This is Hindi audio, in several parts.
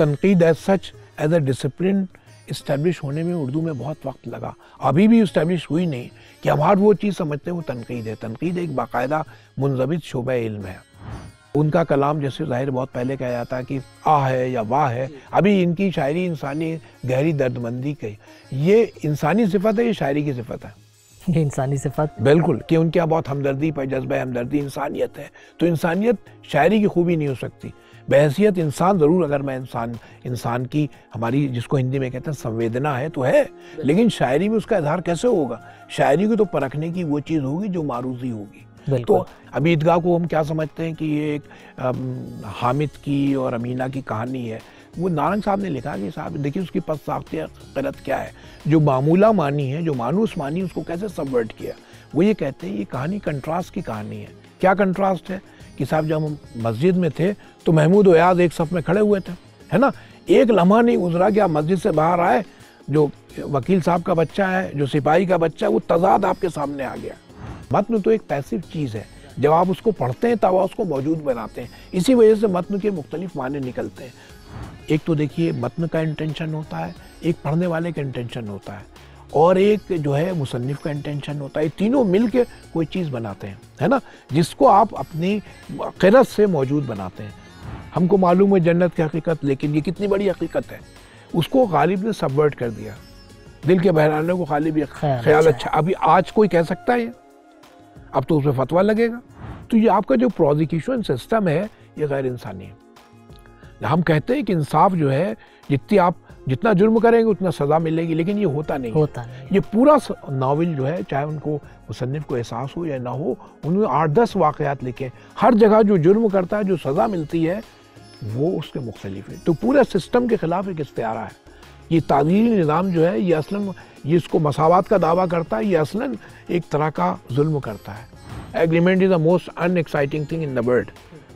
तनकीद as such as a discipline establish होने में उर्दू में बहुत वक्त लगा अभी भी इस्टेब्लिश हुई नहीं कि हम हर वो चीज़ समझते हैं वो तनकीद है तनकीद एक बाकायदा मुंजमद शोबा इल्म है उनका कलाम जैसे जाहिर बहुत पहले कहा जाता है कि आ है या वाह है अभी इनकी शायरी इंसानी गहरी दर्दमंदी की ये इंसानी सिफत है ये शायरी की सिफत है ये इंसानी सिफत बिल्कुल कि उनके यहाँ बहुत हमदर्दी पर जज्बा हमदर्दी इंसानियत है तो इंसानियत शायरी की खूबी नहीं हो सकती बहसीत इंसान ज़रूर अगर मैं इंसान इंसान की हमारी जिसको हिंदी में कहते हैं संवेदना है तो है लेकिन शायरी में उसका इजहार कैसे होगा शायरी को तो परखने की वो चीज़ होगी जो मारूजी होगी तो अब ईदगाह को हम क्या समझते हैं कि ये एक हामिद की और अमीना की कहानी है वो नारंग साहब ने लिखा कि साहब देखिए उसकी पद गलत क्या है जो मामूला मानी है जो मानूस मानी उसको कैसे सबवर्ट किया वो ये कहते हैं ये कहानी कंट्रास्ट की कहानी है क्या कंट्रास्ट है कि साहब जब हम मस्जिद में थे तो महमूद व्याज एक सफ़ में खड़े हुए थे है ना एक लम्हा नहीं गुजरा कि आप मस्जिद से बाहर आए जो वकील साहब का बच्चा है जो सिपाही का बच्चा है वो तजाद आपके सामने आ गया मतन तो एक पैसिव चीज़ है जब आप उसको पढ़ते हैं तब आप उसको मौजूद बनाते हैं इसी वजह से मतन के मुख्तलिफ माने निकलते हैं एक तो देखिए मतन का इंटेंशन होता है एक पढ़ने वाले का इंटेंशन होता है और एक जो है मुसनफ़ का इंटेंशन होता है तीनों मिल के कोई चीज़ बनाते हैं है ना जिसको आप अपनी किरत से मौजूद बनाते हैं हमको मालूम है जन्नत की हकीकत लेकिन ये कितनी बड़ी हकीकत है उसको गालिब ने सबवर्ट कर दिया दिल के बहराने को गालिब ये ख्याल अच्छा, अच्छा अभी आज कोई कह सकता है अब तो उसमें फतवा लगेगा तो ये आपका जो प्रोजिक्यूशन सिस्टम है ये गैर इंसानी है हम कहते हैं कि इंसाफ जो है जितनी आप जितना जुर्म करेंगे उतना सज़ा मिलेगी लेकिन ये होता नहीं होता नहीं। ये पूरा नावल जो है चाहे उनको मुसनफ़ को एहसास हो या ना हो उन्होंने आठ दस वाक़ात लिखे हर जगह जो जुर्म करता है जो सज़ा मिलती है वो उसके मुख्तलिफ है तो पूरे सिस्टम के ख़िलाफ़ एक इश्तारा है ये ताजी निज़ाम जो है ये असलन ये इसको मसावत का दावा करता है ये असलन एक तरह का जुल्म करता है agreement is the most unexciting thing in the world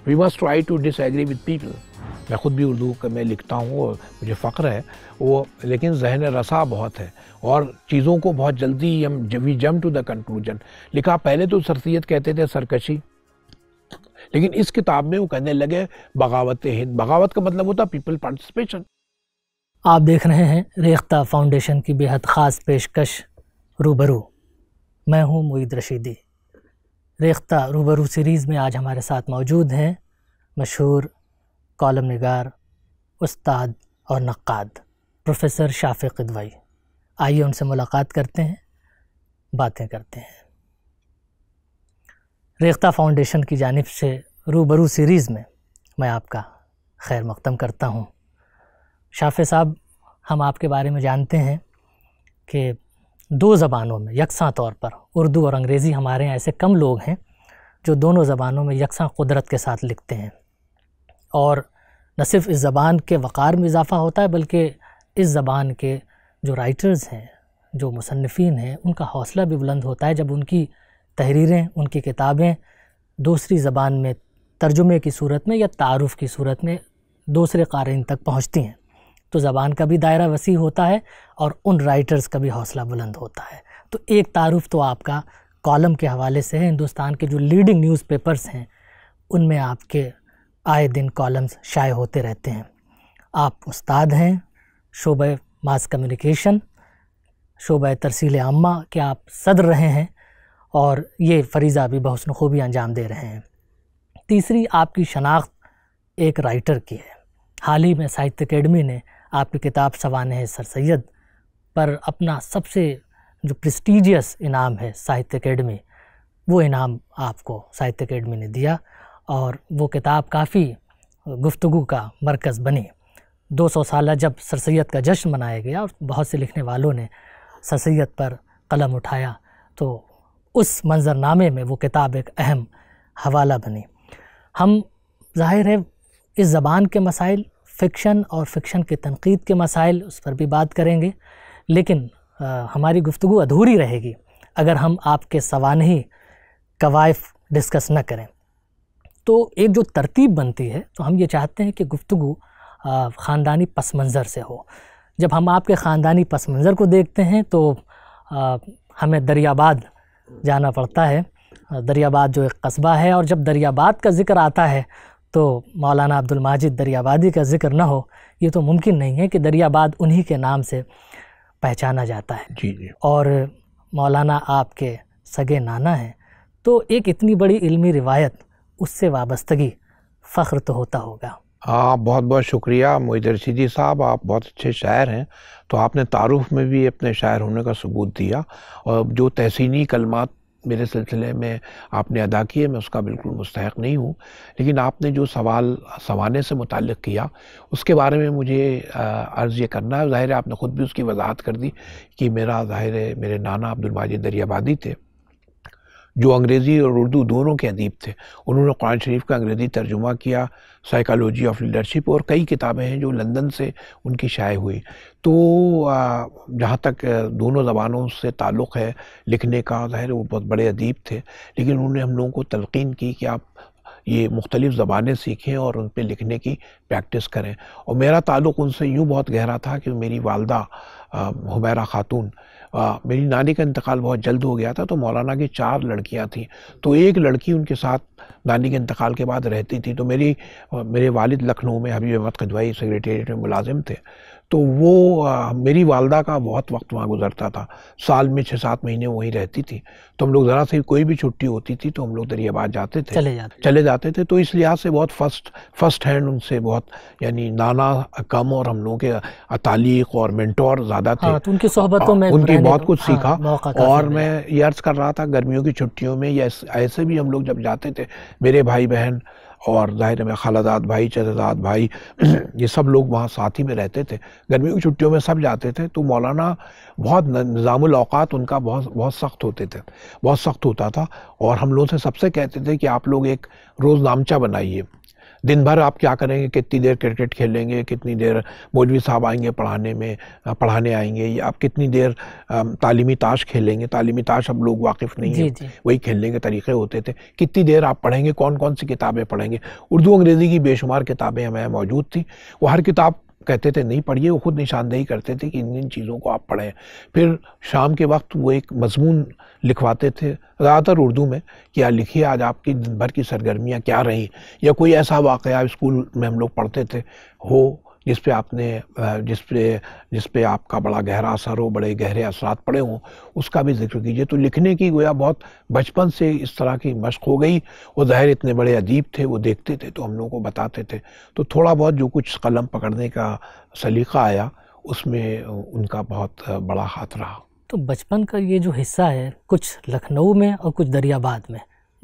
we must try to dis with people मैं ख़ुद भी उर्दू मैं लिखता हूँ और मुझे फ़ख्र है वो लेकिन जहन रसा बहुत है और चीज़ों को बहुत जल्दी हम वी जम टू द कंक्लूजन लिखा पहले तो सरसियत कहते थे सरकशी लेकिन इस किताब में वो कहने लगे बगावत हिंद बगावत का मतलब होता पीपल पार्टिसिपेशन आप देख रहे हैं रेख्ता फाउंडेशन की बेहद ख़ास पेशकश रूबरू मैं हूं मुईद रशीदी रेख्ता रूबरू सीरीज़ में आज हमारे साथ मौजूद हैं मशहूर कॉलम नगार उस्ताद और नक़ाद प्रोफेसर शाफ़ कदवाई आइए उनसे मुलाकात करते हैं बातें करते हैं रेख्ता फाउंडेशन की जानब से रूबरू सीरीज़ में मैं आपका खैर मकदम करता हूँ शाफ़ साहब हम आपके बारे में जानते हैं कि दो ज़बानों में यकसा तौर पर उर्दू और अंग्रेज़ी हमारे यहाँ ऐसे कम लोग हैं जो दोनों ज़बानों में यकसा कुदरत के साथ लिखते हैं और न सिर्फ इस ज़बान के वक़ार में इजाफ़ा होता है बल्कि इस ज़बान के जो राइटर्स हैं जो मुसनफ़ी हैं उनका हौसला भी बुलंद होता है जब उनकी तहरीरें उनकी किताबें दूसरी ज़बान में तर्जुमे की सूरत में या तारफ़ की सूरत में दूसरे क़ारीन तक पहुँचती हैं तो ज़बान का भी दायरा वसी होता है और उन राइटर्स का भी हौसला बुलंद होता है तो एक तारफ़ तो आपका कॉलम के हवाले से है हिंदुस्तान के जो लीडिंग न्यूज़पेपर्स हैं उनमें आपके आए दिन कॉलम्स शाये होते रहते हैं आप उस्ताद हैं शोब मास कम्युनिकेशन शोब तरसील अम्मा के आप सदर रहे हैं और ये फरीज़ा भी बहुत खूबी अंजाम दे रहे हैं तीसरी आपकी शनाख्त एक राइटर की है हाल ही में साहित्य अकेडमी ने आपकी किताब सवान है सर सैद पर अपना सबसे जो प्रेस्टिजियस इनाम है साहित्य अकेडमी वो इनाम आपको साहित्य अकेडमी ने दिया और वो किताब काफ़ी गुफ्तु का मरकज़ बनी दो सौ साल जब सर सैद का जश्न मनाया गया और बहुत से लिखने वालों ने सर सैद पर कलम उठाया तो उस मंज़रनामे में वो किताब एक अहम हवाला बनी हम जाहिर है इस ज़बान के मसाइल फ़िक्शन और फ़िक्शन के तनकीद के मसाइल उस पर भी बात करेंगे लेकिन आ, हमारी गुफ्तु अधूरी रहेगी अगर हम आपके सवानही कवायफ डिस्कस न करें तो एक जो तरतीब बनती है तो हम ये चाहते हैं कि गुफ्तु ख़ानदानी पस मंज़र से हो जब हम आपके ख़ानदानी पस मंज़र को देखते हैं तो आ, हमें दरियाबाद जाना पड़ता है दरियाबाद जो एक कस्बा है और जब दरियाबाद का ज़िक्र आता है तो मौलाना अब्दुल माजिद दरियाबादी का ज़िक्र ना हो ये तो मुमकिन नहीं है कि दरियाबाद उन्हीं के नाम से पहचाना जाता है जी जी और मौलाना आपके सगे नाना हैं तो एक इतनी बड़ी इल्मी रिवायत उससे वाबस्तगी फ़ख्र तो होता होगा हाँ बहुत बहुत शुक्रिया मोहित जी साहब आप बहुत अच्छे शायर हैं तो आपने तारुफ में भी अपने शायर होने का सबूत दिया और जो तहसीनी कलमात मेरे सिलसिले में आपने अदा किए मैं उसका बिल्कुल मुस्तक नहीं हूँ लेकिन आपने जो सवाल सवाने से मुतल किया उसके बारे में मुझे अर्ज़ ये करना है ज़ाहिर आपने ख़ुद भी उसकी वजाहत कर दी कि मेरा ज़ाहिर मेरे नाना अब्दुलमाजिद दरियाबादी थे जो अंग्रेज़ी और उर्दू दोनों के अदीब थे उन्होंने कुरान शरीफ का अंग्रेज़ी तर्जुमा किया साइकोलॉजी ऑफ लीडरशिप और कई किताबें हैं जो लंदन से उनकी शाये हुई तो जहाँ तक दोनों ज़बानों से ताल्लुक़ है लिखने का ज़ाहिर वो बहुत बड़े अदीब थे लेकिन उन्होंने हम लोगों को तलकिन की कि आप ये मुख्तलिफ़ ज़बानें सीखें और उन पर लिखने की प्रैक्टिस करें और मेरा ताल्लुक़ उनसे यूँ बहुत गहरा था कि मेरी वालदा हुमैरा ख़ातून आ, मेरी नानी का इंतकाल बहुत जल्द हो गया था तो मौलाना की चार लड़कियां थीं तो एक लड़की उनके साथ नानी के इंतकाल के बाद रहती थी तो मेरी मेरे वालिद लखनऊ में हबीब अहमद खजवाई सेक्रेटेरिएट में मुलाजिम थे तो वो आ, मेरी वालदा का बहुत वक्त वहाँ गुजरता था साल में छः सात महीने वहीं रहती थी तो हम लोग ज़रा से कोई भी छुट्टी होती थी तो हम लोग दरियाबाद जाते थे चले जाते चले जाते थे तो इस लिहाज से बहुत फर्स्ट फर्स्ट हैंड उनसे बहुत यानी नाना कम और हम लोगों के अतालीक और मेंटोर ज़्यादा थे हाँ, तो उनकी सोहबतों में उनकी बहुत कुछ हाँ, सीखा और मैं ये अर्ज़ कर रहा था गर्मियों की छुट्टियों में या ऐसे भी हम लोग जब जाते थे मेरे भाई बहन और जाहिर में खालादाद भाई चचादाद भाई ये सब लोग वहाँ साथ ही में रहते थे गर्मियों की छुट्टियों में सब जाते थे तो मौलाना बहुत निज़ामत उनका बहुत बहुत सख्त होते थे बहुत सख्त होता था और हम लोगों से सबसे कहते थे कि आप लोग एक रोज़ नामचा बनाइए दिन भर आप क्या करेंगे कितनी देर क्रिकेट खेलेंगे कितनी देर मौलवी साहब आएंगे पढ़ाने में पढ़ाने आएंगे या आप कितनी देर तालीमी ताश खेलेंगे तालीमी ताश अब लोग वाकिफ़ नहीं हैं वही खेलने के तरीके होते थे कितनी देर आप पढ़ेंगे कौन कौन सी किताबें पढ़ेंगे उर्दू अंग्रेज़ी की बेशुमार किताबें हमें मौजूद थी वो हर किताब कहते थे नहीं पढ़िए वो खुद निशानदेही करते थे कि इन इन चीज़ों को आप पढ़ें फिर शाम के वक्त वो एक मजमून लिखवाते थे ज़्यादातर उर्दू में कि यार लिखिए आज आपकी दिन भर की सरगर्मियाँ क्या रहीं या कोई ऐसा वाक़ स्कूल में हम लोग पढ़ते थे हो जिस पे आपने जिस पे जिस पे आपका बड़ा गहरा असर हो बड़े गहरे असरात पड़े हों उसका भी जिक्र कीजिए तो लिखने की गोया बहुत बचपन से इस तरह की मश्क हो गई वो ज़ाहिर इतने बड़े अदीब थे वो देखते थे तो हम लोगों को बताते थे तो थोड़ा बहुत जो कुछ कलम पकड़ने का सलीका आया उसमें उनका बहुत बड़ा हाथ रहा तो बचपन का ये जो हिस्सा है कुछ लखनऊ में और कुछ दरियाबाद में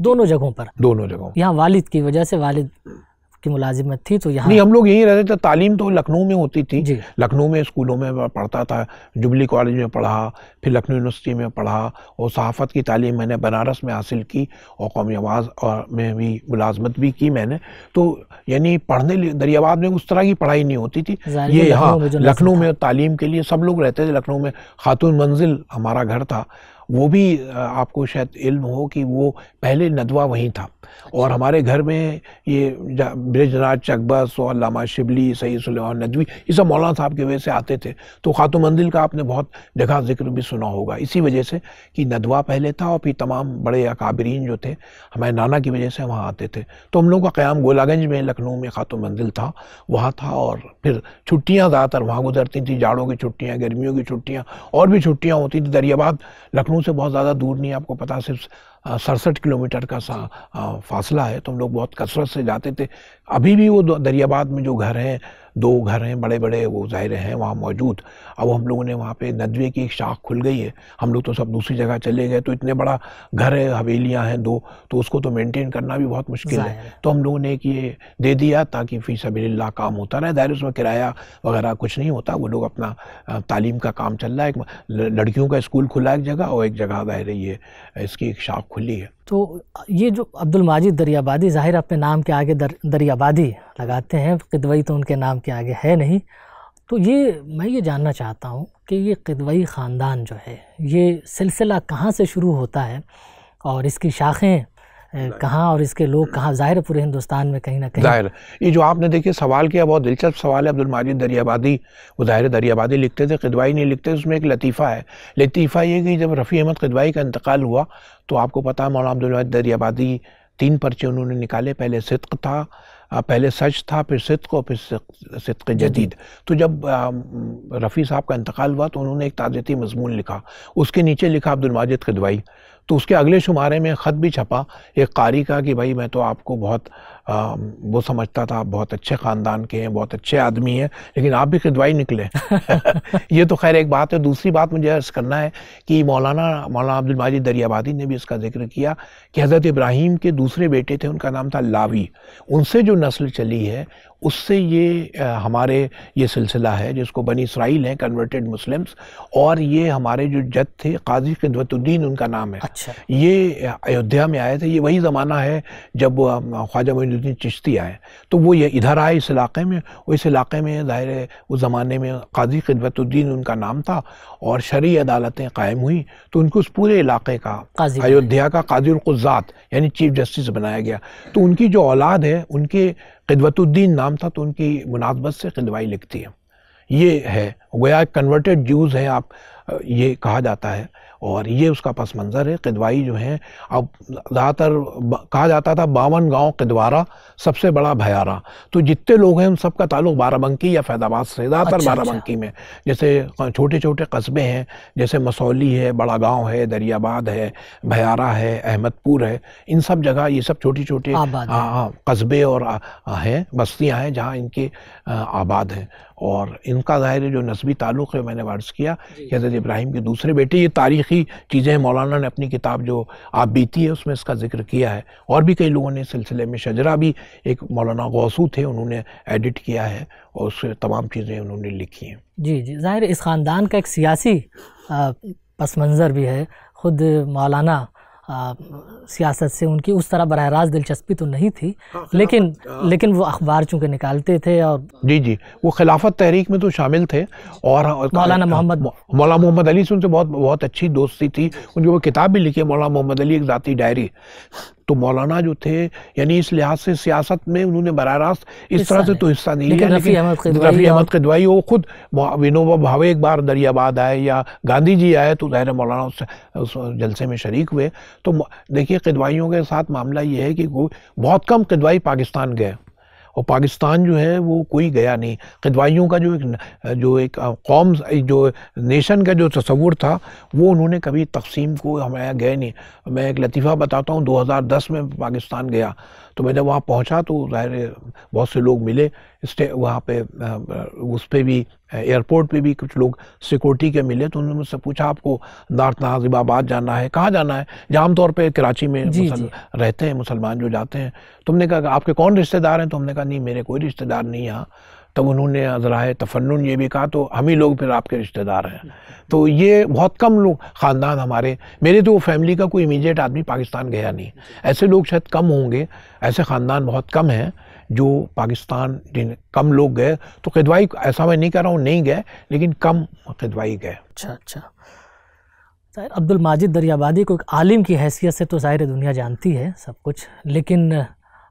दोनों जगहों पर दोनों जगहों यहाँ वालिद की वजह से वालिद की मुलाजिमत थी तो यहाँ नहीं हम लोग यहीं रहते थे तालीम तो लखनऊ में होती थी लखनऊ में स्कूलों में पढ़ता था जुबली कॉलेज में पढ़ा फिर लखनऊ यूनिवर्सिटी में पढ़ा और सहाफ़त की तालीम मैंने बनारस में हासिल की और कौमी आवाज़ और में भी मुलाजमत भी की मैंने तो यानी पढ़ने दरियाबाद में उस तरह की पढ़ाई नहीं होती थी ये यहाँ लखनऊ हाँ, में तालीम के लिए सब लोग रहते थे लखनऊ में खातून मंजिल हमारा घर था वो भी आपको शायद इल्म हो कि वो पहले नदवा वहीं था और हमारे घर में ये ब्रजराज चकबस और लामा शिबली सही सलेमान नदवी ये सब मौलाना साहब की वजह से आते थे तो खातु मंदिर का आपने बहुत जगह जिक्र भी सुना होगा इसी वजह से कि नदवा पहले था और फिर तमाम बड़े अकाबरीन जो थे हमारे नाना की वजह से वहाँ आते थे तो हम लोग का क़्याम गोलागंज में लखनऊ में खातु मंदिल था वहाँ था और फिर छुट्टियाँ ज़्यादातर वहाँ गुजरती थी जाड़ों की छुट्टियाँ गर्मियों की छुट्टियाँ और भी छुट्टियाँ होती थी दरियाबाद लखनऊ से बहुत ज़्यादा दूर नहीं है आपको पता सिर्फ सड़सठ किलोमीटर का सा फासला है तो हम लोग बहुत कसरत से जाते थे अभी भी वो दरियाबाद में जो घर हैं दो घर हैं बड़े बड़े वो ज़ाहिर हैं वहाँ मौजूद अब हम लोगों ने वहाँ पे नदवे की एक शाख खुल गई है हम लोग तो सब दूसरी जगह चले गए तो इतने बड़ा घर है हवेलियाँ हैं दो तो उसको तो मेनटेन करना भी बहुत मुश्किल है तो हम लोगों ने एक ये दे दिया ताकि फ़ी सबील्ला काम होता रहे दायरे उसमें किराया वगैरह कुछ नहीं होता वो लोग अपना तालीम का काम चल रहा है लड़कियों का स्कूल खुला एक जगह और एक जगह जाहिर ये इसकी एक शाख खुली है तो ये जो अब्दुल माजिद दरियाबादी ज़ाहिर अपने नाम के आगे दर, दरियाबादी लगाते हैं किदवई तो उनके नाम के आगे है नहीं तो ये मैं ये जानना चाहता हूँ कि ये किदवई ख़ानदान जो है ये सिलसिला कहाँ से शुरू होता है और इसकी शाखें कहाँ और इसके लोग कहाँ जाहिर पूरे हिंदुस्तान में कहीं ना कहीं जाहिर ये जो आपने देखिए सवाल किया बहुत दिलचस्प सवाल है अब्दुल माजिद दरियाबादी वो जाहिर दरियाबादी लिखते थे किदवाई नहीं लिखते उसमें एक लतीफ़ा है लतीफ़ा ये कि जब रफ़ी अहमद किदवाई का इंतकाल हुआ तो आपको पता है मौलाना अब्दुल माजिद दरियाबादी तीन पर्चे उन्होंने निकाले पहले सिद्क था पहले सच था फिर सिद्क और फिर सिद्क जदीद तो जब रफ़ी साहब का इंतकाल हुआ तो उन्होंने एक ताज़ती मजमून लिखा उसके नीचे लिखा अब्दुल माजिद खदवाई तो उसके अगले शुमारे में ख़त भी छपा एक कारी का कि भाई मैं तो आपको बहुत आ, वो समझता था आप बहुत अच्छे ख़ानदान के हैं बहुत अच्छे आदमी हैं लेकिन आप भी खिदवाई निकले ये तो खैर एक बात है दूसरी बात मुझे अर्ज़ करना है कि मौलाना मौलाना अब्दुल माजिद दरियाबादी ने भी इसका जिक्र किया कि हज़रत इब्राहिम के दूसरे बेटे थे उनका नाम था लावी उनसे जो नस्ल चली है उससे ये हमारे ये सिलसिला है जिसको बनी इसराइल है कन्वर्टेड मुस्लिम्स और ये हमारे जो जज थे काजी खिदवतुद्दीन उनका नाम है अच्छा। ये अयोध्या में आए थे ये वही ज़माना है जब ख्वाजा मोइनुद्दीन चिश्ती आए तो वो ये इधर आए इस इलाके में और इस इलाके में ज़ाहिर उस ज़माने में काजी खिदवतुद्दीन उनका नाम था और शरी अदालतें कायम हुई तो उनको उस पूरे इलाके का अयोध्या का काजी यानी चीफ जस्टिस बनाया गया तो उनकी जो औलाद है उनके खिदवतुद्दीन नाम था तो उनकी मुनासबत से खिदवाई लिखती है ये है गोया कन्वर्टेड जूज़ हैं आप ये कहा जाता है और ये उसका पस मंज़र है किदवाई जो हैं अब ज़्यादातर कहा जाता था बावन गांव किदवारा सबसे बड़ा भयारा तो जितने लोग हैं उन सब का ताल्लुक बाराबंकी या फैदाबाद से ज़्यादातर अच्छा, अच्छा, बाराबंकी अच्छा। में जैसे छोटे छोटे कस्बे हैं जैसे मसौली है बड़ा गांव है दरियाबाद है भयारा है अहमदपुर है इन सब जगह ये सब छोटी छोटे हाँ, हाँ, कस्बे और हैं बस्तियाँ हैं जहाँ इनके आबाद हैं और इनका ज़ाहिर जो न नस्बी ताल्लुक़ है मैंने वर्ज़ किया कि हज़रत इब्राहिम के दूसरे बेटे ये तारीख़ी चीज़ें हैं मौलाना ने अपनी किताब जो आप बीती है उसमें इसका जिक्र किया है और भी कई लोगों ने सिलसिले में शजरा भी एक मौलाना गौसू थे उन्होंने एडिट किया है और उस तमाम चीज़ें उन्होंने लिखी हैं जी जी ज़ाहिर इस ख़ानदान का एक सियासी पस मंज़र भी है ख़ुद मौलाना सियासत से उनकी उस तरह बरह रास्त दिलचस्पी तो नहीं थी हाँ, लेकिन आ, हाँ। लेकिन वो अखबार चूँकि निकालते थे और जी जी वो खिलाफत तहरीक में तो शामिल थे और मौलाना हाँ, मोहम्मद मौलाना मोहम्मद अली से उनसे बहुत बहुत अच्छी दोस्ती थी उनकी वो किताब भी लिखी है मौलाना मोहम्मद अली एक ज़ाती डायरी तो मौलाना जो थे यानी इस लिहाज से सियासत में उन्होंने बर रास्त इस तरह से तो हिस्सा नहीं लिया लेकिन रफी अहमद कदवाई वो खुद विनोबा भावे एक बार दरियाबाद आए या गांधी जी आए तो ज़ाहिर मौलाना उस, उस जलसे में शरीक हुए तो देखिए कदवाइयों के साथ मामला ये है कि बहुत कम कदवाई पाकिस्तान गए और पाकिस्तान जो है वो कोई गया नहीं खदवाइयों का जो एक जो एक कौम जो नेशन का जो तस्वुर था वो उन्होंने कभी तकसीम को हमारे गए नहीं मैं एक लतीफ़ा बताता हूँ 2010 में पाकिस्तान गया तो मैं जब वहाँ पहुँचा तो ज़ाहिर बहुत से लोग मिले स्टे वहाँ पे उस पर भी एयरपोर्ट पे भी कुछ लोग सिक्योरिटी के मिले तो उन्होंने मुझसे पूछा आपको नार्थ नाजिबाबाद जाना है कहाँ जाना है जहाँ आमतौर पर कराची में जी, जी। रहते हैं मुसलमान जो जाते हैं तुमने तो कहा आपके कौन रिश्तेदार हैं तो हमने कहा नहीं मेरे कोई रिश्तेदार नहीं यहाँ तब उन्होंने अजराए तफन ये भी कहा तो हम ही लोग फिर आपके रिश्तेदार हैं तो ये बहुत कम लोग ख़ानदान हमारे मेरे तो फैमिली का कोई इमीडिएट आदमी पाकिस्तान गया नहीं ऐसे लोग शायद कम होंगे ऐसे ख़ानदान बहुत कम हैं जो पाकिस्तान जिन कम लोग गए तो खिदवाई ऐसा मैं नहीं कह रहा हूँ नहीं गए लेकिन कम खिदवाई गए अच्छा अच्छा सर अब्दुल माजिद दरियाबादी को एक आलिम की हैसियत से तो ज़ाहिर दुनिया जानती है सब कुछ लेकिन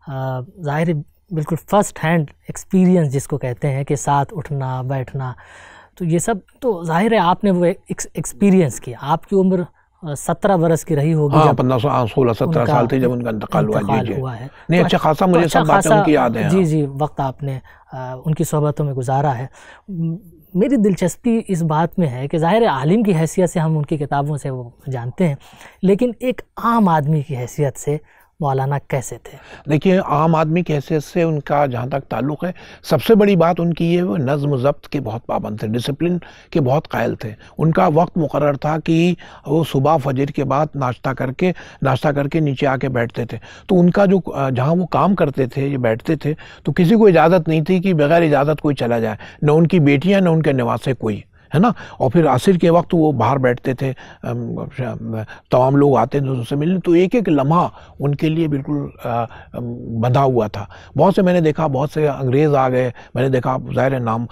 ज़ाहिर बिल्कुल फर्स्ट हैंड एक्सपीरियंस जिसको कहते हैं कि साथ उठना बैठना तो ये सब तो जाहिर है आपने वो एक्सपीरियंस किया आपकी उम्र सत्रह बरस की रही होगी हाँ, पंद्रह हाँ, सोलह सत्रह साल थी जब उनका इंतकाल हुआ, हुआ है नहीं तो अच्छा खासा तो मुझे अच्छा सब बातें उनकी याद है हाँ। जी जी वक्त आपने आ, उनकी सोहबतों में गुजारा है मेरी दिलचस्पी इस बात में है कि ज़ाहिर आलिम की हैसियत से हम उनकी किताबों से वो जानते हैं लेकिन एक आम आदमी की हैसियत से मौलाना कैसे थे देखिए आम आदमी की हैसियत से उनका जहाँ तक ताल्लुक़ है सबसे बड़ी बात उनकी ये वो नज़म ज़ब्त के बहुत पाबंद थे डिसिप्लिन के बहुत कायल थे उनका वक्त मुकर था कि वो सुबह फजर के बाद नाश्ता करके नाश्ता करके नीचे आके बैठते थे तो उनका जो जहाँ वो काम करते थे ये बैठते थे तो किसी को इजाज़त नहीं थी कि बगैर इजाज़त कोई चला जाए न उनकी बेटियाँ न उनके नवासे कोई है ना और फिर आसिर के वक्त वो बाहर बैठते थे तमाम लोग आते थे उनसे मिलने तो एक एक लम्हा उनके लिए बिल्कुल बंधा हुआ था बहुत से मैंने देखा बहुत से अंग्रेज़ आ गए मैंने देखा ज़ाहिर नाम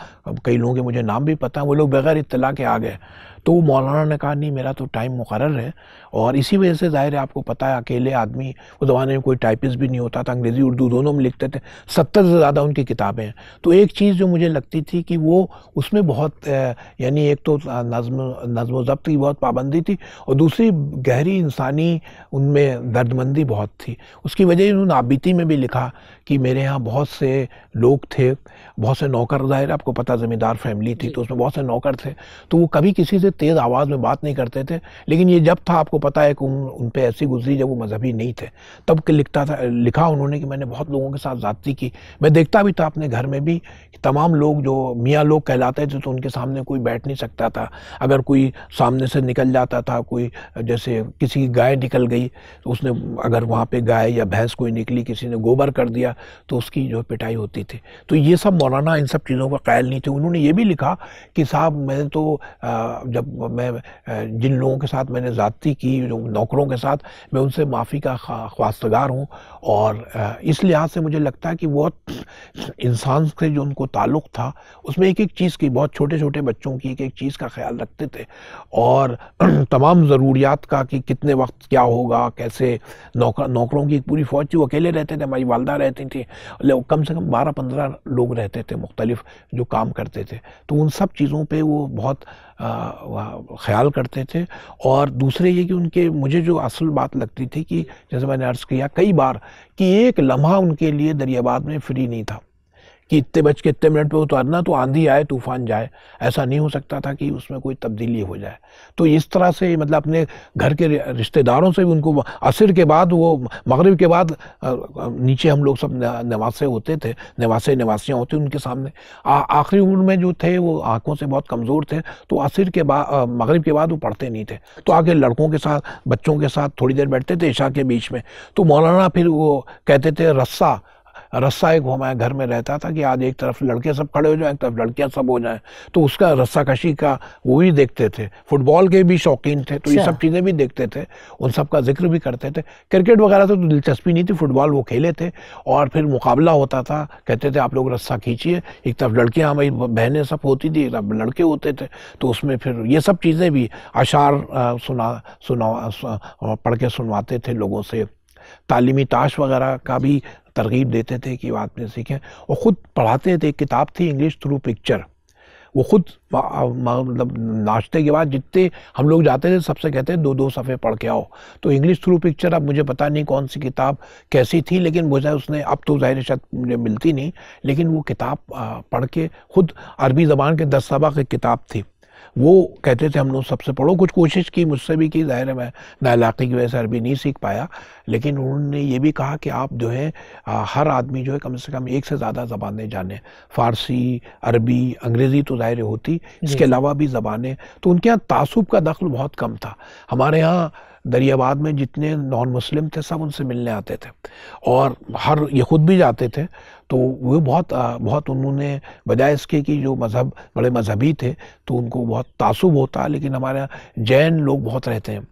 कई लोगों के मुझे नाम भी पता है वो लोग बगैर इतला के आ गए तो मौलाना ने कहा नहीं मेरा तो टाइम मुकर है और इसी वजह से ज़ाहिर है आपको पता है अकेले आदमी उस ज़माने में कोई टाइपिस्ट भी नहीं होता था अंग्रेज़ी उर्दू दोनों में लिखते थे सत्तर से ज़्यादा उनकी किताबें हैं तो एक चीज़ जो मुझे लगती थी कि वो उसमें बहुत यानी एक तो नज़म नज़म ज़ब्त की बहुत पाबंदी थी और दूसरी गहरी इंसानी उनमें दर्दमंदी बहुत थी उसकी वजह उन्होंने आबीती में भी लिखा कि मेरे यहाँ बहुत से लोग थे बहुत से नौकर ज़ाहिर आपको पता ज़मींदार फैमिली थी तो उसमें बहुत से नौकर थे तो वो कभी किसी से तेज़ आवाज़ में बात नहीं करते थे लेकिन ये जब था आपको पता है कि उन उन पर ऐसी गुजरी जब वो मजहबी नहीं थे तब के लिखता था लिखा उन्होंने कि मैंने बहुत लोगों के साथ ज़्यादती की मैं देखता भी था अपने घर में भी तमाम लोग जो मियाँ लोग कहलाते थे तो उनके सामने कोई बैठ नहीं सकता था अगर कोई सामने से निकल जाता था कोई जैसे किसी की गाय निकल गई तो उसने अगर वहाँ पर गाय या भैंस कोई निकली किसी ने गोबर कर दिया तो उसकी जो पिटाई होती थी तो ये सब मौलाना इन सब चीज़ों का कायल नहीं थे उन्होंने ये भी लिखा कि साहब मैंने तो जब मैं जिन लोगों के साथ मैंने ज़्यादती की बाकी जो नौकरों के साथ मैं उनसे माफ़ी का ख्वास्तगार हूँ और इस लिहाज से मुझे लगता है कि वह इंसान से जो उनको ताल्लुक़ था उसमें एक एक चीज़ की बहुत छोटे छोटे बच्चों की एक एक चीज़ का ख्याल रखते थे और तमाम ज़रूरियात का कि कितने वक्त क्या होगा कैसे नौकर नौकरों की एक पूरी फ़ौज थी वो अकेले रहते थे हमारी वालदा रहती थी कम से कम बारह पंद्रह लोग रहते थे मुख्तलिफ जो काम करते थे तो उन सब चीज़ों पर वो बहुत ख्याल करते थे और दूसरे ये कि उनके मुझे जो असल बात लगती थी कि जैसे मैंने अर्ज़ किया कई बार कि एक लम्हा उनके लिए दरियाबाद में फ्री नहीं था कि इतने बज के इतने मिनट पे उतारना तो आंधी आए तूफान जाए ऐसा नहीं हो सकता था कि उसमें कोई तब्दीली हो जाए तो इस तरह से मतलब अपने घर के रिश्तेदारों से भी उनको असर के बाद वो मगरब के बाद नीचे हम लोग सब नवासे होते थे नवासे नवासियाँ होती उनके सामने आखिरी उम्र में जो थे वो आँखों से बहुत कमज़ोर थे तो असर के बाद मगरब के बाद वो पढ़ते नहीं थे तो आगे लड़कों के साथ बच्चों के साथ थोड़ी देर बैठते थे ईशा के बीच में तो मौलाना फिर वो कहते थे रस्सा रस्सा एक हमारे घर में रहता था कि आज एक तरफ लड़के सब खड़े हो जाएं एक तरफ लड़कियां सब हो जाएं तो उसका रस्सा कशी का वो भी देखते थे फुटबॉल के भी शौकीन थे तो ये अच्छा। सब चीज़ें भी देखते थे उन सब का जिक्र भी करते थे क्रिकेट वगैरह तो दिलचस्पी नहीं थी फुटबॉल वो खेले थे और फिर मुकाबला होता था कहते थे आप लोग रस्सा खींचिए एक तरफ लड़कियाँ हमारी बहनें सब होती थी एक तरफ लड़के होते थे तो उसमें फिर ये सब चीज़ें भी अशार सुना सुना पढ़ के सुनवाते थे लोगों से तालीमी ताश वगैरह का भी तरगीब देते थे कि आप में सीखें और ख़ुद पढ़ाते थे एक किताब थी इंग्लिश थ्रू पिक्चर वो खुद मतलब नाश्ते के बाद जितने हम लोग जाते थे सबसे कहते हैं दो दो सफ़े पढ़ के आओ तो इंग्लिश थ्रू पिक्चर अब मुझे पता नहीं कौन सी किताब कैसी थी लेकिन मुझे उसने अब तो ज़ाहिर शत मुझे मिलती नहीं लेकिन वो किताब पढ़ के ख़ुद अरबी ज़बान के दस सबक एक किताब थी वो कहते थे हम लोग सबसे पढ़ो कुछ कोशिश की मुझसे भी की जाहिर है मैं इलाके की वजह से अरबी नहीं सीख पाया लेकिन उन्होंने ये भी कहा कि आप जो है हर आदमी जो है कम से कम एक से ज़्यादा ज़बानें जाने फ़ारसी अरबी अंग्रेज़ी तो ज़ाहिर होती इसके अलावा भी ज़बानें तो उनके यहाँ तासुब का दखल बहुत कम था हमारे यहाँ दरियाबाद में जितने नॉन मुस्लिम थे सब उनसे मिलने आते थे और हर ये खुद भी जाते थे तो वो बहुत बहुत उन्होंने बजाय इसके कि जो मज़हब बड़े मजहबी थे तो उनको बहुत तासुब होता लेकिन हमारे जैन लोग बहुत रहते हैं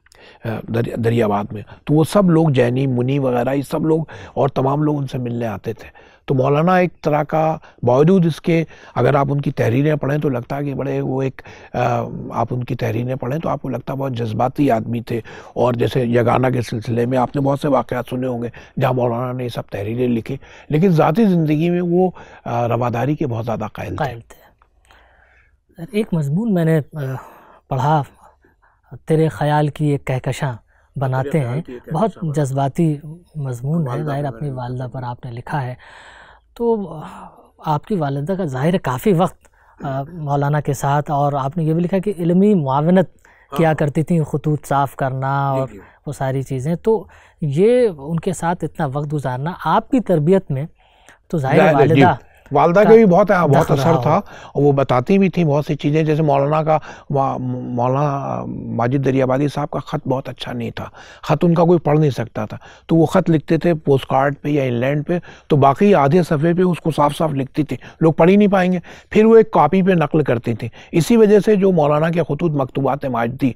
दरियाबाद में तो वो सब लोग जैनी मुनि वगैरह ये सब लोग और तमाम लोग उनसे मिलने आते थे तो मौलाना एक तरह का बावजूद इसके अगर आप उनकी तहरीरें पढ़ें तो लगता है कि बड़े वो एक आ, आप उनकी तहरीरें पढ़ें तो आपको लगता बहुत जज्बाती आदमी थे और जैसे यगाना के सिलसिले में आपने बहुत से वाक़ सुने होंगे जहाँ मौलाना ने सब तहरीरें लिखी लेकिन ज़ाती ज़िंदगी में वो रवादारी के बहुत ज़्यादा कायल थे एक मजमून मैंने पढ़ा तेरे ख्याल की एक कहकशा तो बनाते हैं बहुत जज्बाती मजमून है ज़ाहिर अपनी वालदा पर आपने लिखा है तो आपकी वालदा का ज़ाहिर काफ़ी वक्त मौलाना के साथ और आपने ये भी लिखा कि इलमी मुआवनत हाँ, किया हाँ। करती थी खतूत साफ़ करना और वो सारी चीज़ें तो ये उनके साथ इतना वक्त गुजारना आपकी तरबियत में तो ज़ाहिर वालदा वालदा का भी बहुत हाँ, बहुत असर था और वो बताती भी थी बहुत सी चीज़ें जैसे मौलाना का मौलाना माजिद दरियाबादी साहब का ख़त बहुत अच्छा नहीं था ख़त उनका कोई पढ़ नहीं सकता था तो वो ख़त लिखते थे पोस्ट कार्ड पर या इनलैंड पर तो बाकी आधे सफ़े पर उसको साफ साफ लिखती थी लोग पढ़ ही नहीं पाएंगे फिर वो एक कापी पर नकल करती थी इसी वजह से जो मौलाना के खतूत मकतूबात माजदी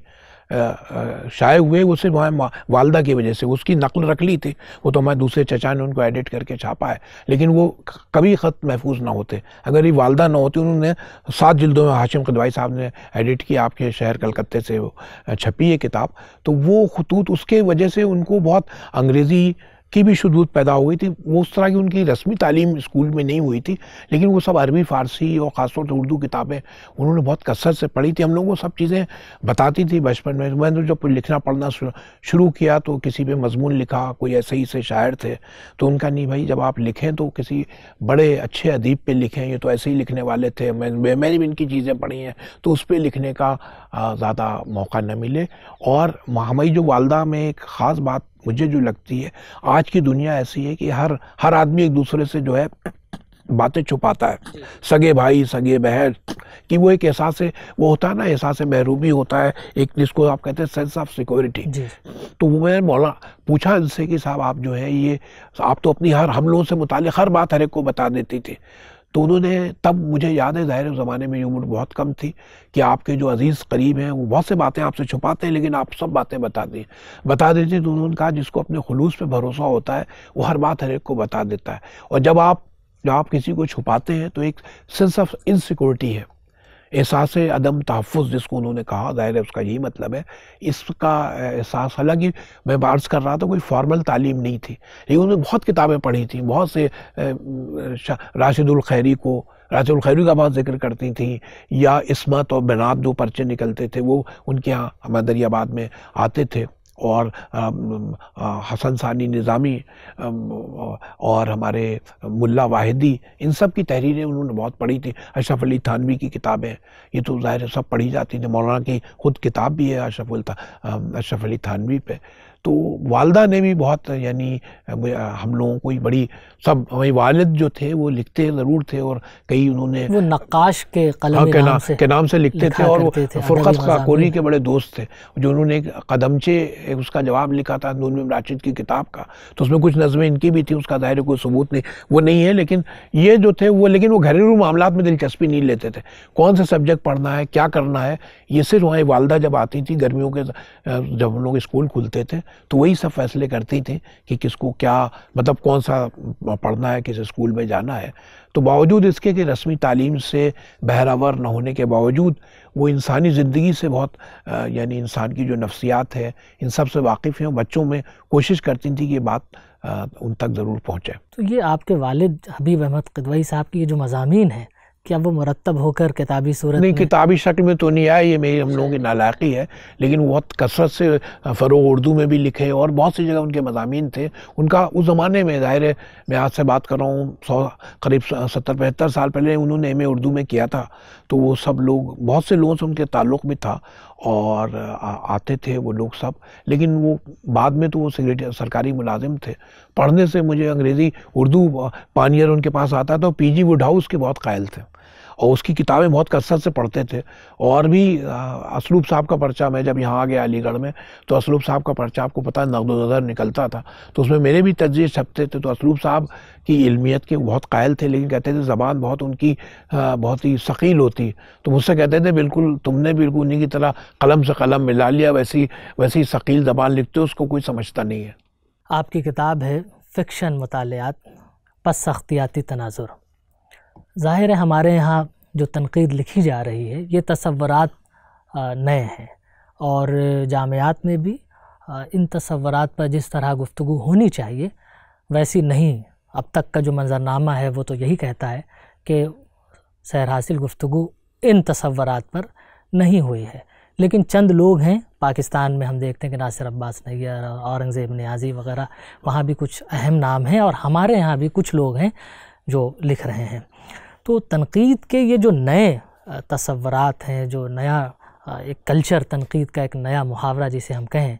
शाये हुए वो सिर्फ हमारे वालदा की वजह से उसकी नकल रख ली थी वो तो हमारे दूसरे चचा ने उनको एडिट करके छापा है लेकिन वो कभी ख़त महफूज ना होते अगर ये वालदा ना होती उन्होंने सात जिल्दों में हाशिम कदवाई साहब ने एडिट किया आपके शहर कलकत्ते से छपी है किताब तो वो खतूत उसके वजह से उनको बहुत अंग्रेज़ी की भी शुद्धूत पैदा हो गई थी वो उस तरह की उनकी रस्मी तालीम स्कूल में नहीं हुई थी लेकिन वो सब अरबी फ़ारसी और ख़ासतौर पर उर्दू किताबें उन्होंने बहुत कसरत से पढ़ी थी हम लोगों को सब चीज़ें बताती थी बचपन में मैंने तो जब लिखना पढ़ना शुरू किया तो किसी पर मजमून लिखा कोई ऐसे ही से शायर थे तो उनका नहीं भाई जब आप लिखें तो किसी बड़े अच्छे अदीब पर लिखें ये तो ऐसे ही लिखने वाले थे मैं मैंने भी इनकी चीज़ें पढ़ी हैं तो उस पर लिखने का ज़्यादा मौका न मिले और हमारी जो वालदा में एक ख़ास बात मुझे जो लगती है आज की दुनिया ऐसी है कि हर हर आदमी एक दूसरे से जो है बातें छुपाता है सगे भाई सगे बहन कि वो एक एहसास वो होता है ना एहसास महरूमी होता है एक जिसको आप कहते हैं सेंस ऑफ सिक्योरिटी तो वो मैंने मौला पूछा इनसे कि साहब आप जो है ये आप तो अपनी हर हमलों से मुतल हर बात हर एक को बता देती थी तो उन्होंने तब मुझे याद है ज़ाहिर ज़माने में ये उम्र बहुत कम थी कि आपके जो अजीज़ करीब हैं वो बहुत से बातें आपसे छुपाते हैं लेकिन आप सब बातें बता दें बता देते हैं तो उन्होंने कहा जिसको अपने खलूस पर भरोसा होता है वो हर बात हर एक को बता देता है और जब आप जब आप किसी को छुपाते हैं तो एक सेंस ऑफ इनसिक्योरिटी है एहसास अदम तहफ़ जिसको उन्होंने कहा ज़ाहिर है उसका यही मतलब है इसका एहसास हालांकि मैं बार्स कर रहा था कोई फॉर्मल तालीम नहीं थी लेकिन उन्होंने बहुत किताबें पढ़ी थी बहुत से राशिदुलखैरी को राजुल का बहुत जिक्र करती थी या इसमत और बनात दो पर्चे निकलते थे वो उनके यहाँ हमारे दरियाबाद में आते थे और हसन सानी निज़ामी और हमारे मुल्ला वाहिदी इन सब की तहरीरें उन्होंने बहुत पढ़ी थी अशरफ अली थानवी की किताबें ये तो ज़ाहिर सब पढ़ी जाती थी मौलाना की खुद किताब भी है अशरफ अशरफ अली थानवी पर तो वालदा ने भी बहुत यानी हम लोगों को बड़ी सब हमारी वालिद जो थे वो लिखते ज़रूर थे और कई उन्होंने वो नक्काश के कलम हाँ, के नाम से के नाम से लिखते थे और फुरकत काकोरी के बड़े दोस्त थे जो उन्होंने एक कदमचे एक उसका जवाब लिखा था नून राशिद की किताब का तो उसमें कुछ नज़में इनकी भी थी उसका ज़ाहिर कोई सबूत नहीं वो नहीं है लेकिन ये जो थे वो लेकिन वो घरेलू मामला में दिलचस्पी नहीं लेते थे कौन सा सब्जेक्ट पढ़ना है क्या करना है ये सिर्फ वहाँ वालदा जब आती थी गर्मियों के जब हम लोग स्कूल खुलते थे तो वही सब फैसले करती थी कि किसको क्या मतलब कौन सा पढ़ना है किस स्कूल में जाना है तो बावजूद इसके कि रस्मी तालीम से बहरावर न होने के बावजूद वो इंसानी ज़िंदगी से बहुत यानी इंसान की जो नफ्सियात है इन सब से वाकिफ़ हैं बच्चों में कोशिश करती थी कि ये बात आ, उन तक ज़रूर पहुँचे तो ये आपके वालिद हबीब अहमद कदवई साहब की जो मजामी हैं क्या वो मुरतब होकर किताबी सूरत नहीं किताबी शक्ल में तो नहीं आया ये मेरी हम लोगों की नालाकी है लेकिन बहुत कसरत से फ़रोग उर्दू में भी लिखे और बहुत सी जगह उनके मजामी थे उनका उस ज़माने में ज़ाहिर मैं आज से बात कर रहा हूँ सौ करीब सत्तर पचहत्तर साल पहले उन्होंने एम उर्दू में किया था तो वो सब लोग बहुत से लोगों से उनके ताल्लुक़ भी था और आते थे वो लोग सब लेकिन वो बाद में तो वो सेक्रेटरी सरकारी मुलाजिम थे पढ़ने से मुझे अंग्रेज़ी उर्दू पानियर उनके पास आता था तो पी जी वुड हाउस के बहुत कायल थे और उसकी किताबें बहुत कसरत से पढ़ते थे और भी असलूब साहब का पर्चा मैं जब यहाँ आ गया अलीगढ़ में तो असलूब साहब का पर्चा आपको पता है नकद नज़र निकलता था तो उसमें मेरे भी तजिए छपते थे तो असलूब साहब की इलमियत के बहुत कायल थे लेकिन कहते थे ज़बान बहुत उनकी बहुत ही शकील होती तो मुझसे कहते थे बिल्कुल तुमने बिल्कुल उन्हीं की तरह कलम से कलम मिला लिया वैसी वैसी शकील ज़बान लिखते हो उसको कोई समझता नहीं है आपकी किताब है फ़िक्शन मतालयात पस सख्तियाती तनाजुर ज़ाहिर है हमारे यहाँ जो तनकीद लिखी जा रही है ये तस्वरत नए हैं और जामियात में भी इन तस्वरत पर जिस तरह गुफ्तु होनी चाहिए वैसी नहीं अब तक का जो मंजरनामा है वो तो यही कहता है कि सैर हासिल गुफ्तु इन तस्वरत पर नहीं हुई है लेकिन चंद लोग हैं पाकिस्तान में हम देखते हैं कि नासिर अब्बास नैर औरंगज़ेब न्याजी वगैरह वहाँ भी कुछ अहम नाम हैं और हमारे यहाँ भी कुछ लोग हैं जो लिख रहे हैं तो तनकीद के ये जो नए तस्वरत हैं जो नया एक कल्चर तनकीद का एक नया मुहावरा जिसे हम कहें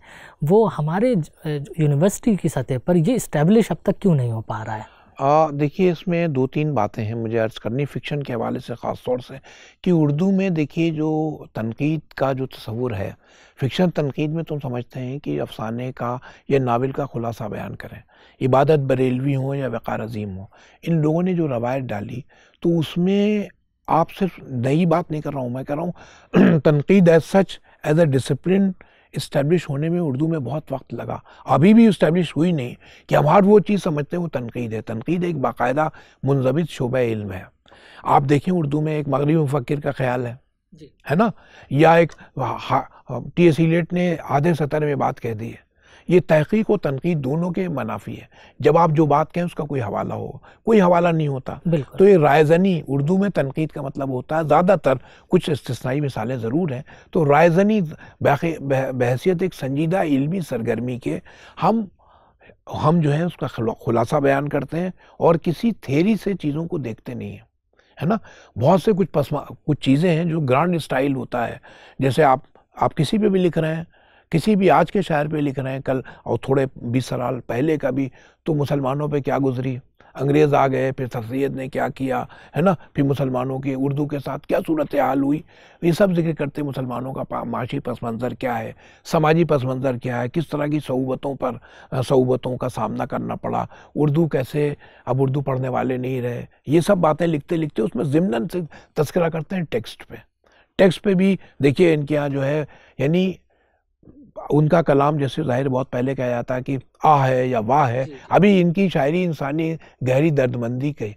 वो हमारे यूनिवर्सिटी की सतह पर ये इस्टेब्लिश अब तक क्यों नहीं हो पा रहा है देखिए इसमें दो तीन बातें हैं मुझे अर्ज़ करनी फ़िक्शन के हवाले से ख़ास तौर से कि उर्दू में देखिए जो तनकीद का जो तस्वूर है फ़िक्शन तनकीद में तुम समझते हैं कि अफसाने का या नावल का खुलासा बयान करें इबादत बरेलवी हो या वक़ार अजीम हो इन लोगों ने जो रवायत डाली तो उसमें आप सिर्फ नई बात नहीं कर रहा हूँ मैं कह रहा हूँ तनकीद as such as a discipline establish होने में उर्दू में बहुत वक्त लगा अभी भी इस्टेब्लिश हुई नहीं कि हम हर वो चीज़ समझते हैं वो तनकीद है तनकीद एक बाकायदा मुंजमद शोबा इल्म है आप देखें उर्दू में एक मगरबी मुफक्र का ख्याल है है ना या एक टी एस इलेट ने आधे सतर में बात कह दी है ये तहकीक और तनकीद दोनों के मनाफी है जब आप जो बात कहें उसका कोई हवाला हो कोई हवाला नहीं होता तो ये रायजनी उर्दू में तनकीद का मतलब होता है ज़्यादातर कुछ इस्तनाई मिसालें ज़रूर हैं तो रायजनी बहसीत एक संजीदा इलमी सरगर्मी के हम हम जो है उसका खुलासा बयान करते हैं और किसी थेरी से चीज़ों को देखते नहीं हैं है ना बहुत से कुछ पसमा कुछ चीज़ें हैं जो ग्रांड स्टाइल होता है जैसे आप आप किसी पे भी लिख रहे हैं किसी भी आज के शायर पे लिख रहे हैं कल और थोड़े बीस साल पहले का भी तो मुसलमानों पे क्या गुजरी अंग्रेज़ आ गए फिर सर सैद ने क्या किया है ना फिर मुसलमानों की उर्दू के साथ क्या सूरत हाल हुई ये सब जिक्र करते मुसलमानों का माशी पस मंज़र क्या है समाजी पस मंज़र क्या है किस तरह की सहूबतों पर सहूबतों का सामना करना पड़ा उर्दू कैसे अब उर्दू पढ़ने वाले नहीं रहे ये सब बातें लिखते लिखते उसमें ज़िमनन से तस्करा करते हैं टेक्स्ट पर टेक्स्ट पे भी देखिए इनके यहाँ जो है यानी उनका कलाम जैसे जाहिर बहुत पहले कहा जाता है कि आ है या वाह है अभी इनकी शायरी इंसानी गहरी दर्दमंदी कही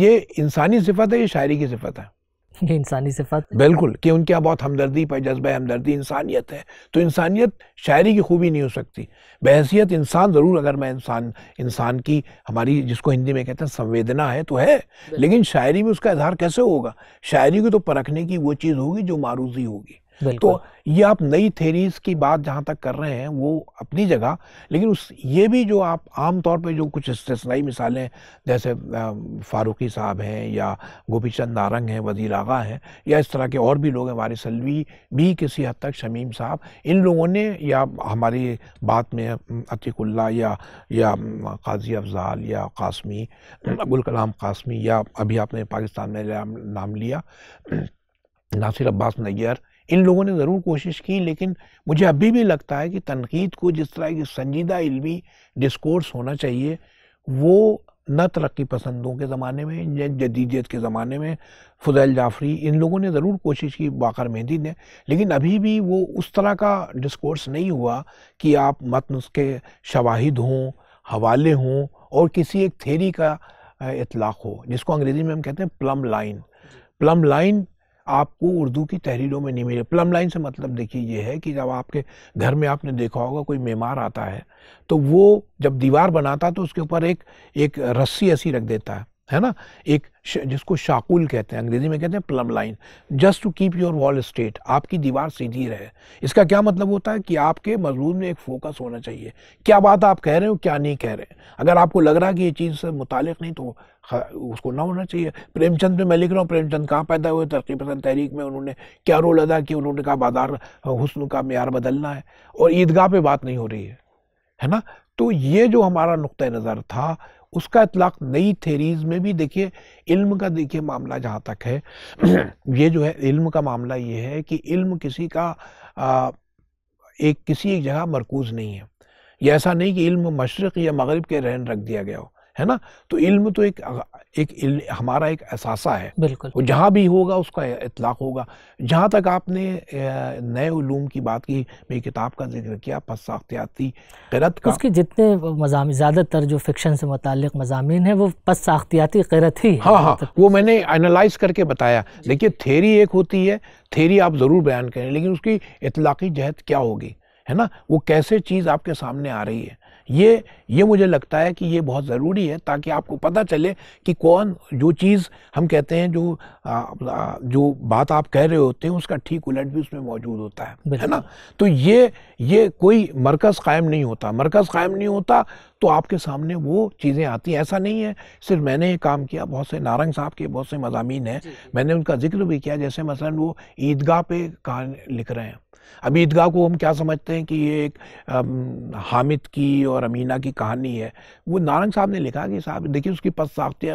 ये इंसानी सिफत है ये शायरी की सिफत है ये इंसानी सिफत बिल्कुल कि उनके यहाँ बहुत हमदर्दी पर जज्ब हमदर्दी इंसानियत है तो इंसानियत शायरी की खूबी नहीं हो सकती बहसीत इंसान ज़रूर अगर मैं इंसान इंसान की हमारी जिसको हिंदी में कहते हैं संवेदना है तो है लेकिन शायरी में उसका इजहार कैसे होगा शायरी को तो परखने की वो चीज़ होगी जो मारूजी होगी तो ये आप नई थेरीज की बात जहाँ तक कर रहे हैं वो अपनी जगह लेकिन उस ये भी जो आप आम तौर पे जो कुछ इस्तेसनाई मिसालें जैसे फारूकी साहब हैं या गोपीचंद नारंग हैं वजीर आगा हैं या इस तरह के और भी लोग हैं हमारे सलवी भी किसी हद तक शमीम साहब इन लोगों ने या हमारी बात में अतिकुल्ला या या काजी अफजाल या कासमी हम्म। अबुल कलाम कासमी या अभी आपने पाकिस्तान में नाम लिया नासिर अब्बास नैयर इन लोगों ने ज़रूर कोशिश की लेकिन मुझे अभी भी लगता है कि तनकीद को जिस तरह की संजीदा इलमी डिस्कोर्स होना चाहिए वो न तरक्की पसंदों के ज़माने में या जदीदियत के ज़माने में फ़जैल जाफरी इन लोगों ने ज़रूर कोशिश की बाकर मेहंदी ने लेकिन अभी भी वो उस तरह का डिस्कोर्स नहीं हुआ कि आप मतन उसके शवाहिद हों हवाले हों और किसी एक थेरी का इतलाक़ हो जिसको अंग्रेज़ी में हम कहते हैं प्लम लाइन प्लम लाइन आपको उर्दू की तहरीरों में नहीं मिले प्लम लाइन से मतलब देखिए ये है कि जब आपके घर में आपने देखा होगा कोई मेमार आता है तो वो जब दीवार बनाता है तो उसके ऊपर एक एक रस्सी ऐसी रख देता है है ना एक जिसको शाकुल कहते हैं अंग्रेजी में कहते हैं plumb line just to keep your wall straight आपकी दीवार सीधी रहे इसका क्या मतलब होता है कि आपके मजलूम में एक फोकस होना चाहिए क्या बात आप कह रहे हो क्या नहीं कह रहे अगर आपको लग रहा है कि ये चीज़ से मुतालिक नहीं तो उसको ना होना चाहिए प्रेमचंद में मैं लिख रहा हूँ प्रेमचंद कहाँ पैदा हुए तरक्की पसंद तहरीक में उन्होंने क्या रोल अदा किया उन्होंने कहा बाजार हुसन का मैार बदलना है और ईदगाह पर बात नहीं हो रही है है ना तो ये जो हमारा नुक़ नज़र था उसका इतलाक नई थेरीज में भी देखिए इल्म का देखिए मामला जहाँ तक है ये जो है इल्म का मामला ये है कि इल्म किसी का आ, एक किसी एक जगह मरकूज़ नहीं है यह ऐसा नहीं कि इल्म मशरक़ या मगरब के रहन रख दिया गया हो है ना तो इल्म तो एक एक इल्म, हमारा एक एहसासा है बिल्कुल वो जहाँ भी होगा उसका इतलाक होगा जहाँ तक आपने नए उलूम की बात की मेरी किताब का जिक्र किया पसाख्तियाती किरत का उसके जितने मजामी ज़्यादातर जो फिक्शन से मतलब मजामी हैं वो पसाख्तियाती किरत ही हाँ हाँ तो वो मैंने एनालाइज करके बताया देखिए थेरी एक होती है थेरी आप ज़रूर बयान करें लेकिन उसकी इतलाकी जहत क्या होगी है ना वो कैसे चीज़ आपके सामने आ रही है ये ये मुझे लगता है कि ये बहुत ज़रूरी है ताकि आपको पता चले कि कौन जो चीज़ हम कहते हैं जो आ, जो बात आप कह रहे होते हैं उसका ठीक उलट भी उसमें मौजूद होता है है ना तो ये ये कोई मरकज़ कायम नहीं होता मरकज़ कायम नहीं होता तो आपके सामने वो चीज़ें आती हैं ऐसा नहीं है सिर्फ मैंने ये काम किया बहुत से नारंग साहब के बहुत से मजामी हैं मैंने उनका जिक्र भी किया जैसे मसलन वो ईदगाह पे कहा लिख रहे हैं अब ईदगाह को हम क्या समझते हैं कि ये एक हामिद की और अमीना की कहानी है वो नारंग साहब ने लिखा कि साहब देखिए उसकी पद साख्ती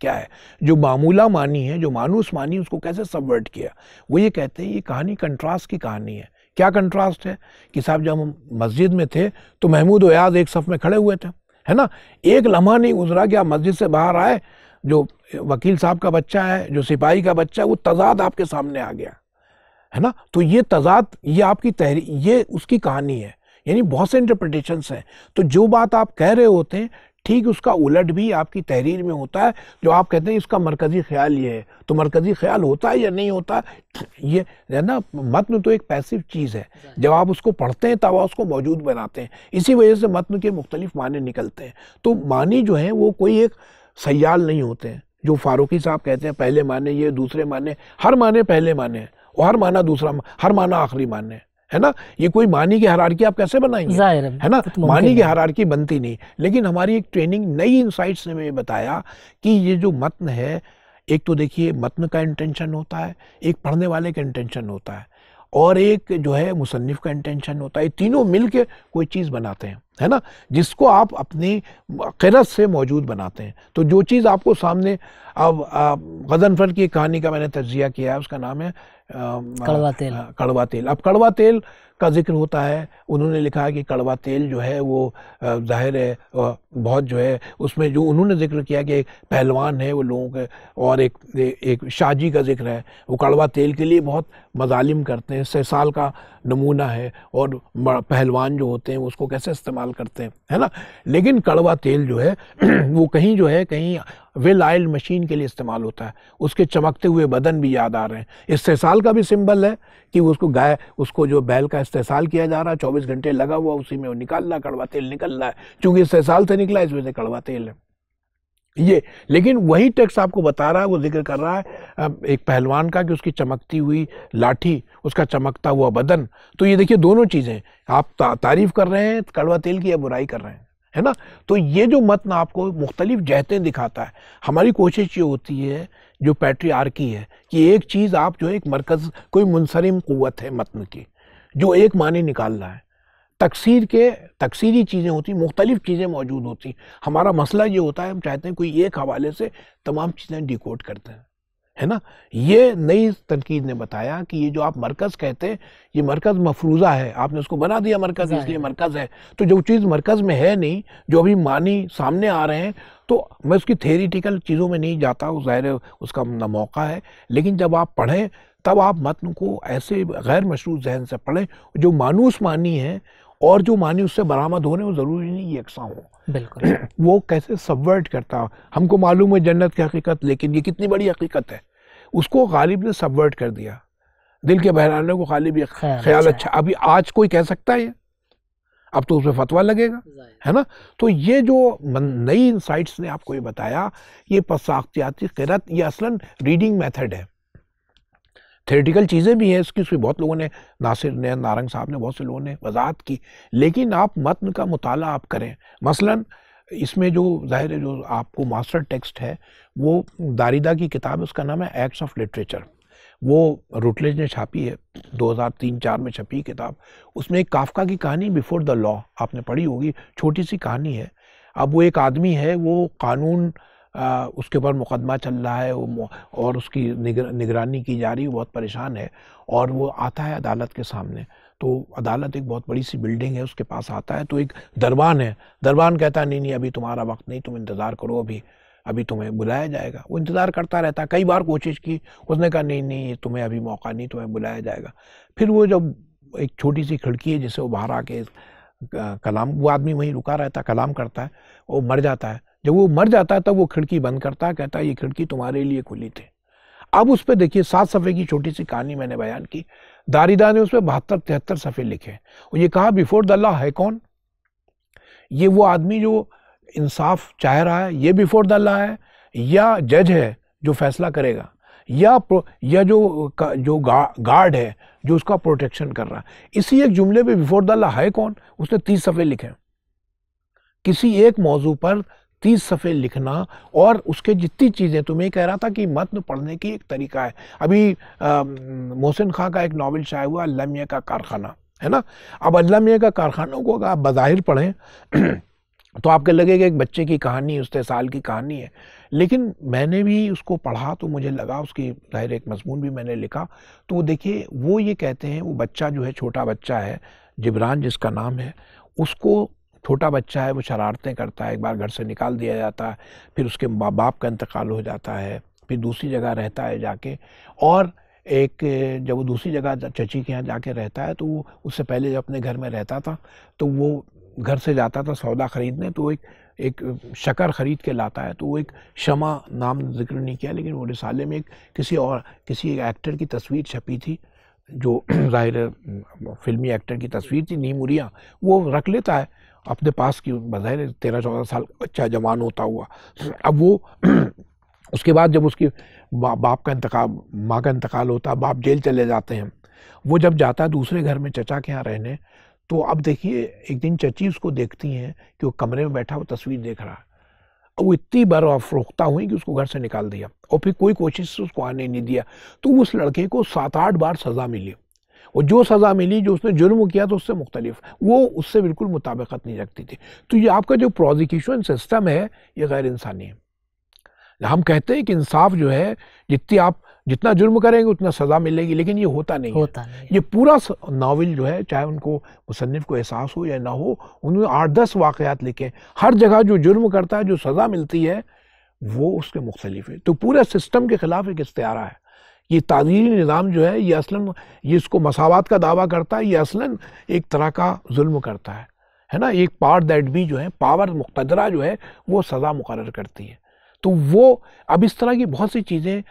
क्या है जो मामूला मानी है जो मानूस मानी उसको कैसे सबवर्ट किया वो ये कहते हैं ये कहानी कंट्रास्ट की कहानी है क्या कंट्रास्ट है कि साहब जब हम मस्जिद में थे तो महमूद वयाज एक सफ़ में खड़े हुए थे है ना एक लम्हा नहीं गुजरा कि आप मस्जिद से बाहर आए जो वकील साहब का बच्चा है जो सिपाही का बच्चा है वो तजाद आपके सामने आ गया है ना तो ये तजाद ये आपकी तहरी ये उसकी कहानी है यानी बहुत से इंटरप्रटेशन हैं तो जो बात आप कह रहे होते हैं ठीक उसका उलट भी आपकी तहरीर में होता है जो आप कहते हैं इसका मरकज़ी ख्याल ये है तो मरकज़ी ख्याल होता है या नहीं होता ये है ना मतन तो एक पैसिव चीज़ है जब आप उसको पढ़ते हैं तब उसको मौजूद बनाते हैं इसी वजह से मतन के मुख्तलिफ माने निकलते हैं तो मानी जो हैं वो कोई एक सयाल नहीं होते हैं जो फारूकी साहब कहते हैं पहले माने ये दूसरे माने हर माने पहले माने हैं और हर माना दूसरा हर माना आखिरी मान्य है है ना ये कोई मानी की हरारकी आप कैसे बनाएंगे है ना तो, तो मानी की हरारकी बनती नहीं लेकिन हमारी एक ट्रेनिंग नई इंसाइट्स ने हमें बताया कि ये जो मतन है एक तो देखिए मतन का इंटेंशन होता है एक पढ़ने वाले का इंटेंशन होता है और एक जो है मुसनफ़ का इंटेंशन होता है तीनों मिल कोई चीज़ बनाते हैं है ना जिसको आप अपनी किरत से मौजूद बनाते हैं तो जो चीज़ आपको सामने अब गजनफर की कहानी का मैंने तजिया किया है उसका नाम है कड़वा तेल कड़वा तेल अब कड़वा तेल का जिक्र होता है उन्होंने लिखा है कि कड़वा तेल जो है वो जाहिर है बहुत जो है उसमें जो उन्होंने जिक्र किया कि एक पहलवान है वो लोगों के और एक एक शाहजी का जिक्र है वो कड़वा तेल के लिए बहुत मजालिम करते हैं सहसाल का नमूना है और पहलवान जो होते हैं उसको कैसे इस्तेमाल करते हैं है ना लेकिन कड़वा तेल जो है वो कहीं जो है कहीं वेल आयल मशीन के लिए इस्तेमाल होता है उसके चमकते हुए बदन भी याद आ रहे हैं इस्तेसाल का भी सिंबल है कि उसको गाय उसको जो बैल का इस्तेसाल किया जा रहा है चौबीस घंटे लगा हुआ उसी में वो निकालना कड़वा तेल निकल रहा है चूँकि इस्तेसाल से निकला इस वजह से कड़वा तेल है ये लेकिन वही टेक्स आपको बता रहा है वो जिक्र कर रहा है एक पहलवान का कि उसकी चमकती हुई लाठी उसका चमकता हुआ बदन तो ये देखिए दोनों चीज़ें आप ता, तारीफ कर रहे हैं कड़वा तेल की या बुराई कर रहे हैं है ना तो ये जो मतन आपको मुख्तलिफ जहतें दिखाता है हमारी कोशिश ये होती है जो पैट्री की है कि एक चीज़ आप जो एक मरकज़ कोई मुनसरिम क़वत है मतन की जो एक माने निकालना है तकसीर के तकसीरी चीज़ें होती मुख्तलिफ़ चीज़ें मौजूद होती हमारा मसला ये होता है हम चाहते हैं कोई एक हवाले से तमाम चीज़ें डिकोड करते हैं है ना ये नई तनकीद ने बताया कि ये जो आप मरकज़ कहते हैं ये मरकज़ मफरूज़ा है आपने उसको बना दिया मरकज़ इसलिए मरकज़ है तो जो चीज़ मरकज़ में है नहीं जो अभी मानी सामने आ रहे हैं तो मैं उसकी थेरीटिकल चीज़ों में नहीं जाता ज़ाहिर उसका ना मौका है लेकिन जब आप पढ़ें तब आप मतन को ऐसे गैर मशरूत जहन से पढ़ें जो मानूस मानी है और जो मानी उससे बरामद हो रहे हैं वो ज़रूरी नहीं यकसा हो बिल्कुल वो कैसे सबवर्ट करता हमको मालूम है जन्नत की हकीकत लेकिन ये कितनी बड़ी हकीकत है उसको गालिब ने सबवर्ट कर दिया दिल के बहराने को गालिब ये ख्याल अच्छा, अच्छा अभी आज कोई कह सकता है अब तो उसमें फतवा लगेगा है ना तो ये जो नई इंसाइट्स ने आपको ये बताया ये पसाखियाती किरत ये असलन रीडिंग मेथड है थेटिकल चीज़ें भी हैं इसकी उसकी बहुत लोगों ने नासिर ने नारंग साहब ने बहुत से लोगों ने वजाहत की लेकिन आप मतन का मताल आप करें मसलन इसमें जो जाहिर है जो आपको मास्टर टेक्स्ट है वो दारिदा की किताब उसका नाम है एक्ट्स ऑफ लिटरेचर वो रुटलेज ने छापी है 2003-4 में छपी किताब उसमें एक काफका की कहानी बिफोर द लॉ आपने पढ़ी होगी छोटी सी कहानी है अब वो एक आदमी है वो कानून आ, उसके ऊपर मुकदमा चल रहा है और उसकी निगर, निगरानी की जा रही है बहुत परेशान है और वो आता है अदालत के सामने तो अदालत एक बहुत बड़ी सी बिल्डिंग है उसके पास आता है तो एक दरबान है दरबान कहता है नहीं नहीं अभी तुम्हारा वक्त नहीं तुम इंतज़ार करो अभी अभी तुम्हें बुलाया जाएगा वो इंतज़ार करता रहता कई बार कोशिश की उसने कहा नहीं नहीं तुम्हें अभी मौका नहीं तुम्हें बुलाया जाएगा फिर वो जब एक छोटी सी खिड़की है जिसे वो बाहर आके कलाम वो आदमी वहीं रुका रहता कलाम करता है वो मर जाता है जब वो मर जाता है तब वो खिड़की बंद करता कहता ये खिड़की तुम्हारे लिए खुली थी अब उस पर देखिए सात सफ़े की छोटी सी कहानी मैंने बयान की दारिदा ने उस पर बहत्तर तिहत्तर सफ़े लिखे और ये कहा बिफोर द लॉ है कौन ये वो आदमी जो इंसाफ चाह रहा है ये बिफोर द लॉ है या जज है जो फैसला करेगा या या जो जो गा, गार्ड है जो उसका प्रोटेक्शन कर रहा है इसी एक जुमले पे बिफोर द लॉ है कौन उसने तीस सफ़े लिखे किसी एक मौजू पर तीस सफ़े लिखना और उसके जितनी चीज़ें तो मैं कह रहा था कि मतन पढ़ने की एक तरीका है अभी मोहसिन खां का एक नावल शाया हुआ अल्लामिया का कारखाना है ना अब अल्लामिया का कारखानों को अगर आप बाहिर पढ़ें तो आपके लगेगा एक बच्चे की कहानी उस साल की कहानी है लेकिन मैंने भी उसको पढ़ा तो मुझे लगा उसकी जाहिर एक मजमून भी मैंने लिखा तो वो देखिए वो ये कहते हैं वो बच्चा जो है छोटा बच्चा है जिब्रान जिसका नाम है उसको छोटा बच्चा है वो शरारतें करता है एक बार घर से निकाल दिया जाता है फिर उसके माँ बाप का इंतकाल हो जाता है फिर दूसरी जगह रहता है जाके और एक जब वो दूसरी जगह चची के यहाँ जाके रहता है तो वो उससे पहले जब अपने घर में रहता था तो वो घर से जाता था सौदा ख़रीदने तो एक एक शकर ख़रीद के लाता है तो वो एक शमा नाम जिक्र नहीं किया लेकिन वो रिसाले में एक किसी और किसी एक एक्टर की तस्वीर छपी थी जो जाहिर फिल्मी एक्टर की तस्वीर थी नीमुरिया वो रख लेता है अपने पास की बजाय तेरह चौदह साल अच्छा जवान होता हुआ अब वो उसके बाद जब उसकी बा, बाप का इंतकाल माँ का इंतकाल होता बाप जेल चले जाते हैं वो जब जाता है दूसरे घर में चचा के यहाँ रहने तो अब देखिए एक दिन चची उसको देखती हैं कि वो कमरे में बैठा वो तस्वीर देख रहा है वो इतनी बार अफरोख्ता हुई कि उसको घर से निकाल दिया और फिर कोई कोशिश से उसको आने नहीं दिया तो उस लड़के को सात आठ बार सज़ा मिली और जो सज़ा मिली जो उसने जुर्म किया तो उससे मुख्तलिफ वो उससे बिल्कुल मुताबिकत नहीं रखती थी तो ये आपका जो प्रोजिक्यूशन सिस्टम है ये गैर इंसानी है हम कहते हैं कि इंसाफ जो है जितनी आप जितना जुर्म करेंगे उतना सज़ा मिलेगी लेकिन ये होता नहीं होता है। नहीं ये पूरा नावल जो है चाहे उनको मुसनफ़ को एहसास हो या ना हो उन्होंने आठ दस वाक़ात लिखे हर जगह जो जुर्म करता है जो सज़ा मिलती है वो उसके मुख्तलिफ है तो पूरे सिस्टम के ख़िलाफ़ एक इस्तारा है ये तादीरी निज़ाम जो है ये असलन ये इसको मसावत का दावा करता है ये असलन एक तरह का जुल्म करता है है ना एक पावर दैट भी जो है पावर मुख्तरा जो है वो सज़ा मुकर करती है तो वो अब इस तरह की बहुत सी चीज़ें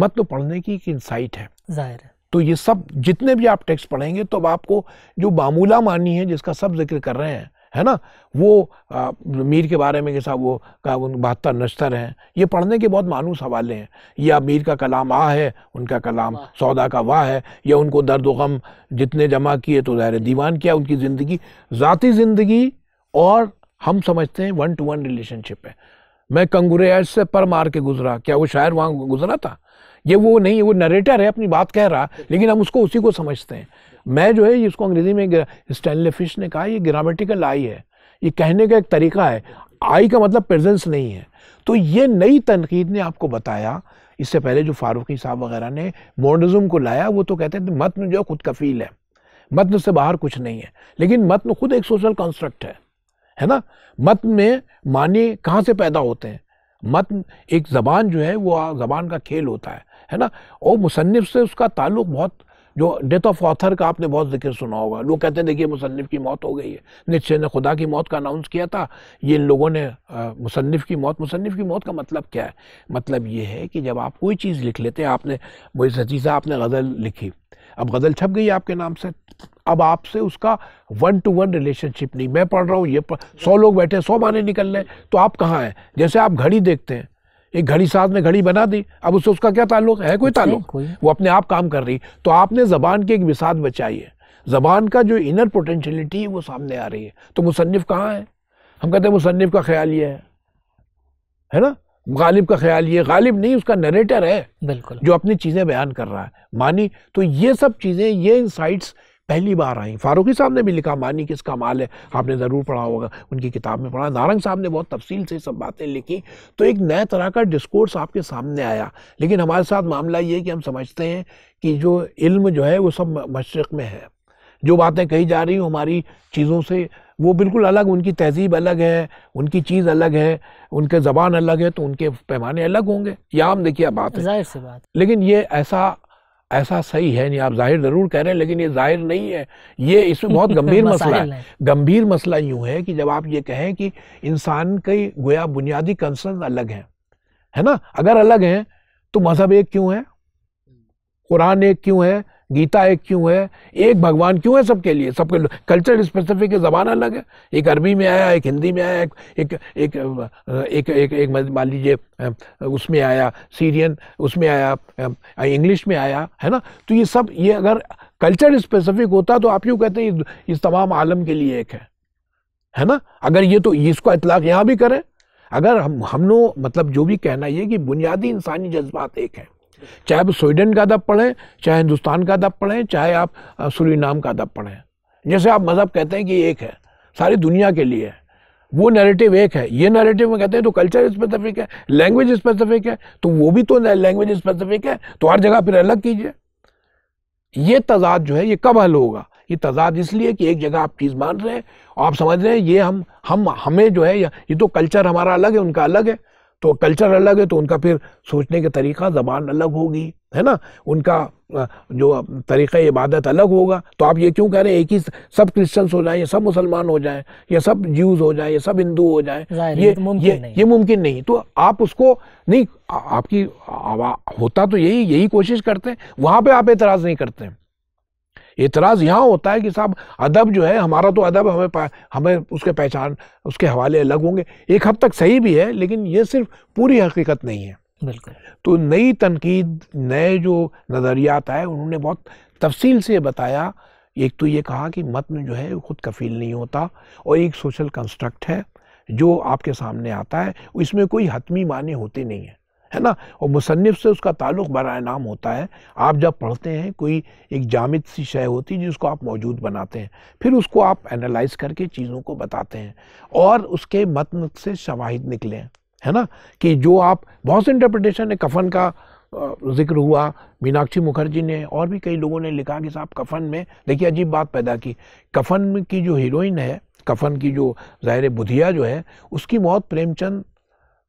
मत तो पढ़ने की एक इंसाइट है ज़ाहिर है तो ये सब जितने भी आप टेक्स्ट पढ़ेंगे तो अब आपको जो मामूला मानी है जिसका सब जिक्र कर रहे हैं है ना वो आ, मीर के बारे में जैसा वो का उन बहत्तर नश्तर हैं ये पढ़ने के बहुत मानूस हवाले हैं या मीर का कलाम आ है उनका कलाम सौदा का वाह है या उनको दर्द गम जितने जमा किए तो ज़ाहिर दीवान किया उनकी ज़िंदगी ज़ाती ज़िंदगी और हम समझते हैं वन टू वन रिलेशनशिप है मैं कंगूरे से पर मार के गुजरा क्या वो शायर वहाँ गुजरा था ये वो नहीं वो नरेटर है अपनी बात कह रहा लेकिन हम उसको उसी को समझते हैं मैं जो है इसको अंग्रेजी में स्टैनले फिश ने कहा ये ग्रामेटिकल आई है ये कहने का एक तरीका है आई का मतलब प्रेजेंस नहीं है तो ये नई तनकीद ने आपको बताया इससे पहले जो फारूकी साहब वगैरह ने मॉडर्निज्म को लाया वो तो कहते थे तो मतन जो खुद कफील है मतन से बाहर कुछ नहीं है लेकिन मतन खुद एक सोशल कंस्ट्रक्ट है है ना मत में माने कहाँ से पैदा होते हैं मत एक ज़बान जो है वो ज़बान का खेल होता है है ना और मुसनफ़ से उसका ताल्लुक बहुत जो डेथ ऑफ ऑथर का आपने बहुत जिक्र सुना होगा लोग कहते हैं देखिए मुसनफ़ की मौत हो गई है निश्चय ने खुदा की मौत का अनाउंस किया था ये इन लोगों ने मुसनफ़ की मौत मुसनफ़ की मौत का मतलब क्या है मतलब ये है कि जब आप कोई चीज़ लिख लेते हैं आपने वो सचीसा आपने गज़ल लिखी अब गज़ल छप गई आपके नाम से अब आपसे उसका वन टू वन रिलेशनशिप नहीं मैं पढ़ रहा हूँ ये सौ लोग बैठे सौ माने निकल रहे तो आप कहाँ हैं जैसे आप घड़ी देखते हैं एक घड़ी साथ में घड़ी बना दी अब उससे उसका क्या ताल्लुक है कोई ताल्लुक वो अपने आप काम कर रही तो आपने ज़बान की एक विसाद बचाई है ज़बान का जो इनर पोटेंशलिटी है वो सामने आ रही है तो मुसनफ़ कहाँ है हम कहते हैं मुसनफ़ का ख्याल ये है है ना गालिब का ख्याल ये गालिब नहीं उसका नरेटर है बिल्कुल जो अपनी चीज़ें बयान कर रहा है मानी तो ये सब चीज़ें ये इंसाइट्स पहली बार आई फारूकी साहब ने भी लिखा मानी किसका माल है आपने ज़रूर पढ़ा होगा उनकी किताब में पढ़ा नारंग साहब ने बहुत तफसील से सब बातें लिखी तो एक नए तरह का डिस्कोर्स आपके सामने आया लेकिन हमारे साथ मामला ये कि हम समझते हैं कि जो इल्म जो है वो सब मशरक़ में है जो बातें कही जा रही हूँ हमारी चीज़ों से वो बिल्कुल अलग उनकी तहजीब अलग है उनकी चीज़ अलग है उनके ज़बान अलग है तो उनके पैमाने अलग होंगे या हम देखिए बात है बात लेकिन ये ऐसा ऐसा सही है नहीं आप जाहिर जरूर कह रहे हैं लेकिन ये जाहिर नहीं है ये इसमें बहुत गंभीर मसला है गंभीर मसला यूं है कि जब आप ये कहें कि इंसान के गोया बुनियादी कंसर्न अलग हैं है ना अगर अलग हैं तो मजहब एक क्यों है कुरान एक क्यों है गीता एक क्यों है एक भगवान क्यों है सबके लिए सबके कल्चर स्पेसिफिक है जबान अलग है एक अरबी में आया एक हिंदी में आया एक एक एक एक, एक, एक मान लीजिए उसमें आया सीरियन उसमें आया इंग्लिश में आया है ना तो ये सब ये अगर कल्चर स्पेसिफिक होता तो आप यूँ कहते हैं इस तमाम आलम के लिए एक है है ना अगर ये तो इसको इतलाक यहाँ भी करें अगर हम हम लोग मतलब जो भी कहना ये कि बुनियादी इंसानी जज्बात एक हैं चाहे आप स्वीडन का अदब पढ़ें चाहे हिंदुस्तान का अदब पढ़ें चाहे आप नाम का अदब पढ़ें जैसे आप मज़हब कहते हैं कि एक है सारी दुनिया के लिए है वो नैरेटिव एक है ये नैरेटिव में कहते हैं तो कल्चर स्पेसिफिक है लैंग्वेज स्पेसिफिक है तो वो भी तो लैंग्वेज स्पेसिफिक है तो हर जगह फिर अलग कीजिए ये तजाद जो है ये कब हल होगा ये तजाद इसलिए कि एक जगह आप चीज़ मान रहे हैं और आप समझ रहे हैं ये हम हम हमें जो है ये तो कल्चर हमारा अलग है उनका अलग है तो कल्चर अलग है तो उनका फिर सोचने का तरीका ज़बान अलग होगी है ना उनका जो तरीक़ा इबादत अलग होगा तो आप ये क्यों कह रहे हैं एक ही सब क्रिश्चियंस हो जाए या सब मुसलमान हो जाए या सब ज्यूज हो जाए या सब हिंदू हो जाए ये ये तो ये मुमकिन नहीं तो आप उसको नहीं आपकी होता तो यही यही कोशिश करते हैं वहाँ पे आप एतराज़ नहीं करते हैं एतराज़ यहाँ होता है कि साहब अदब जो है हमारा तो अदब हमें हमें उसके पहचान उसके हवाले अलग होंगे एक हद तक सही भी है लेकिन ये सिर्फ पूरी हकीकत नहीं है बिल्कुल तो नई तनकीद नए जो नज़रियात आए उन्होंने बहुत तफसील से बताया एक तो ये कहा कि मतन जो है ख़ुद कफील नहीं होता और एक सोशल कंस्ट्रक्ट है जो आपके सामने आता है इसमें कोई हतमी माने होते नहीं हैं है ना और मुसनफ़ से उसका ताल्लुक़ बर नाम होता है आप जब पढ़ते हैं कोई एक जामित सी शय होती है जिसको आप मौजूद बनाते हैं फिर उसको आप एनालाइज करके चीज़ों को बताते हैं और उसके मतन से शवाहिद निकले हैं है ना कि जो आप बहुत से इंटरप्रटेशन है कफन का जिक्र हुआ मीनाक्षी मुखर्जी ने और भी कई लोगों ने लिखा कि साहब कफन में देखिए अजीब बात पैदा की कफन की जो हीरोइन है कफन की जो ज़ाहिर बुधिया जो है उसकी मौत प्रेमचंद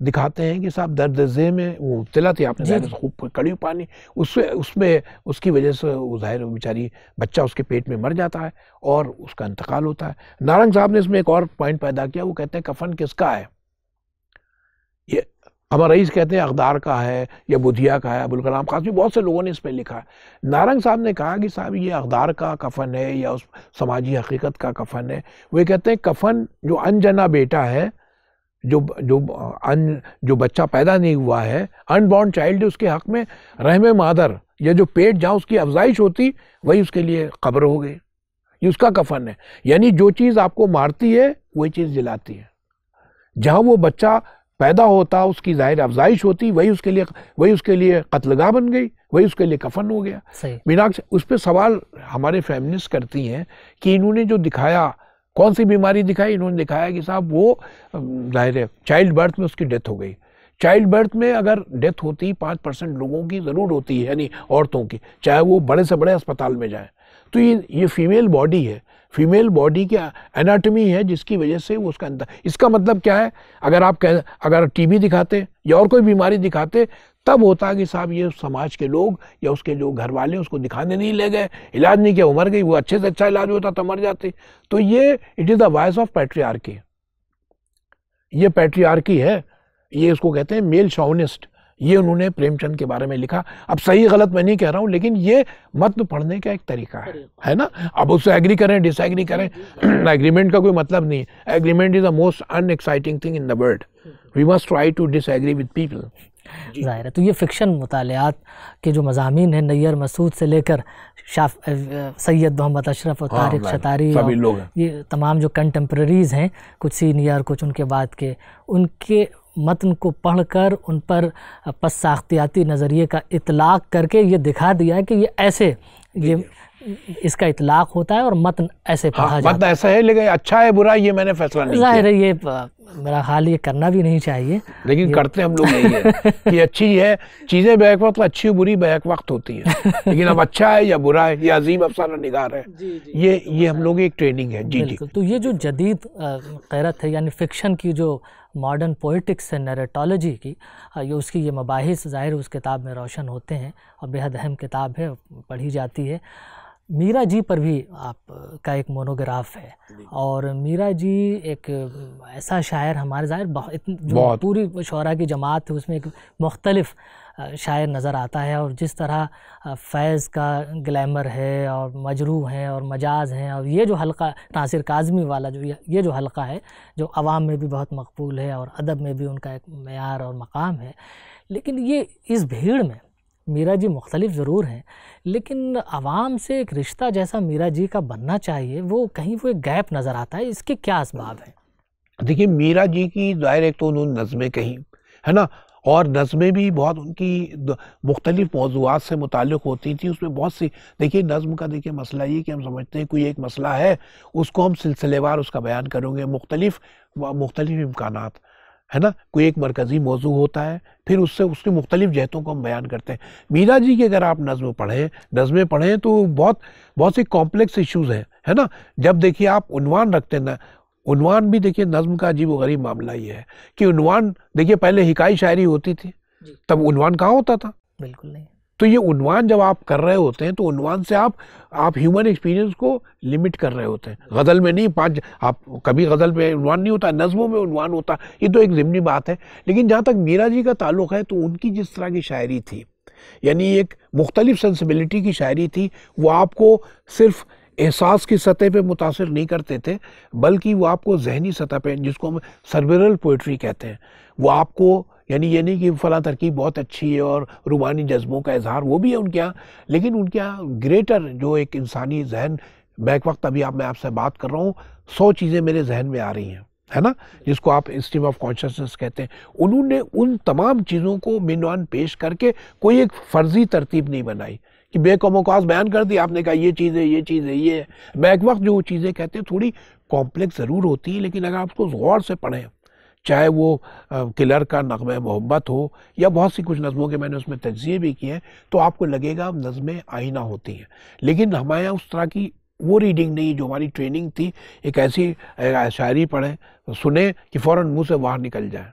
दिखाते हैं कि साहब दर्द जे में वो मुबतला थी आपने खूब कड़ी पानी उससे उसमें उसकी वजह से वो ज़ाहिर बेचारी बच्चा उसके पेट में मर जाता है और उसका इंतकाल होता है नारंग साहब ने इसमें एक और पॉइंट पैदा किया वो कहते हैं कफन किसका है ये अमर रईस कहते हैं अकदार का है या बुधिया का है अबुल कलाम खास भी बहुत से लोगों ने इस पर लिखा है नारंग साहब ने कहा कि साहब ये अकदार का कफन है या उस समाजी हकीकत का कफन है वो कहते हैं कफन जो अनजना बेटा है जो जो अन जो बच्चा पैदा नहीं हुआ है अनबॉर्न चाइल्ड उसके हक में रहम मादर या जो पेट जहाँ उसकी अफजाइश होती वही उसके लिए खबर हो गई ये उसका कफन है यानी जो चीज़ आपको मारती है वही चीज़ जलाती है जहाँ वो बच्चा पैदा होता उसकी जाहिर अफजाइश होती वही उसके लिए वही उसके लिए कत्लगा बन गई वही उसके लिए कफन हो गया मीनाक्ष उस पर सवाल हमारे फेमिनिस्ट करती हैं कि इन्होंने जो दिखाया कौन सी बीमारी दिखाई इन्होंने दिखाया कि साहब वो जाहिर है चाइल्ड बर्थ में उसकी डेथ हो गई चाइल्ड बर्थ में अगर डेथ होती पाँच परसेंट लोगों की ज़रूर होती है यानी औरतों की चाहे वो बड़े से बड़े अस्पताल में जाएं तो ये ये फीमेल बॉडी है फीमेल बॉडी की एनाटमी है जिसकी वजह से वो उसका अंदर इसका मतलब क्या है अगर आप कह अगर टीबी दिखाते या और कोई बीमारी दिखाते तब होता कि साहब ये समाज के लोग या उसके जो घर वाले उसको दिखाने नहीं ले गए इलाज नहीं किया वो मर गई वो अच्छे से अच्छा इलाज होता तो मर जाते तो ये it is the voice of patriarchy ये पैट्रियार्की है ये इसको कहते हैं मेल शाउनिस्ट ये उन्होंने प्रेमचंद के बारे में लिखा अब सही गलत मैं नहीं कह रहा हूँ लेकिन ये मत पढ़ने का एक तरीका है है ना अब उससे एग्री करें डिसएग्री करें एग्रीमेंट का कोई मतलब नहीं agreement is the most unexciting thing in the world we must try to disagree with people ज़ाहिर है तो ये फ़िक्शन मुतालियात के जो मजामी हैं नैयर मसूद से लेकर शाफ सैद मोहम्मद अशरफ और हाँ, तारिक शतारी और ये तमाम जो कंटेम्प्रेरीज़ हैं कुछ सीनियर कुछ उनके बाद के उनके मतन को पढ़कर उन पर पस साख्तियाती नज़रिए का इतलाक़ करके ये दिखा दिया है कि ये ऐसे ये इसका इतलाक होता है और मतन ऐसे हाँ, पढ़ा हाँ, जाता है ऐसा है लेकिन अच्छा है बुरा ये मैंने फैसला नहीं जाहिर है ये मेरा ख्याल ये करना भी नहीं चाहिए लेकिन करते हम लोग नहीं है कि अच्छी है चीज़ें बैक वक्त अच्छी बुरी बैक वक्त होती है लेकिन अब अच्छा है या बुरा है या अज़ीब अफसाना निगार है जी, जी, ये तो ये हम लोग एक ट्रेनिंग है जी जी तो ये जो जदीद गैरत है यानी फिक्शन की जो मॉडर्न पोइटिक्स है नरेटोलॉजी की ये उसकी ये मबाहिस ज़ाहिर उस किताब में रोशन होते हैं और बेहद अहम किताब है पढ़ी जाती है मीरा जी पर भी आप का एक मोनोग्राफ है और मीरा जी एक ऐसा शायर हमारे ज़ाहिर जो पूरी शरा की जमात है उसमें एक मुख्तलफ़ शायर नज़र आता है और जिस तरह फैज़ का ग्लैमर है और मजरू हैं और मजाज हैं और ये जो हल्का नासिर काजमी वाला जो ये जो हल्का है जो आवाम में भी बहुत मकबूल है और अदब में भी उनका एक मैार और मकाम है लेकिन ये इस भीड़ में मीरा जी मुख्तलिफ ज़रूर हैं लेकिन आवाम से एक रिश्ता जैसा मीरा जी का बनना चाहिए वो कहीं वो एक गैप नज़र आता है इसके क्या इसबाब हैं देखिए मीरा जी की दायरे तो उन्होंने नज़में कहीं है ना और नज़में भी बहुत उनकी मुख्तलिफ मौजूद से मुतल होती थी उसमें बहुत सी देखिए नज़म का देखिए मसला ये कि हम समझते हैं कोई एक मसला है उसको हम सिलसिलेवार उसका बयान करेंगे मुख्तलिफ मुख्तलिफ इम्कान है ना कोई एक मरकज़ी मौजू होता है फिर उससे उसके मुख्तलिफ जहतों को हम बयान करते हैं मीरा जी की अगर आप नज़म पढ़ें नज़में पढ़ें तो बहुत बहुत सी कॉम्प्लेक्स इशूज़ हैं है ना जब देखिए आप उनवान रखते हैं नावान भी देखिए नज़म का अजीब गरीब मामला ये है कि उनवान देखिए पहले हिकाई शायरी होती थी तब उनवान कहाँ होता था बिल्कुल नहीं तो ये उन्वान जब आप कर रहे होते हैं तो उन्वान से आप आप ह्यूमन एक्सपीरियंस को लिमिट कर रहे होते हैं गज़ल में नहीं पाँच आप कभी गज़ल में उनवान नहीं होता नज़मों में उनवान होता ये तो एक ज़िमनी बात है लेकिन जहाँ तक मीरा जी का ताल्लुक है तो उनकी जिस तरह की शायरी थी यानी एक मुख्तलिफ सेंसिबिलिटी की शायरी थी वो आपको सिर्फ़ एहसास की सतह पे मुतासर नहीं करते थे बल्कि वो आपको जहनी सतह पे जिसको हम सर्वरल पोइट्री कहते हैं वो आपको यानी ये नहीं कि फला तरकीब बहुत अच्छी है और रूबानी जज्बों का इजहार वो भी है उनके यहाँ लेकिन उनके यहाँ ग्रेटर जो एक इंसानी जहन बैक वक्त अभी आप मैं आपसे बात कर रहा हूँ सौ चीज़ें मेरे जहन में आ रही हैं है ना जिसको आप स्ट्रीम ऑफ कॉन्शसनेस कहते हैं उन्होंने उन तमाम चीज़ों को मिनवान पेश करके कोई एक फर्जी तरतीब नहीं बनाई कि बेकमोकाज बयान कर दिया आपने कहा ये चीज़ है ये चीज़ है ये बैक वक्त जो चीज़ें कहते हैं थोड़ी कॉम्प्लेक्स ज़रूर होती है लेकिन अगर आप उसको गौर से पढ़ें चाहे वो किलर का नगम मोहब्बत हो या बहुत सी कुछ नज़मों के मैंने उसमें तजिए भी किए हैं तो आपको लगेगा नज़में आईना होती हैं लेकिन हमारे यहाँ उस तरह की वो रीडिंग नहीं जो हमारी ट्रेनिंग थी एक ऐसी शायरी पढ़ें सुने कि फ़ौर मुँह से बाहर निकल जाए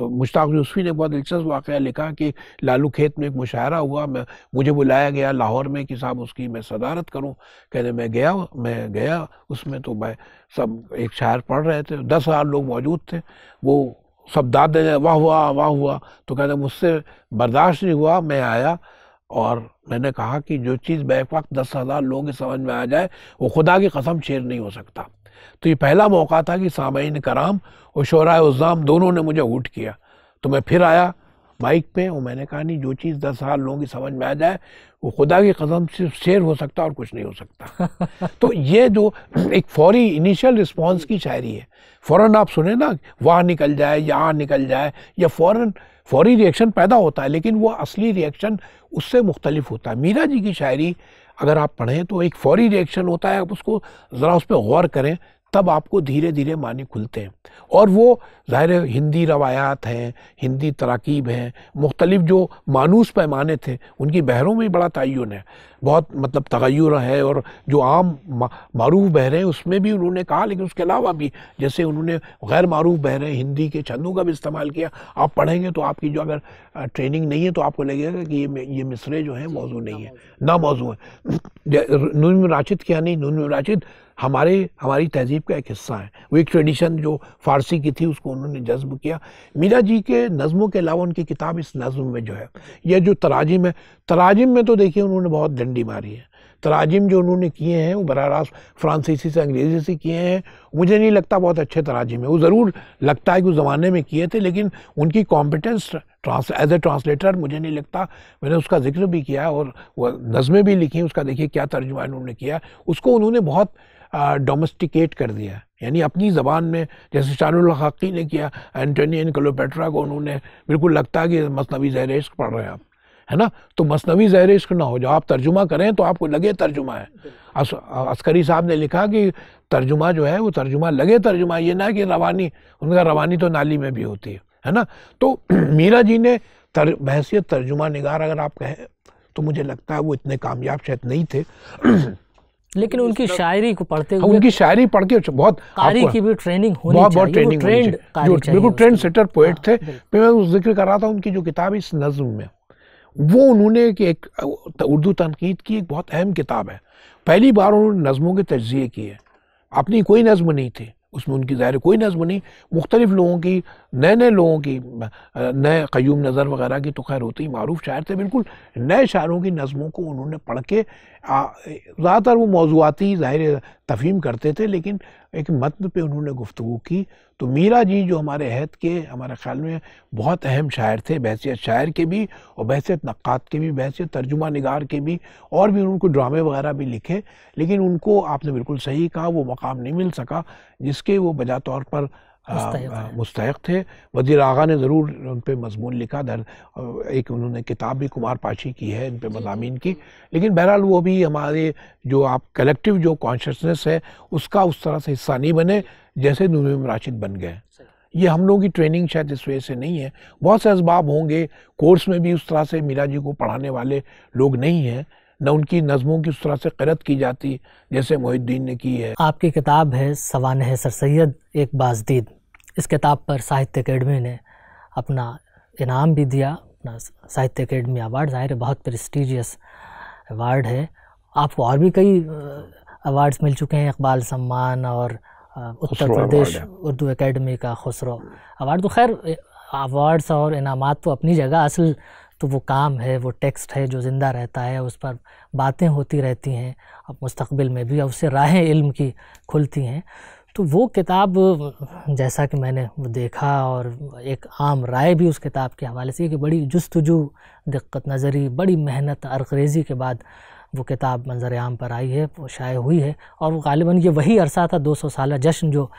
मुश्ताक यूसफी ने बहुत दिलचस्प वाक़ लिखा कि लालू खेत में एक मुशायरा हुआ मैं मुझे बुलाया गया लाहौर में कि साहब उसकी मैं सदारत करूँ कहते मैं गया मैं गया उसमें तो मैं सब एक शायर पढ़ रहे थे दस हज़ार लोग मौजूद थे वो सब दाद देने वाह हुआ वाह हुआ तो कहते मुझसे बर्दाश्त नहीं हुआ मैं आया और मैंने कहा कि जो चीज़ बैक वक्त दस हज़ार लोगों के समझ में आ जाए वो खुदा की कसम शेर नहीं हो सकता तो ये पहला मौका था कि सामयन कराम और शोरा उज़ाम दोनों ने मुझे ऊट किया तो मैं फिर आया माइक पे और मैंने कहा नहीं जो चीज़ दस साल लोगों की समझ में आ जाए वो खुदा की कदम सिर्फ शेर हो सकता और कुछ नहीं हो सकता तो ये जो एक फौरी इनिशियल रिस्पॉन्स की शायरी है फ़ौर आप सुने ना वहाँ निकल जाए यहाँ निकल जाए या हाँ, फ़ौर फौरी रिएक्शन पैदा होता है लेकिन वो असली रिएक्शन उससे मुख्तलिफ होता है मीरा जी की शायरी अगर आप पढ़ें तो एक फौरी रिएक्शन होता है आप उसको ज़रा उस पर गौर करें तब आपको धीरे धीरे मानी खुलते हैं और वो ज़ाहिर हिंदी रवायात हैं हिंदी तरकीब हैं मुख्तलिफ जो मानूस पैमाने थे उनकी बहरों में बड़ा तयन है बहुत मतलब तगैर है और जो आम मरूफ हैं उसमें भी उन्होंने कहा लेकिन उसके अलावा भी जैसे उन्होंने गैर मरूफ बहरें हिंदी के छंदों का भी इस्तेमाल किया आप पढ़ेंगे तो आपकी जो अगर ट्रेनिंग नहीं है तो आपको लगेगा कि ये ये मिसरे जो हैं मौजू नहीं है ना मौजू है नून राशिद क्या नहीं नून राशिद हमारे हमारी तहजीब का एक हिस्सा है वो एक ट्रेडिशन जो फ़ारसी की थी उसको उन्होंने जज्ब किया मीरा जी के नज़मों के अलावा उनकी किताब इस नज़म में जो है यह जो तराजिम है तराजिम में तो देखिए उन्होंने बहुत डंडी मारी है तराजिम जो उन्होंने किए हैं वो बरह रास्त फ्रांसीसी से अंग्रेजी से किए हैं मुझे नहीं लगता बहुत अच्छे तराजिम है वो ज़रूर लगता है कि उस ज़माने में किए थे लेकिन उनकी competence trans as a translator मुझे नहीं लगता मैंने उसका जिक्र भी किया और वह नज़में भी लिखी उसका देखिए क्या तर्जुमा उन्होंने किया उसको उन्होंने बहुत डोमेस्टिकेट कर दिया यानी अपनी ज़बान में जैसे शानी ने किया एंटोनी एन क्लोपेट्रा को उन्होंने बिल्कुल लगता है कि मतलबी जहरेश पढ़ रहे हैं आप है ना तो मसनवी ज़हर इश्क ना हो जाओ आप तर्जुमा करें तो आपको लगे तर्जुमा है अस्करी साहब ने लिखा कि तर्जुमा जो है वो तर्जुमा लगे तर्जुमा ये ना कि रवानी उनका रवानी तो नाली में भी होती है है ना तो मीरा जी ने तर, बहसीत तर्जुमा निगार अगर आप कहें तो मुझे लगता है वो इतने कामयाब शायद नहीं थे लेकिन उनकी शायरी को पढ़ते हाँ, हुए उनकी शायरी पढ़ के अच्छा, बहुत कारी की भी ट्रेनिंग होनी बहुत बहुत ट्रेनिंग ट्रेंड बिल्कुल ट्रेंड सेटर पोएट थे मैं उस जिक्र कर रहा था उनकी जो किताब इस नज्म में वो उन्होंने कि एक तो उर्दू तनकीद की एक बहुत अहम किताब है पहली बार उन्होंने नज़मों के तजिए किए अपनी कोई नज़म नहीं थी उसमें उनकी ज़ाहिर कोई नज़म नहीं मुख्तलिफ लोगों की नए नए लोगों की नए क्यूम नज़र वगैरह की तो खैर होती ही मरूफ शायर थे बिल्कुल नए शायरों की नज़मों को उन्होंने पढ़ के ज़्यादातर वो मौजूदी ज़ाहिर तफीम करते थे लेकिन एक मतन पे उन्होंने गुफ्तु की तो मीरा जी जो हमारे अहद के हमारे ख्याल में बहुत अहम शायर थे बहसीत शायर के भी और बहसीत नक़ात के भी बहसीत तर्जुमा नगार के भी और भी उनको ड्रामे वगैरह भी लिखे लेकिन उनको आपने बिल्कुल सही कहा वो मकाम नहीं मिल सका जिसके वो बजा तौर पर मुस्तक थे वजीर आगा ने ज़रूर उन पर मजमून लिखा दर एक उन्होंने किताब भी कुमार पाशी की है इन पर मजामी की लेकिन बहरहाल वो भी हमारे जो आप कलेक्टिव जो कॉन्शसनेस है उसका उस तरह से हिस्सा नहीं बने जैसे नूम राशिद बन गए ये हम लोगों की ट्रेनिंग शायद इस वजह से नहीं है बहुत से इसबाब होंगे कोर्स में भी उस तरह से मीरा जी को पढ़ाने वाले लोग नहीं हैं न उनकी नज़मों की उस तरह से करत की जाती जैसे मोहिद्दीन ने की है आपकी किताब है सवान है सर सैद एक बाजदीद इस किताब पर साहित्य अकेडमी ने अपना इनाम भी दिया अपना साहित्य अकेडमी अवार्ड ज़ाहिर है बहुत प्रेस्टिजियस अवार्ड है आपको और भी कई अवार्ड्स मिल चुके हैं इकबाल सम्मान और उत्तर प्रदेश उर्दू एकेडमी का खुसरो अवार्ड तो खैर अवार्ड्स और इनामात तो अपनी जगह असल तो वो काम है वो टेक्स्ट है जो ज़िंदा रहता है उस पर बातें होती रहती हैं अब मुस्तबिल में भी उससे राहें इल्म की खुलती हैं तो वो किताब जैसा कि मैंने वो देखा और एक आम राय भी उस किताब के हवाले से कि बड़ी जस्तजू दिक्कत नज़री बड़ी मेहनत अरक्रेज़ी के बाद वो किताब मंजर आम पर आई है वो शाये हुई है और वो गालिबा ये वही अरसा था दो सौ साल जश्न जो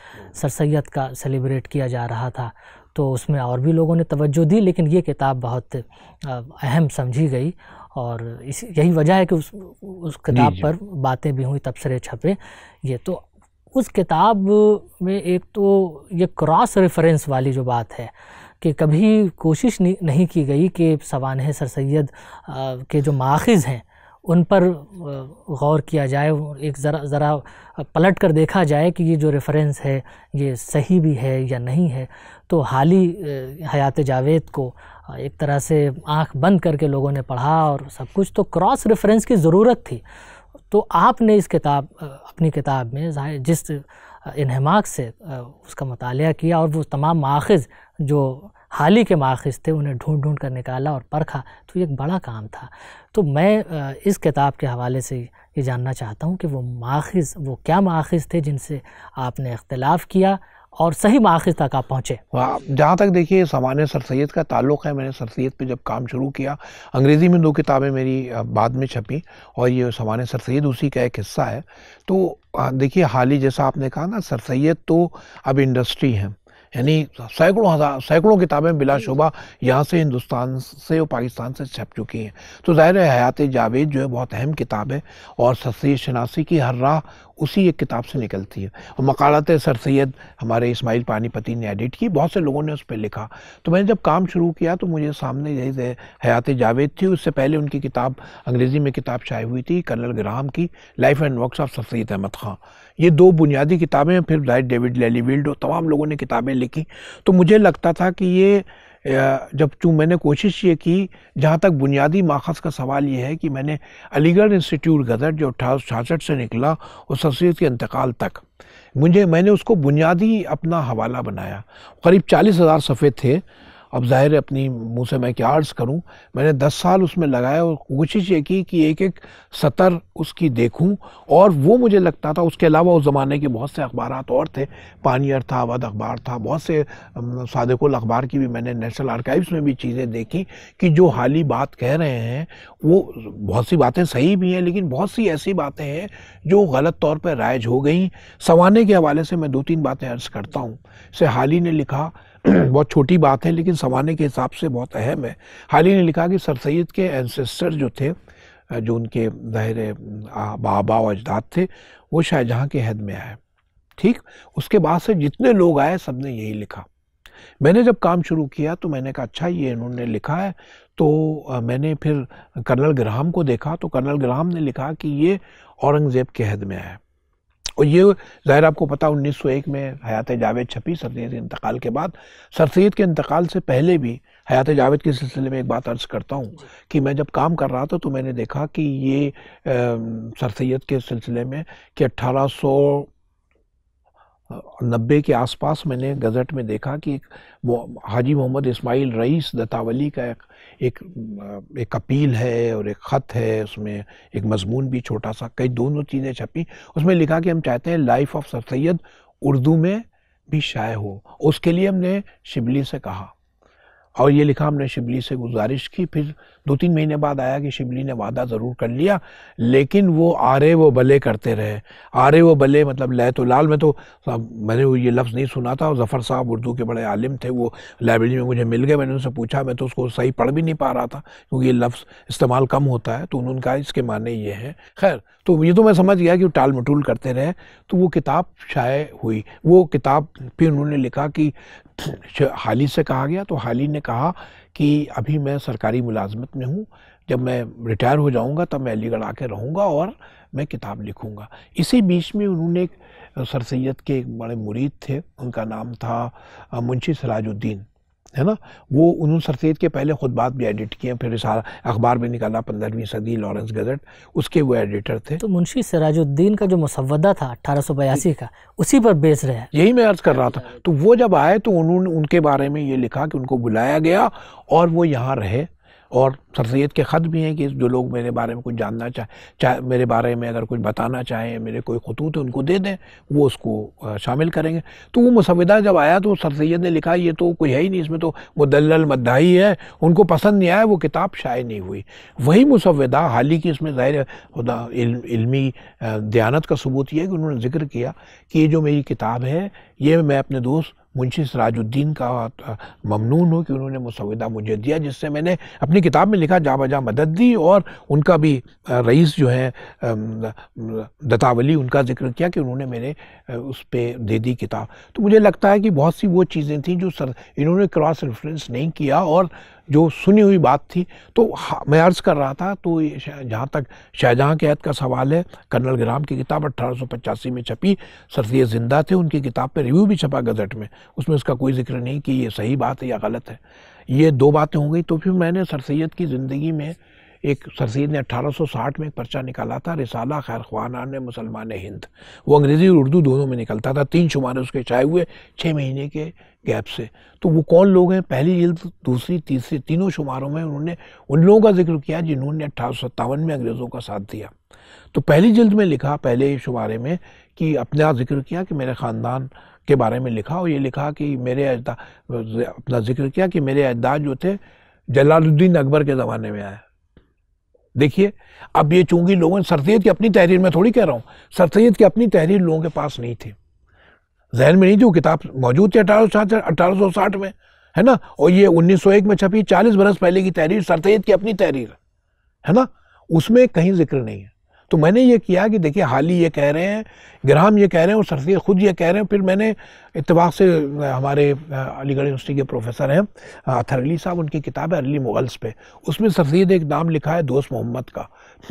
सर सैद का सेलिब्रेट किया जा रहा था तो उसमें और भी लोगों ने तवज्जो दी लेकिन ये किताब बहुत अहम समझी गई और इस यही वजह है कि उस उस किताब पर बातें भी हुई तबसरे छपे ये तो उस किताब में एक तो ये क्रॉस रेफरेंस वाली जो बात है कि कभी कोशिश नहीं, की गई कि सवान सर सैद के जो माखज़ हैं उन पर गौर किया जाए एक ज़रा ज़रा पलट कर देखा जाए कि ये जो रेफरेंस है ये सही भी है या नहीं है तो हाल ही हयात जावेद को एक तरह से आंख बंद करके लोगों ने पढ़ा और सब कुछ तो क्रॉस रेफरेंस की ज़रूरत थी तो आपने इस किताब अपनी किताब में जिस इनहमाक से उसका मताल किया और वो तमाम माखज़ जो हाल ही के माखज़ थे उन्हें ढूंढ ढूंढ कर निकाला और परखा तो ये एक बड़ा काम था तो मैं इस किताब के हवाले से ये जानना चाहता हूँ कि वो माखज़ वो क्या माखज़ थे जिनसे आपने इख्तलाफ किया और सही माखिज तक आप पहुँचे जहाँ तक देखिए सामान्य सर सैद का ताल्लुक है मैंने सर सैद पर जब काम शुरू किया अंग्रेज़ी में दो किताबें मेरी बाद में छपी और ये सामान्य सर सैद उसी का एक हिस्सा है तो देखिए हाल ही जैसा आपने कहा ना सर सैद तो अब इंडस्ट्री हैं यानी सैकड़ों हज़ार सैकड़ों किताबें बिला शुबा यहाँ से हिंदुस्तान से और पाकिस्तान से छप चुकी हैं तो ज़ाहिर है हयात जावेद जो है बहुत अहम किताब है और सर सैद शनासी की हर राह उसी एक किताब से निकलती है और मकालत सर सैद हमारे इस्माइल पानीपति ने एडिट की बहुत से लोगों ने उस पर लिखा तो मैंने जब काम शुरू किया तो मुझे सामने यही हयात जावेद थी उससे पहले उनकी किताब अंग्रेज़ी में किताब छाई हुई थी कर्नल ग्राम की life and works of sir Syed Ahmad Khan ये दो बुनियादी किताबें फिर डेविड लेलीविल्ड और तमाम लोगों ने किताबें लिखी तो मुझे लगता था कि ये जब चूँ मैंने कोशिश ये की जहाँ तक बुनियादी माखज का सवाल ये है कि मैंने अलीगढ़ इंस्टीट्यूट गदर जो अठारह से निकला उस शख्सियत के इंतकाल तक मुझे मैंने उसको बुनियादी अपना हवाला बनाया करीब चालीस हज़ार सफ़े थे अब ज़ाहिर है अपनी मुँह से मैं क्या अर्ज़ करूँ मैंने दस साल उसमें लगाया और कोशिश ये की कि एक एक सतर उसकी देखूँ और वो मुझे लगता था उसके अलावा उस ज़माने के बहुत से अखबार और थे पानियर था अवध अखबार था बहुत से सादकुल अखबार की भी मैंने नेशनल आर्काइव्स में भी चीज़ें देखी कि जो हाली बात कह रहे हैं वो बहुत सी बातें सही भी हैं लेकिन बहुत सी ऐसी बातें हैं जो गलत तौर पर राइज हो गई सवाने के हवाले से मैं दो तीन बातें अर्ज़ करता हूँ से ही ने लिखा बहुत छोटी बात है लेकिन जमाने के हिसाब से बहुत अहम है हाल ही ने लिखा कि सर सैद के एनसेस्टर जो थे जो उनके दाहिर बाबा और अजदाद थे वो शाहजहाँ के हद में आए ठीक उसके बाद से जितने लोग आए सब ने यही लिखा मैंने जब काम शुरू किया तो मैंने कहा अच्छा ये इन्होंने लिखा है तो मैंने फिर कर्नल ग्राम को देखा तो कर्नल ग्राम ने लिखा कि ये औरंगज़ेब के हद में आया और ये ज़ाहिर आपको पता 1901 में हयात जावेद छपी सर सैद के इंतकाल के बाद सर सैद के इंतकाल से पहले भी हयात जावेद के सिलसिले में एक बात अर्ज़ करता हूँ कि मैं जब काम कर रहा था तो मैंने देखा कि ये आ, सर सैद के सिलसिले में कि अट्ठारह नब्बे के आसपास मैंने गज़ट में देखा कि हाजी मोहम्मद इस्माइल रईस दतावली का एक एक एक अपील है और एक ख़त है उसमें एक मजमून भी छोटा सा कई दोनों चीज़ें छपी उसमें लिखा कि हम चाहते हैं life of sir Syed Urdu में भी शाये हो उसके लिए हमने शिबली से कहा और ये लिखा हमने शिबली से गुजारिश की फिर दो तीन महीने बाद आया कि शिबली ने वादा ज़रूर कर लिया लेकिन वो आरे वो बले करते रहे आरे वो बले मतलब लै तो लाल में तो मैंने ये लफ्ज़ नहीं सुना था ज़फ़र साहब उर्दू के बड़े आलिम थे वो लाइब्रेरी में मुझे मिल गए मैंने उनसे पूछा मैं तो उसको सही पढ़ भी नहीं पा रहा था क्योंकि ये लफ्ज़ इस्तेमाल कम होता है तो उन्होंने कहा इसके माने ये है खैर तो ये तो मैं समझ गया कि वो टाल मटूल करते रहे तो वो किताब शाये हुई वो किताब फिर उन्होंने लिखा कि हाली से कहा गया तो हाली ने कहा कि अभी मैं सरकारी मुलाजमत में हूँ जब मैं रिटायर हो जाऊँगा तब मैं अलीगढ़ आके रहूँगा और मैं किताब लिखूँगा इसी बीच में उन्होंने सर सैद के एक बड़े मुरीद थे उनका नाम था मुंशी सराजुद्दीन है ना वो उन्होंने सरसैद के पहले खुद बात भी एडिट किए फिर अखबार में निकाला पंद्रहवीं सदी लॉरेंस गजट उसके वो एडिटर थे तो मुंशी सराजुद्दीन का जो मुसवदा था बयासी का उसी पर बेस रहे यही मैं अर्ज कर रहा था तो वो जब आए तो उन्होंने उनके बारे में ये लिखा कि उनको बुलाया गया और वो यहाँ रहे और सर सैद के ख़त भी हैं कि जो लोग मेरे बारे में कुछ जानना चाह चाहे मेरे बारे में अगर कुछ बताना चाहें मेरे कोई खतूत उनको दे दें वो उसको शामिल करेंगे तो वो मुसविदा जब आया तो सर सैद ने लिखा ये तो कोई है ही नहीं इसमें तो मुदल मद्दाही है उनको पसंद नहीं आया वो किताब शाये नहीं हुई वही मुसविदा हाल ही की इसमें ज़ाहिर खुदा इलमी दयानत का सबूत यह है कि उन्होंने जिक्र किया कि ये जो मेरी किताब है ये मैं अपने दोस्त मुंशी सराजुद्दीन का ममनून हो कि उन्होंने मुसविदा मुझे दिया जिससे मैंने अपनी किताब में लिखा जा बजा मदद दी और उनका भी रईस जो है दतावली उनका जिक्र किया कि उन्होंने मेरे उस पर दे दी किताब तो मुझे लगता है कि बहुत सी वो चीज़ें थी जो सर इन्होंने क्रॉस रेफरेंस नहीं किया और जो सुनी हुई बात थी तो मैं अर्ज़ कर रहा था तो जहाँ तक शाहजहाँ के ऐद का सवाल है कर्नल ग्राम की किताब अट्ठारह में छपी सरफिय ज़िंदा थे उनकी किताब पर रिव्यू भी छपा गजट में उसमें उसका कोई जिक्र नहीं कि ये सही बात है या गलत है ये दो बातें हो गई तो फिर मैंने सर सैद की ज़िंदगी में एक सरसीद ने 1860 में एक पर्चा निकाला था रिसाला खैर खाना ने मुसलमान हिंद वो अंग्रेज़ी और उर्दू दोनों में निकलता था तीन शुमारे उसके चाहे हुए छः महीने के गैप से तो वो कौन लोग हैं पहली जल्द दूसरी तीसरी तीनों शुमारों में उन्होंने उन लोगों का जिक्र किया जिन्होंने अट्ठारह में अंग्रेज़ों का साथ दिया तो पहली जल्द में लिखा पहले शुमारे में कि अपना जिक्र किया कि मेरे ख़ानदान के बारे में लिखा और ये लिखा कि मेरे अजदा अपना जिक्र किया कि मेरे अजदाद जो थे जलालुद्दीन अकबर के ज़माने में आए देखिए अब ये चूंगी लोगों ने सरसैद की अपनी तहरीर में थोड़ी कह रहा हूँ सर सैद की अपनी तहरीर लोगों के पास नहीं थी जहन में नहीं थी वो किताब मौजूद थी अठारह सौ अठारह साठ में है ना और ये उन्नीस सौ एक में छपी चालीस बरस पहले की तहरीर सर सैद की अपनी तहरीर है ना उसमें कहीं जिक्र नहीं है तो मैंने ये किया कि देखिए हाल ही ये कह रहे हैं ग्राम ये कह रहे हैं और सरसैद खुद ये कह रहे हैं फिर मैंने इतवाक से हमारे अलीगढ़ यूनिवर्सिटी के प्रोफेसर हैं अली साहब उनकी किताब है अली मुगल्स पे उसमें सरसैद एक नाम लिखा है दोस्त मोहम्मद का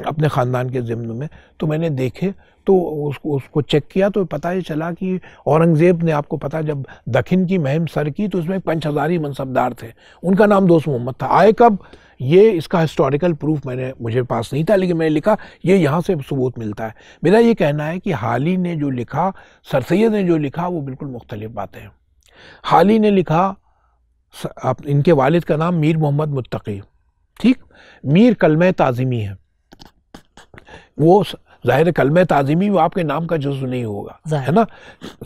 अपने ख़ानदान के ज़िम्न में तो मैंने देखे तो उसको उसको चेक किया तो पता ही चला कि औरंगज़ेब ने आपको पता जब दखिन की महम सर की तो उसमें पंच हज़ार ही मनसबदार थे उनका नाम दोस्त मोहम्मद था आए कब ये इसका हिस्टोरिकल प्रूफ मैंने मुझे पास नहीं था लेकिन मैंने लिखा ये यहाँ से सबूत मिलता है मेरा ये कहना है कि हाल ही ने जो लिखा सर सैद ने जो लिखा वो बिल्कुल मुख्तलिफ बातें हैं ही ने लिखा आप इनके वालिद का नाम मीर मोहम्मद मुत्तकी ठीक मीर कलम ताज़िमी है वो जाहिर कलम ताज़िमी वो आपके नाम का जुज्व नहीं होगा है ना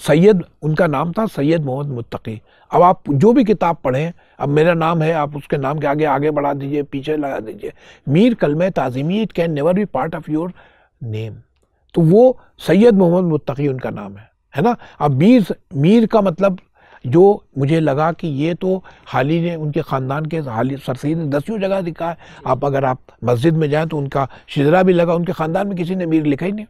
सैयद उनका नाम था सैयद मोहम्मद मुत्तकी अब आप जो भी किताब पढ़ें अब मेरा नाम है आप उसके नाम के आगे आगे बढ़ा दीजिए पीछे लगा दीजिए मीर कलम ताज़िमी it can never be part of your name तो वो सैयद मोहम्मद मुत्तकी उनका नाम है है ना अब मीर मीर का मतलब जो मुझे लगा कि ये तो हाल ही ने उनके ख़ानदान के हाल सरसद ने दसियों जगह लिखा है आप अगर आप मस्जिद में जाएँ तो उनका शिजरा भी लगा उनके ख़ानदान में किसी ने मीर लिखा ही नहीं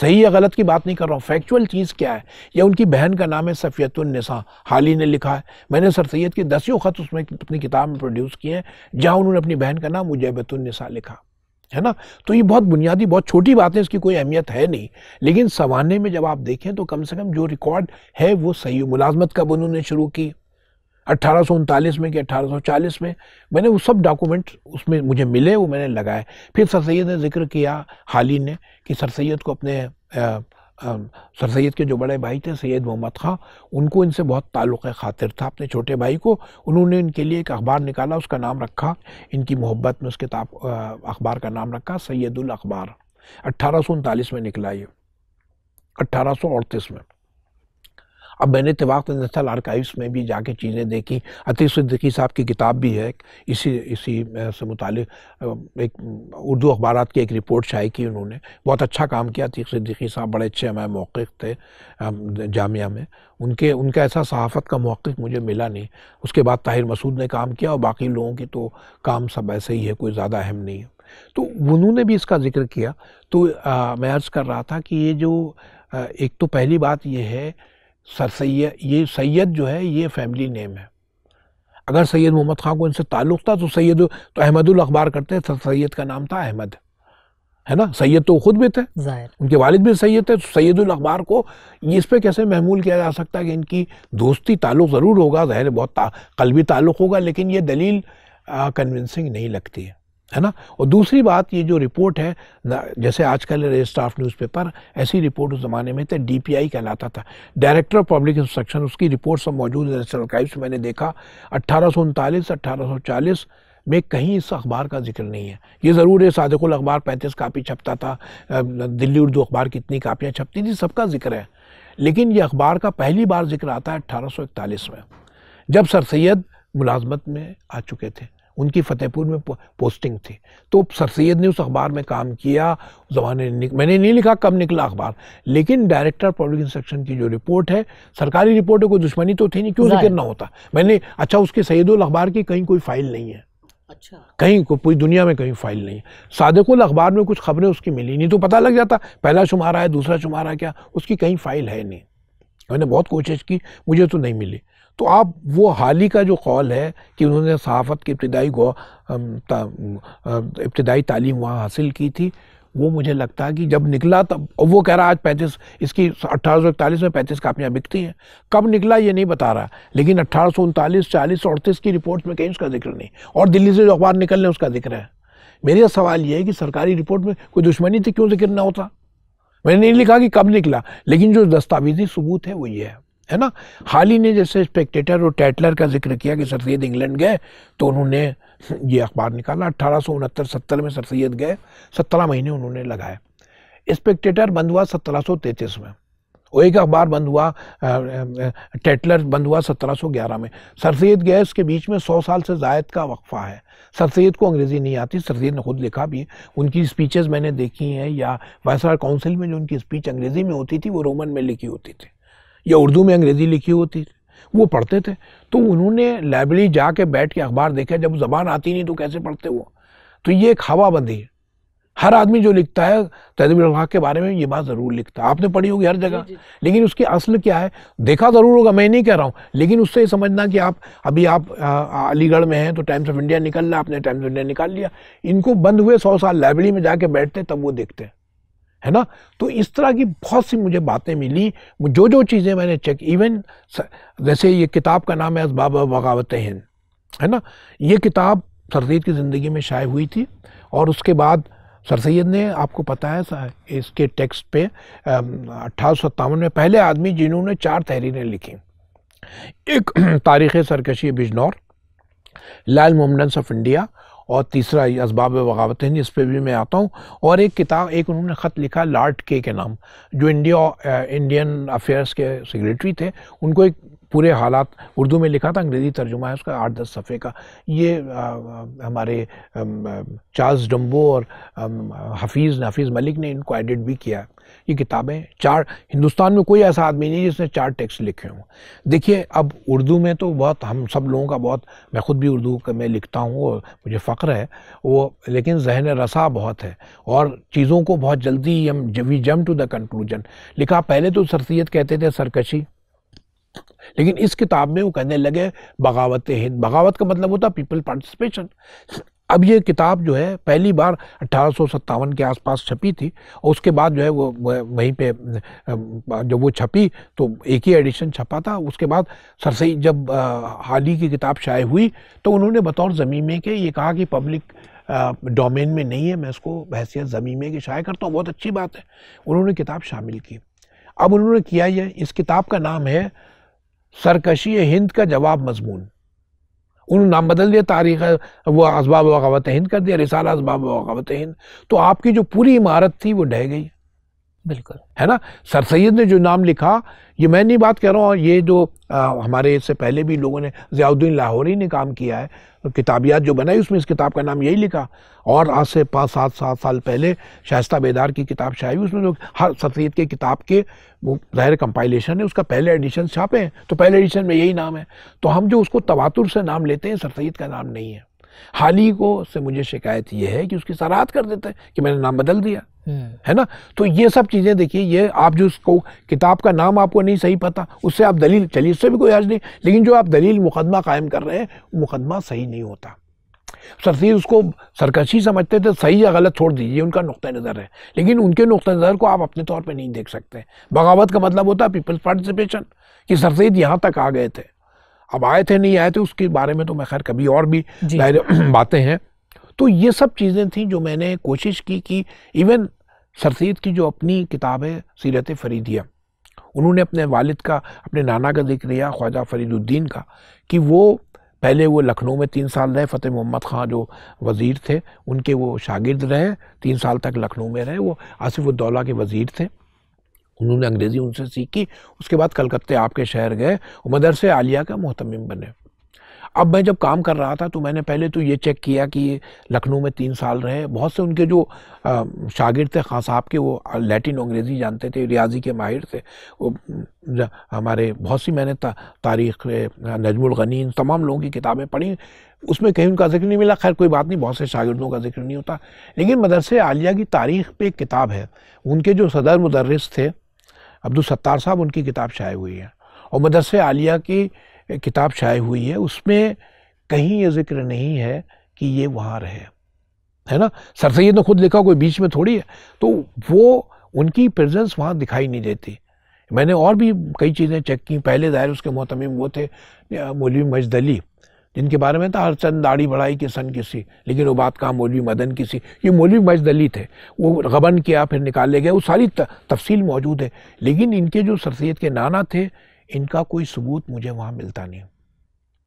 सही या गलत की बात नहीं कर रहा हूँ फैक्चुअल चीज़ क्या है या उनकी बहन का नाम है सफ़ियतुलनसा हाल ही ने लिखा है मैंने सर सैद के दसियों ख़त उसमें अपनी किताब में प्रोड्यूस किए हैं जहाँ उन्होंने अपनी बहन का नाम मुजैबतुलनसा लिखा है ना तो ये बहुत बुनियादी बहुत छोटी बात है इसकी कोई अहमियत है नहीं लेकिन सवाने में जब आप देखें तो कम से कम जो रिकॉर्ड है वो सही मुलाजमत कब उन्होंने शुरू की अट्ठारह में कि अट्ठारह में मैंने वो सब डॉक्यूमेंट उसमें मुझे मिले वो मैंने लगाए फिर सर सैद ने जिक्र किया हाल ही ने कि सर सैद को अपने आ, सर सैद के जो बड़े भाई थे सैद मोहम्मद खां उनको इनसे बहुत ताल्लुक़ खातिर था अपने छोटे भाई को उन्होंने इनके लिए एक अखबार निकाला उसका नाम रखा इनकी मोहब्बत में उस किताब अखबार का नाम रखा सैदुल अखबार अट्ठारह में निकला ये अट्ठारह में अब मैंने तवाक नेशनल आर्काइव्स में भी जाके चीज़ें देखी अतीक सिद्दीकी साहब की किताब भी है इसी इसी से मुतल एक उर्दू अखबार की एक रिपोर्ट शाई की उन्होंने बहुत अच्छा काम किया अतीक सिद्दीकी साहब बड़े अच्छे हमारे मौक़ थे जामिया में उनके उनका ऐसा सहाफ़त का मौक़ मुझे मिला नहीं उसके बाद ताहिर मसूद ने काम किया और बाकी लोगों की तो काम सब ऐसे ही है कोई ज़्यादा अहम नहीं है तो उन्होंने भी इसका जिक्र किया तो आ, मैं अर्ज़ कर रहा था कि ये जो आ, एक तो पहली बात यह है सर सैद ये सैयद जो है ये फैमिली नेम है अगर सैयद मोहम्मद ख़ान को इनसे ताल्लुक़ था तो सैयद तो अहमदुल अखबार करते हैं सर सैयद का नाम था अहमद है ना सैयद तो खुद भी थे उनके वालिद भी सैयद थे तो सैयदुल अखबार को इस पर कैसे महमूल किया जा सकता है कि इनकी दोस्ती ताल्लुक़ ज़रूर होगा ज़ाहिर बहुत ता, भी ताल्लुक़ होगा लेकिन ये दलील कन्विंसिंग नहीं लगती है है ना और दूसरी बात ये जो रिपोर्ट है जैसे आजकल रजिस्टर ऑफ न्यूज़पेपर ऐसी रिपोर्ट उस ज़माने में थे डीपीआई कहलाता था डायरेक्टर ऑफ पब्लिक इंस्ट्रक्शन उसकी रिपोर्ट सब मौजूद नेशनल आर्काइव्स मैंने देखा अट्ठारह सौ उनतालीस अट्ठारह चालीस में कहीं इस अखबार का जिक्र नहीं है ये ज़रूर है सादकुल अखबार पैंतीस कापी छपता था दिल्ली उर्दू अखबार कितनी कापियाँ छपती थी सबका जिक्र है लेकिन ये अखबार का पहली बार जिक्र आता है अट्ठारह में जब सर सैद मुलाजमत में आ चुके थे उनकी फतेहपुर में पोस्टिंग थी तो सर सैद ने उस अखबार में काम किया ज़माने मैंने नहीं लिखा कब निकला अखबार लेकिन डायरेक्टर पब्लिक इंस्ट्रक्शन की जो रिपोर्ट है सरकारी रिपोर्ट है कोई दुश्मनी तो थी नहीं क्यों जिक्र ना होता मैंने अच्छा उसके सैदुल अखबार की कहीं कोई फाइल नहीं है अच्छा कहीं को पूरी दुनिया में कहीं फाइल नहीं है सादकुल अखबार में कुछ खबरें उसकी मिली नहीं तो पता लग जाता पहला शुमारा है दूसरा शुमारा क्या उसकी कहीं फाइल है नहीं मैंने बहुत कोशिश की मुझे तो नहीं मिली तो आप वो हाल ही का जो कौल है कि उन्होंने सहाफ़त की इब्तदाई गो इब्तदाई तालीम वहाँ हासिल की थी वो मुझे लगता है कि जब निकला तब वो कह रहा आज पैंतीस इसकी अट्ठारह सौ इकतालीस में पैंतीस कापियाँ बिकती हैं कब निकला ये नहीं बता रहा लेकिन अट्ठारह सौ उनतालीस चालीस अड़तीस की रिपोर्ट में कहीं उसका जिक्र नहीं और दिल्ली से जो अखबार निकल रहे उसका जिक्र है मेरा सवाल ये है कि सरकारी रिपोर्ट में कोई दुश्मनी थी क्यों जिक्र ना होता मैंने नहीं लिखा कि कब निकला लेकिन जो दस्तावेजी सबूत है वो ये है है ना हाल ही ने जैसे स्पेक्टेटर और टैटलर का जिक्र किया कि सर सैद इंग्लैंड गए तो उन्होंने ये अखबार निकाला अट्ठारह सौ उनहत्तर सत्तर में सर सैद गए सत्रह महीने उन्होंने लगाए स्पेक्टेटर बंद हुआ सत्रह सौ तैंतीस में वो एक अखबार बंद हुआ टेटलर बंद हुआ ग्यारह में सर सैद गए उसके बीच में सौ साल से जायद का वक्फा है सर सैद को अंग्रेज़ी नहीं आती सर सैद ने खुद लिखा भी उनकी स्पीचेज़ मैंने देखी हैं या वायसराय काउंसिल में जो उनकी स्पीच अंग्रेज़ी में होती थी वो रोमन में लिखी होती थी या उर्दू में अंग्रेज़ी लिखी होती थी वो पढ़ते थे तो उन्होंने लाइब्रेरी जा के बैठ के अखबार देखा जब जबान आती नहीं तो कैसे पढ़ते वो तो ये एक हवाबंदी है हर आदमी जो लिखता है तहदीब के बारे में ये बात ज़रूर लिखता है आपने पढ़ी होगी हर जगह लेकिन उसकी असल क्या है देखा ज़रूर होगा मैं नहीं कह रहा हूँ लेकिन उससे ये समझना कि आप अभी आप अलीगढ़ में हैं तो टाइम्स ऑफ इंडिया निकल रहा आपने टाइम्स ऑफ इंडिया निकाल लिया इनको बंद हुए सौ साल लाइब्रेरी में जाके बैठते तब वो देखते हैं है ना तो इस तरह की बहुत सी मुझे बातें मिली जो जो चीज़ें मैंने चेक इवन जैसे ये किताब का नाम है असबाब बगावत हिंद है ना ये किताब सर सैद की ज़िंदगी में शाये हुई थी और उसके बाद सर सैद ने आपको पता है इसके टेक्स्ट पे अट्ठारह सौ में पहले आदमी जिन्होंने चार तहरीरें लिखी एक तारीख़ सरकशी बिजनौर लाल मोमडन्स ऑफ इंडिया और तीसरा इसबाब बगावत हिंद इस पर भी मैं आता हूँ और एक किताब एक उन्होंने ख़त लिखा लार्ड के के नाम जो इंडिया इंडियन अफेयर्स के सेक्रेटरी थे उनको एक पूरे हालात उर्दू में लिखा था अंग्रेज़ी तर्जुमा है उसका आठ दस सफ़े का ये आ, हमारे चार्ल्स डम्बो और हफीज़ नफीज़ मलिक ने इनको एडिट भी किया है ये किताबें चार हिंदुस्तान में कोई ऐसा आदमी नहीं जिसने चार टेक्स्ट लिखे हों देखिए अब उर्दू में तो बहुत हम सब लोगों का बहुत मैं ख़ुद भी उर्दू में लिखता हूँ और मुझे फ़ख्र है वो लेकिन जहन रसा बहुत है और चीज़ों को बहुत जल्दी हम वी जम टू द कंक्लूजन लिखा पहले तो सरसीत कहते थे सरकशी लेकिन इस किताब में वो कहने लगे बगावत हिंद बगावत का मतलब होता पीपल पार्टिसिपेशन अब ये किताब जो है पहली बार अट्ठारह के आसपास छपी थी और उसके बाद जो है वो वहीं पे जब वो छपी तो एक ही एडिशन छपा था उसके बाद सरसई जब हाल ही की किताब शाये हुई तो उन्होंने बतौर ज़मीमे के ये कहा कि पब्लिक डोमेन में नहीं है मैं इसको बहसीत ज़मीमे की शाये करता हूँ बहुत अच्छी बात है उन्होंने किताब शामिल की अब उन्होंने किया यह इस किताब का नाम है सरकशी हिंद का जवाब मजमून उन्होंने नाम बदल दिया तारीख वो असबाब वकावत हिंद कर दिया रिसाला असबाब वकावत हिंद तो आपकी जो पूरी इमारत थी वो ढह गई बिल्कुल है ना सर सैद ने जो नाम लिखा ये मैं नहीं बात कह रहा हूँ ये जो आ, हमारे इससे पहले भी लोगों ने जियाउद्दीन लाहौरी ने काम किया है तो किताबियात जो बनाई उसमें इस किताब का नाम यही लिखा और आज से पाँच सात सात साल पहले शाइस्ता बेदार की किताब छाई उसमें जो हर सर सैद के किताब के वो ज़ाहिर कंपाइलेशन है उसका पहले एडिशन छापे हैं तो पहले एडिशन में यही नाम है तो हम जो उसको तवातुर से नाम लेते हैं सर सैद का नाम नहीं है हाल ही को से मुझे शिकायत यह है कि उसकी सराहत कर देते हैं कि मैंने नाम बदल दिया हम्म। है ना तो ये सब चीज़ें देखिए ये आप जो उसको किताब का नाम आपको नहीं सही पता उससे आप दलील चलिए उससे भी कोई आज नहीं लेकिन जो आप दलील मुकदमा कायम कर रहे हैं मुकदमा सही नहीं होता सरसी उसको सरकशी समझते थे सही या गलत छोड़ दीजिए उनका नुक़ नज़र है लेकिन उनके नुक़ नज़र को आप अपने तौर पर नहीं देख सकते बगावत का मतलब होता है पीपल्स पार्टिसिपेशन कि सरसैद यहाँ तक आ गए थे अब आए थे नहीं आए थे उसके बारे में तो मैं खैर कभी और भी बातें हैं तो ये सब चीज़ें थी जो मैंने कोशिश की कि इवन सरसीद की जो अपनी किताब है सीरत फरीदिया उन्होंने अपने वालिद का अपने नाना का जिक्र किया ख्वाजा फरीदुद्दीन का कि वो पहले वो लखनऊ में तीन साल रहे फ़तेह मोहम्मद ख़ान जो वज़ीर थे उनके वो शागिर्द रहे तीन साल तक लखनऊ में रहे वो आसिफ उद्दौला के वज़ीर थे उन्होंने अंग्रेज़ी उनसे सीखी उसके बाद कलकत्ते आपके शहर गए और मदरसे आलिया का मोहतमिम बने अब मैं जब काम कर रहा था तो मैंने पहले तो ये चेक किया कि लखनऊ में तीन साल रहे बहुत से उनके जो शागिर्द थे खां साहब के वो लैटिन अंग्रेज़ी जानते थे रियाजी के माहिर थे वो हमारे बहुत सी मैंने ता, तारीख नजमुल गनी इन तमाम लोगों की किताबें पढ़ी उसमें कहीं उनका जिक्र नहीं मिला खैर कोई बात नहीं बहुत से शागिदों का जिक्र नहीं होता लेकिन मदरसे आलिया की तारीख पर एक किताब है उनके जो सदर मदरस थे अब्दुल सत्तार साहब उनकी किताब शाये हुई है और मदरस आलिया की किताब शाये हुई है उसमें कहीं ये जिक्र नहीं है कि ये वहाँ रहे है ना सर सैद ने खुद लिखा कोई बीच में थोड़ी है तो वो उनकी प्रेजेंस वहाँ दिखाई नहीं देती मैंने और भी कई चीज़ें चेक की पहले दायर उसके मोहतमिम वो थे मौलवी मजदली जिनके बारे में था तो हर चंद दाढ़ी बढ़ाई के सन किसी लेकिन वो बात कहा मौलवी मदन किसी ये मौलवी मजदली थे वो गबन किया फिर निकाले गए वो सारी तफसील मौजूद है लेकिन इनके जो सर सैद के नाना थे इनका कोई सबूत मुझे वहाँ मिलता नहीं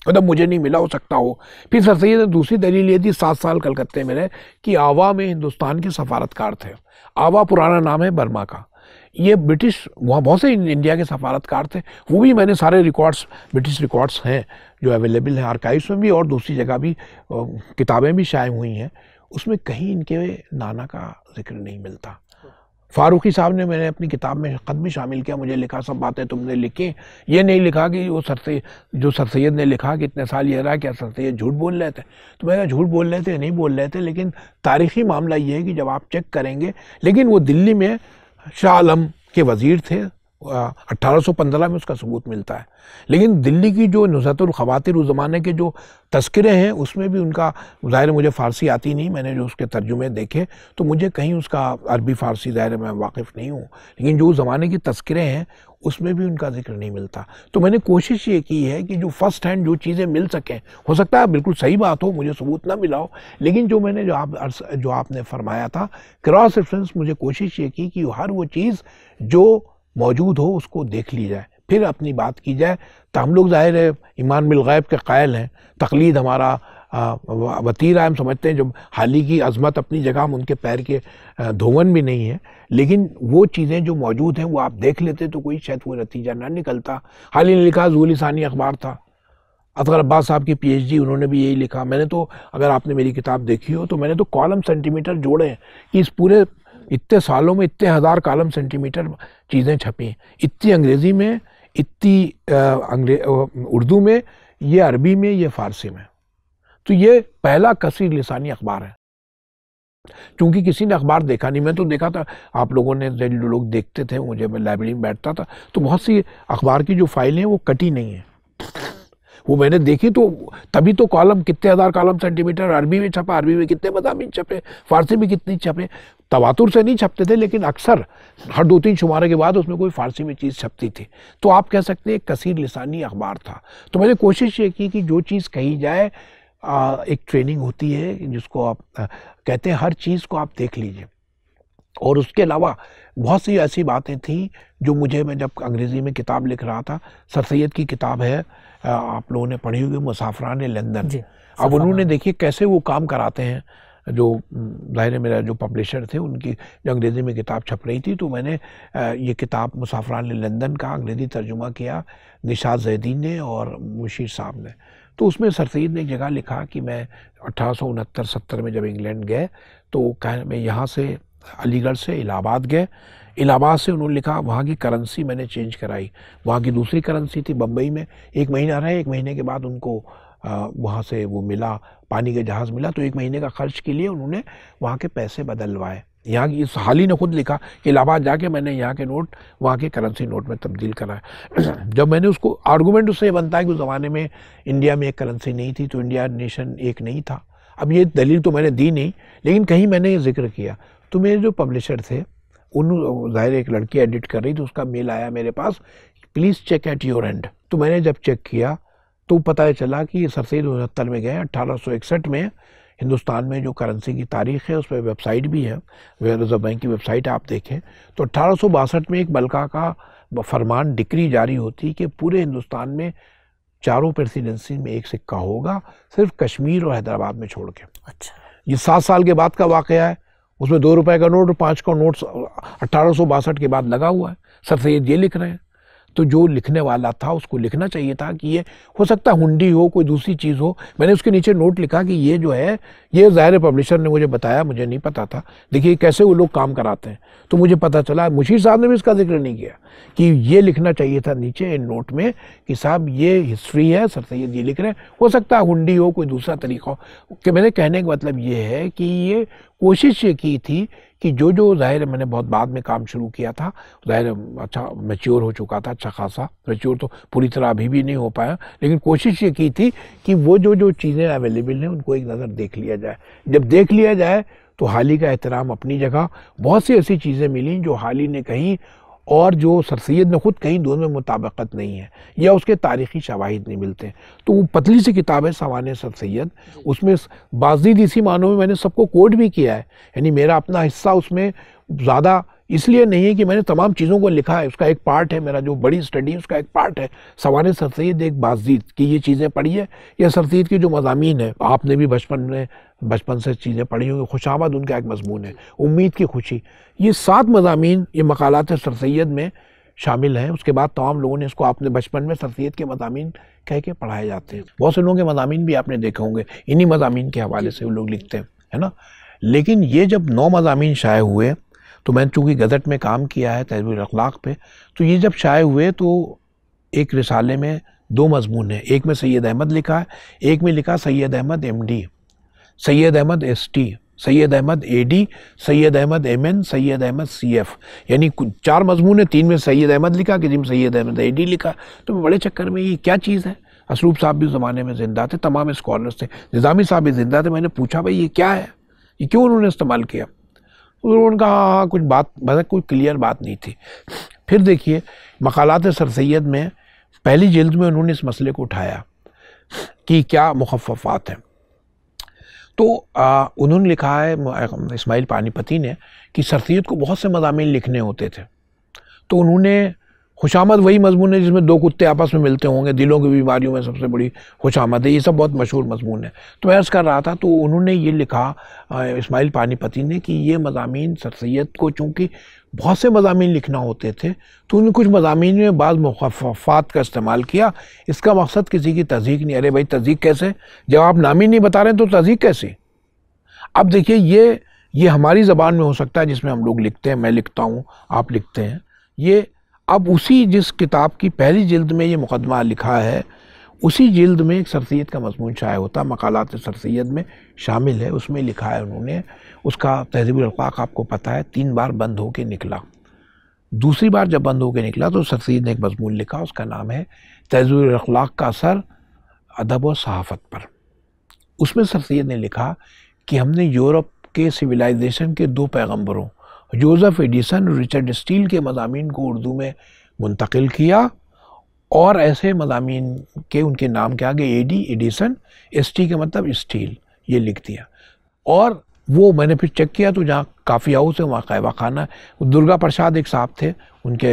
मतलब मुझे नहीं मिला हो सकता हो फिर सर सैद ने दूसरी दलील ये दी सात साल कलकत्ते में रहे कि आवा में हिंदुस्तान के सफारतकार थे आवा पुराना नाम है बर्मा का ये ब्रिटिश वहाँ बहुत से इंडिया के सफारतकार थे वो भी मैंने सारे रिकॉर्ड्स ब्रिटिश रिकॉर्ड्स हैं जो अवेलेबल है आर्काइव्स में भी और दूसरी जगह भी किताबें भी शाये हुई हैं उसमें कहीं इनके नाना का जिक्र नहीं मिलता फारूकी साहब ने मैंने अपनी किताब में ख़त भी शामिल किया मुझे लिखा सब बातें तुमने लिखी ये नहीं लिखा कि वो सर से जो सर सैद ने लिखा कि इतने साल ये रहा क्या सर सैद झूठ बोल रहे थे तो मैं झूठ बोल रहे थे नहीं बोल रहे थे लेकिन तारीखी मामला ये है कि जब आप चेक करेंगे लेकिन वो दिल्ली में शाह आलम के वज़ीर थे अट्ठारह में उसका सबूत मिलता है लेकिन दिल्ली की जो नुसरतुलखवातिर उस ज़माने के जो तस्करे हैं उसमें भी उनका ज़ाहिर मुझे फ़ारसी आती नहीं मैंने जो उसके तर्जुमे देखे तो मुझे कहीं उसका अरबी फ़ारसी ज़ाहिर मैं वाकिफ़ नहीं हूँ लेकिन जो उस ज़माने की तस्करे हैं उसमें भी उनका जिक्र नहीं मिलता तो मैंने कोशिश ये की है कि जो फर्स्ट हैंड जो चीज़ें मिल सकें हो सकता है बिल्कुल सही बात हो मुझे सबूत ना मिला हो लेकिन जो मैंने जो आप जो आपने फरमाया था क्रॉस रेफरेंस मुझे कोशिश ये की कि हर वो चीज़ जो मौजूद हो उसको देख ली जाए फिर अपनी बात की जाए तो हम लोग जाहिर है ईमान बिलगैब के कायल हैं तकलीद हमारा वतीरा हम समझते हैं जब हाल ही की अजमत अपनी जगह हम उनके पैर के धोवन भी नहीं है लेकिन वो चीज़ें जो मौजूद हैं वो आप देख लेते तो कोई शायद वो नतीजा ना निकलता हाल ही ने लिखा जूलिसानी अखबार था अतगर अब्बास साहब की पीएचडी उन्होंने भी यही लिखा मैंने तो अगर आपने मेरी किताब देखी हो तो मैंने तो कॉलम सेंटीमीटर जोड़े हैं कि इस पूरे इतने सालों में इतने हज़ार कालम सेंटीमीटर चीज़ें छपी इतनी अंग्रेज़ी में इतनी उर्दू में ये अरबी में ये फ़ारसी में तो ये पहला कसर लसानी अखबार है क्योंकि किसी ने अखबार देखा नहीं मैं तो देखा था आप लोगों ने जो लोग देखते थे मुझे मैं लाइब्रेरी में बैठता था तो बहुत सी अखबार की जो फाइलें हैं वो कटी नहीं है वो मैंने देखी तो तभी तो कॉलम कितने हज़ार कॉलम सेंटीमीटर अरबी में छपा अरबी में कितने मजामी छपे फारसी में कितनी छपे तवातुर से नहीं छपते थे लेकिन अक्सर हर दो तीन शुमारे के बाद उसमें कोई फारसी में चीज़ छपती थी तो आप कह सकते हैं कसीर लसानी अखबार था तो मैंने कोशिश ये की कि जो चीज़ कही जाए आ, एक ट्रेनिंग होती है जिसको आप आ, कहते हैं हर चीज़ को आप देख लीजिए और उसके अलावा बहुत सी ऐसी बातें थीं जो मुझे मैं जब अंग्रेज़ी में किताब लिख रहा था सर सैद की किताब है आप लोगों ने पढ़ी होगी मुसाफरान लंदन अब उन्होंने देखिए कैसे वो काम कराते हैं जो जाहिर मेरा जो पब्लिशर थे उनकी जो अंग्रेज़ी में किताब छप रही थी तो मैंने ये किताब मुसाफरान लंदन का अंग्रेज़ी तर्जुमा किया निशा जैदीन ने और मुशीर साहब ने तो उसमें सर सैद ने एक जगह लिखा कि मैं अठारह सौ उनहत्तर सत्तर में जब इंग्लैंड गए तो मैं यहाँ से अलीगढ़ से इलाहाबाद गए इलाहाबाद से उन्होंने लिखा वहाँ की करेंसी मैंने चेंज कराई वहाँ की दूसरी करेंसी थी बम्बई में एक महीना रहे एक महीने के बाद उनको वहाँ से वो मिला पानी का जहाज़ मिला तो एक महीने का खर्च के लिए उन्होंने वहाँ के पैसे बदलवाए यहाँ की इस हाल ही ने खुद लिखा कि इलाहाबाद जाके मैंने यहाँ के नोट वहाँ के करेंसी नोट में तब्दील कराया जब मैंने उसको आर्गूमेंट उससे बनता है कि उस ज़माने में इंडिया में एक करेंसी नहीं थी तो इंडिया नेशन एक नहीं था अब ये दलील तो मैंने दी नहीं लेकिन कहीं मैंने ये जिक्र किया तो मेरे जो पब्लिशर थे उन ज़ाहिर एक लड़की एडिट कर रही थी उसका मेल आया मेरे पास please check at your end तो मैंने जब चेक किया तो पता चला कि सर सैद उनहत्तर में गए अट्ठारह में हिंदुस्तान में जो करेंसी की तारीख है उस पर वेबसाइट भी है रिजर्व बैंक की वेबसाइट आप देखें तो अट्ठारह में एक मलका का फरमान डिक्री जारी होती कि पूरे हिंदुस्तान में चारों प्रेसिडेंसी में एक सिक्का होगा सिर्फ कश्मीर और हैदराबाद में छोड़ के अच्छा ये सात साल के बाद का वाक़ है उसमें दो रुपए का नोट पाँच का नोट अट्ठारह के बाद लगा हुआ है सर सैद ये लिख रहे हैं तो जो लिखने वाला था उसको लिखना चाहिए था कि ये हो सकता है हुंडी हो कोई दूसरी चीज़ हो मैंने उसके नीचे नोट लिखा कि ये जो है ये ज़ाहिर पब्लिशर ने मुझे बताया मुझे नहीं पता था देखिए कैसे वो लोग काम कराते हैं तो मुझे पता चला मुशीर साहब ने भी इसका जिक्र नहीं किया कि ये लिखना चाहिए था नीचे इन नोट में कि साहब ये हिस्ट्री है सर सैद ये लिख रहे हैं हो सकता है हुंडी हो कोई दूसरा तरीका हो कि मेरे कहने का मतलब ये है कि ये कोशिश ये की थी कि जो जो ज़ाहिर मैंने बहुत बाद में काम शुरू किया था ज़ाहिर अच्छा मेच्योर हो चुका था अच्छा खासा मेच्योर तो पूरी तरह अभी भी नहीं हो पाया लेकिन कोशिश ये की थी कि वो जो जो चीज़ें अवेलेबल हैं उनको एक नज़र देख लिया जाए जब देख लिया जाए तो हाल ही का एहतराम अपनी जगह बहुत सी ऐसी चीज़ें मिली जो हाल ही ने कहीं और जो सर सैद में ख़ुद कहीं दोनों में मुताबकत नहीं है या उसके तारीखी शवाहद नहीं मिलते तो वो पतली सी किताब है सवान सर सैद उसमें बाजीद इसी मानों में मैंने सबको कोट भी किया है यानी मेरा अपना हिस्सा उसमें ज़्यादा इसलिए नहीं है कि मैंने तमाम चीज़ों को लिखा है उसका एक पार्ट है मेरा जो बड़ी स्टडी है उसका एक पार्ट है सर सैद एक बाजीत की ये चीज़ें पढ़ी है या सर सैद की जो मजामी है आपने भी बचपन में बचपन से चीज़ें पढ़ी होंगी खुशाबाद उनका एक मजमून है उम्मीद की खुशी ये सात मजामी ये मकालत सैद में शामिल हैं उसके बाद तमाम लोगों ने इसको आपने बचपन में सर सैद के मजामी कह के पढ़ाए जाते हैं बहुत से लोगों के मजामी भी आपने देखे होंगे इन्हीं मजामी के हवाले से वो लोग लिखते हैं है ना लेकिन ये जब नौ मजामी शाये हुए तो मैंने चूँकि गज़ट में काम किया है तहबीर अखलाक पे तो ये जब शाये हुए तो एक रिसाले में दो मजमून हैं एक में सैयद अहमद लिखा है एक में लिखा Syed Ahmad M D Syed Ahmad S T Syed Ahmad A D Syed Ahmad M N Syed Ahmad C F यानी चार मजमून है तीन में सैयद अहमद लिखा किसी में सैयद अहमद ए डी लिखा तो बड़े चक्कर में ये क्या चीज़ है असरूप साहब भी उस ज़माने में ज़िंदा थे तमाम स्कॉलर्स थे निज़ामी साहब भी ज़िंदा थे मैंने पूछा भाई ये क्या है ये क्यों उन्होंने इस्तेमाल किया तो उन्होंने कहा हाँ कुछ बात मतलब कोई क्लियर बात नहीं थी फिर देखिए मकालत सर सैद में पहली जल्द में उन्होंने इस मसले को उठाया कि क्या मुखफ़ात हैं तो आ, उन्होंने लिखा है इसमाइल पानीपति ने कि सर सैद को बहुत से मजामी लिखने होते थे तो उन्होंने खुशामद वही मजमून है जिसमें दो कुत्ते आपस में मिलते होंगे दिलों की बीमारियों में सबसे बड़ी खुशामद है ये सब बहुत मशहूर मजमून है तो मैं अर्ज़ कर रहा था तो उन्होंने ये लिखा इस्माइल पानीपति ने कि ये मजामी सर सैद को चूँकि बहुत से मजामी लिखना होते थे तो उन्होंने कुछ मजामी में बाद मुखफात का इस्तेमाल किया इसका मकसद किसी की तजीक नहीं अरे भाई तजीक कैसे जब आप नामी नहीं बता रहे तो तजीक कैसे अब देखिए ये ये हमारी ज़बान में हो सकता है जिसमें हम लोग लिखते हैं मैं लिखता हूँ आप लिखते हैं ये अब उसी जिस किताब की पहली जिल्द में ये मुकदमा लिखा है उसी जिल्द में एक सैद का मजमून शाया होता मकालत सैद में शामिल है उसमें लिखा है उन्होंने उसका तहजीबुल्वाक आपको पता है तीन बार बंद होके निकला दूसरी बार जब बंद के निकला तो सर सैद ने एक मजमून लिखा उसका नाम है तहजीर अखलाक का असर अदब और सहाफ़त पर उसमें सर सैद ने लिखा कि हमने यूरोप के सिविलाइजेशन के दो पैगम्बरों जोसेफ एडिसन रिचर्ड स्टील के मजामी को उर्दू में मुंतकिल किया और ऐसे मजामी के उनके नाम के आगे A D Addison S T के मतलब स्टील ये लिख दिया और वो मैंने फिर चेक किया तो जहाँ काफ़ी हाउस है वहाँ कैवा खाना है दुर्गा प्रसाद एक साहब थे उनके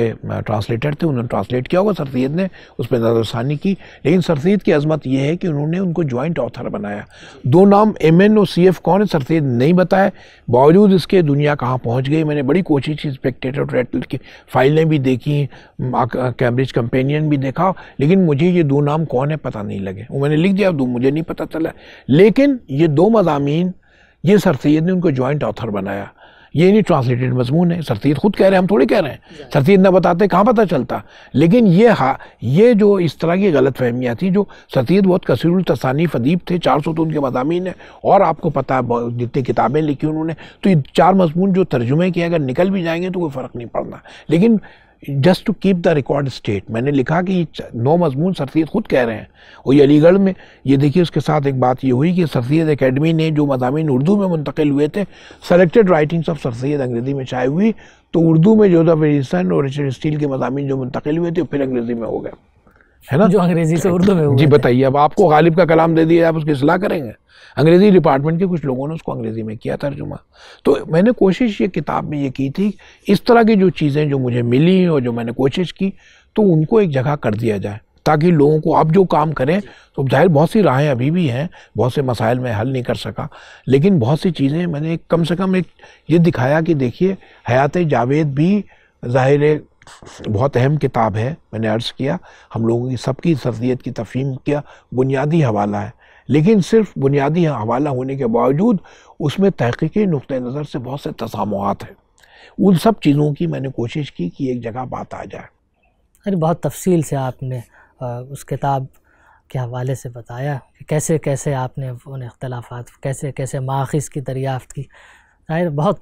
ट्रांसलेटर थे उन्होंने ट्रांसलेट किया होगा सर सैद ने उस पर नजरसानी की लेकिन सर सैद की अजमत यह है कि उन्होंने उनको जॉइंट ऑथर बनाया दो नाम एम एन और सी एफ कौन है सर सैद नहीं बताया बावजूद इसके दुनिया कहाँ पहुँच गई मैंने बड़ी कोशिश की स्पेक्टेटर ट्रेटर की फाइलें भी देखी कैम्ब्रिज कंपेनियन भी देखा लेकिन मुझे ये दो नाम कौन है पता नहीं लगे वो मैंने लिख दिया दो मुझे नहीं पता चला लेकिन ये दो मजामी ये सर सैद ने उनको जॉइंट ऑथर बनाया ये नहीं ट्रांसलेटेड मजमून है सरतीद खुद कह रहे हैं हम थोड़ी कह रहे हैं सरतीद ना बताते कहाँ पता चलता लेकिन ये हा ये जो इस तरह की गलत फहमियाँ थी जो सरतीद बहुत कसर तसानी फदीब थे चार सौ तो उनके मजामी हैं और आपको पता है जितनी किताबें लिखी उन्होंने तो ये चार मजमून जो तर्जुमे किए अगर निकल भी जाएंगे तो कोई फ़र्क नहीं पड़ना लेकिन just to keep the record state मैंने लिखा कि नो मजमून सर सैद खुद कह रहे हैं और ये अलीगढ़ में ये देखिए उसके साथ एक बात ये हुई कि सैद अकेडमी ने जो मजामी उर्दू में मुंतकिल हुए थे सेलेक्टेड राइटिंग्स ऑफ सरसीद अंग्रेज़ी में छाई हुई तो उर्दू में जोधा फिरिसन और रिचर्ड स्टील के मजामी जो मुंतकिल हुए थे फिर अंग्रेज़ी में हो गए है ना जो अंग्रेजी से उर्दू में जी बताइए अब आपको गालिब का कलाम दे दिया आप उसकी सलाह करेंगे अंग्रेजी डिपार्टमेंट के कुछ लोगों ने उसको अंग्रेजी में किया तर्जुमा तो मैंने कोशिश ये किताब में ये की थी इस तरह की जो चीज़ें जो मुझे मिली और जो मैंने कोशिश की तो उनको एक जगह कर दिया जाए ताकि लोगों को अब जो काम करें तो जाहिर बहुत सी राहें अभी भी हैं बहुत से मसाइल में हल नहीं कर सका लेकिन बहुत सी चीज़ें मैंने कम से कम एक ये दिखाया कि देखिए हयात जावेद भी ज़ाहिर बहुत अहम किताब है मैंने अर्ज़ किया हम लोगों की सबकी सरदियत की तफहीम किया बुनियादी हवाला है लेकिन सिर्फ बुनियादी हवाला होने के बावजूद उसमें तहकीकी नुक़ नज़र से बहुत से तसामुआत हैं उन सब चीज़ों की मैंने कोशिश की कि एक जगह बात आ जाए अरे बहुत तफसील से आपने उस किताब के हवाले से बताया कि कैसे कैसे आपने उन अख्तलाफात कैसे कैसे माखज़ की दरियाफ़त की बहुत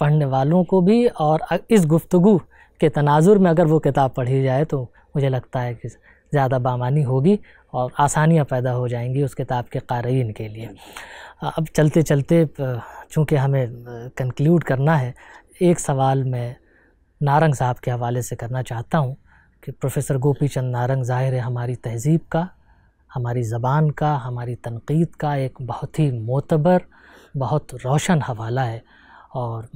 पढ़ने वालों को भी और इस गुफ्तु के तनाजुर में अगर वो किताब पढ़ी जाए तो मुझे लगता है कि ज़्यादा बामानी होगी और आसानियाँ पैदा हो जाएंगी उस किताब के क़ारीन के लिए अब चलते चलते चूँकि हमें कंक्लूड करना है एक सवाल मैं नारंग साहब के हवाले से करना चाहता हूँ कि प्रोफेसर गोपी चंद नारंग ज़ाहिर है हमारी तहज़ीब का हमारी ज़बान का हमारी तनकीद का एक बहुत ही मोतबर बहुत रोशन हवाला है और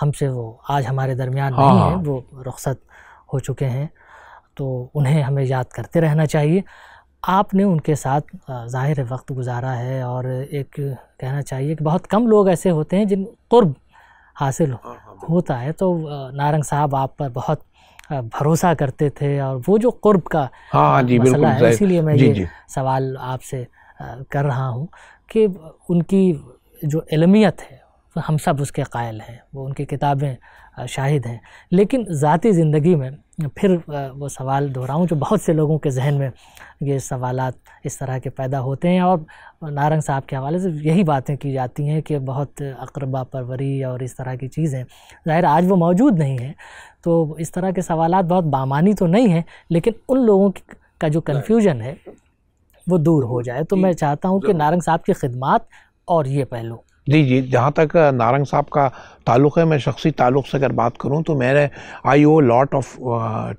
हमसे वो आज हमारे दरमियान हाँ। नहीं है हाँ। वो रुखसत हो चुके हैं तो उन्हें हमें याद करते रहना चाहिए आपने उनके साथ ज़ाहिर वक्त गुजारा है और एक कहना चाहिए कि बहुत कम लोग ऐसे होते हैं जिन कुर्ब हासिल हाँ, हाँ, होता है तो नारंग साहब आप पर बहुत भरोसा करते थे और वो जो कुर्ब का हाँ जी मसला है इसीलिए मैं जी, ये जी। सवाल आपसे कर रहा हूँ कि उनकी जो इलमियत है तो हम सब उसके कायल हैं वो उनकी किताबें शाहिद हैं लेकिन ज़ाती ज़िंदगी में फिर वो सवाल दोहराऊं जो बहुत से लोगों के जहन में ये सवाल इस तरह के पैदा होते हैं और नारंग साहब के हवाले से यही बातें की जाती हैं कि बहुत अकरबा परवरी और इस तरह की चीज़ें ज़ाहिर आज वो मौजूद नहीं हैं तो इस तरह के सवाल बहुत बामानी तो नहीं हैं लेकिन उन लोगों का जो कन्फ्यूजन है वो दूर हो जाए तो मैं चाहता हूँ कि नारंग साहब की खिदमत और ये पहलू जी जी जहाँ तक नारंग साहब का ताल्लुक है मैं शख्सी ताल्लुक से अगर बात करूँ तो मेरे I O lot of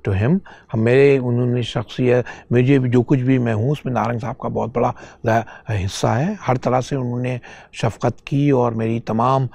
to him हम मेरे उन्होंने शख्सियत मुझे जो कुछ भी मैं हूँ उसमें नारंग साहब का बहुत बड़ा हिस्सा है हर तरह से उन्होंने शफकत की और मेरी तमाम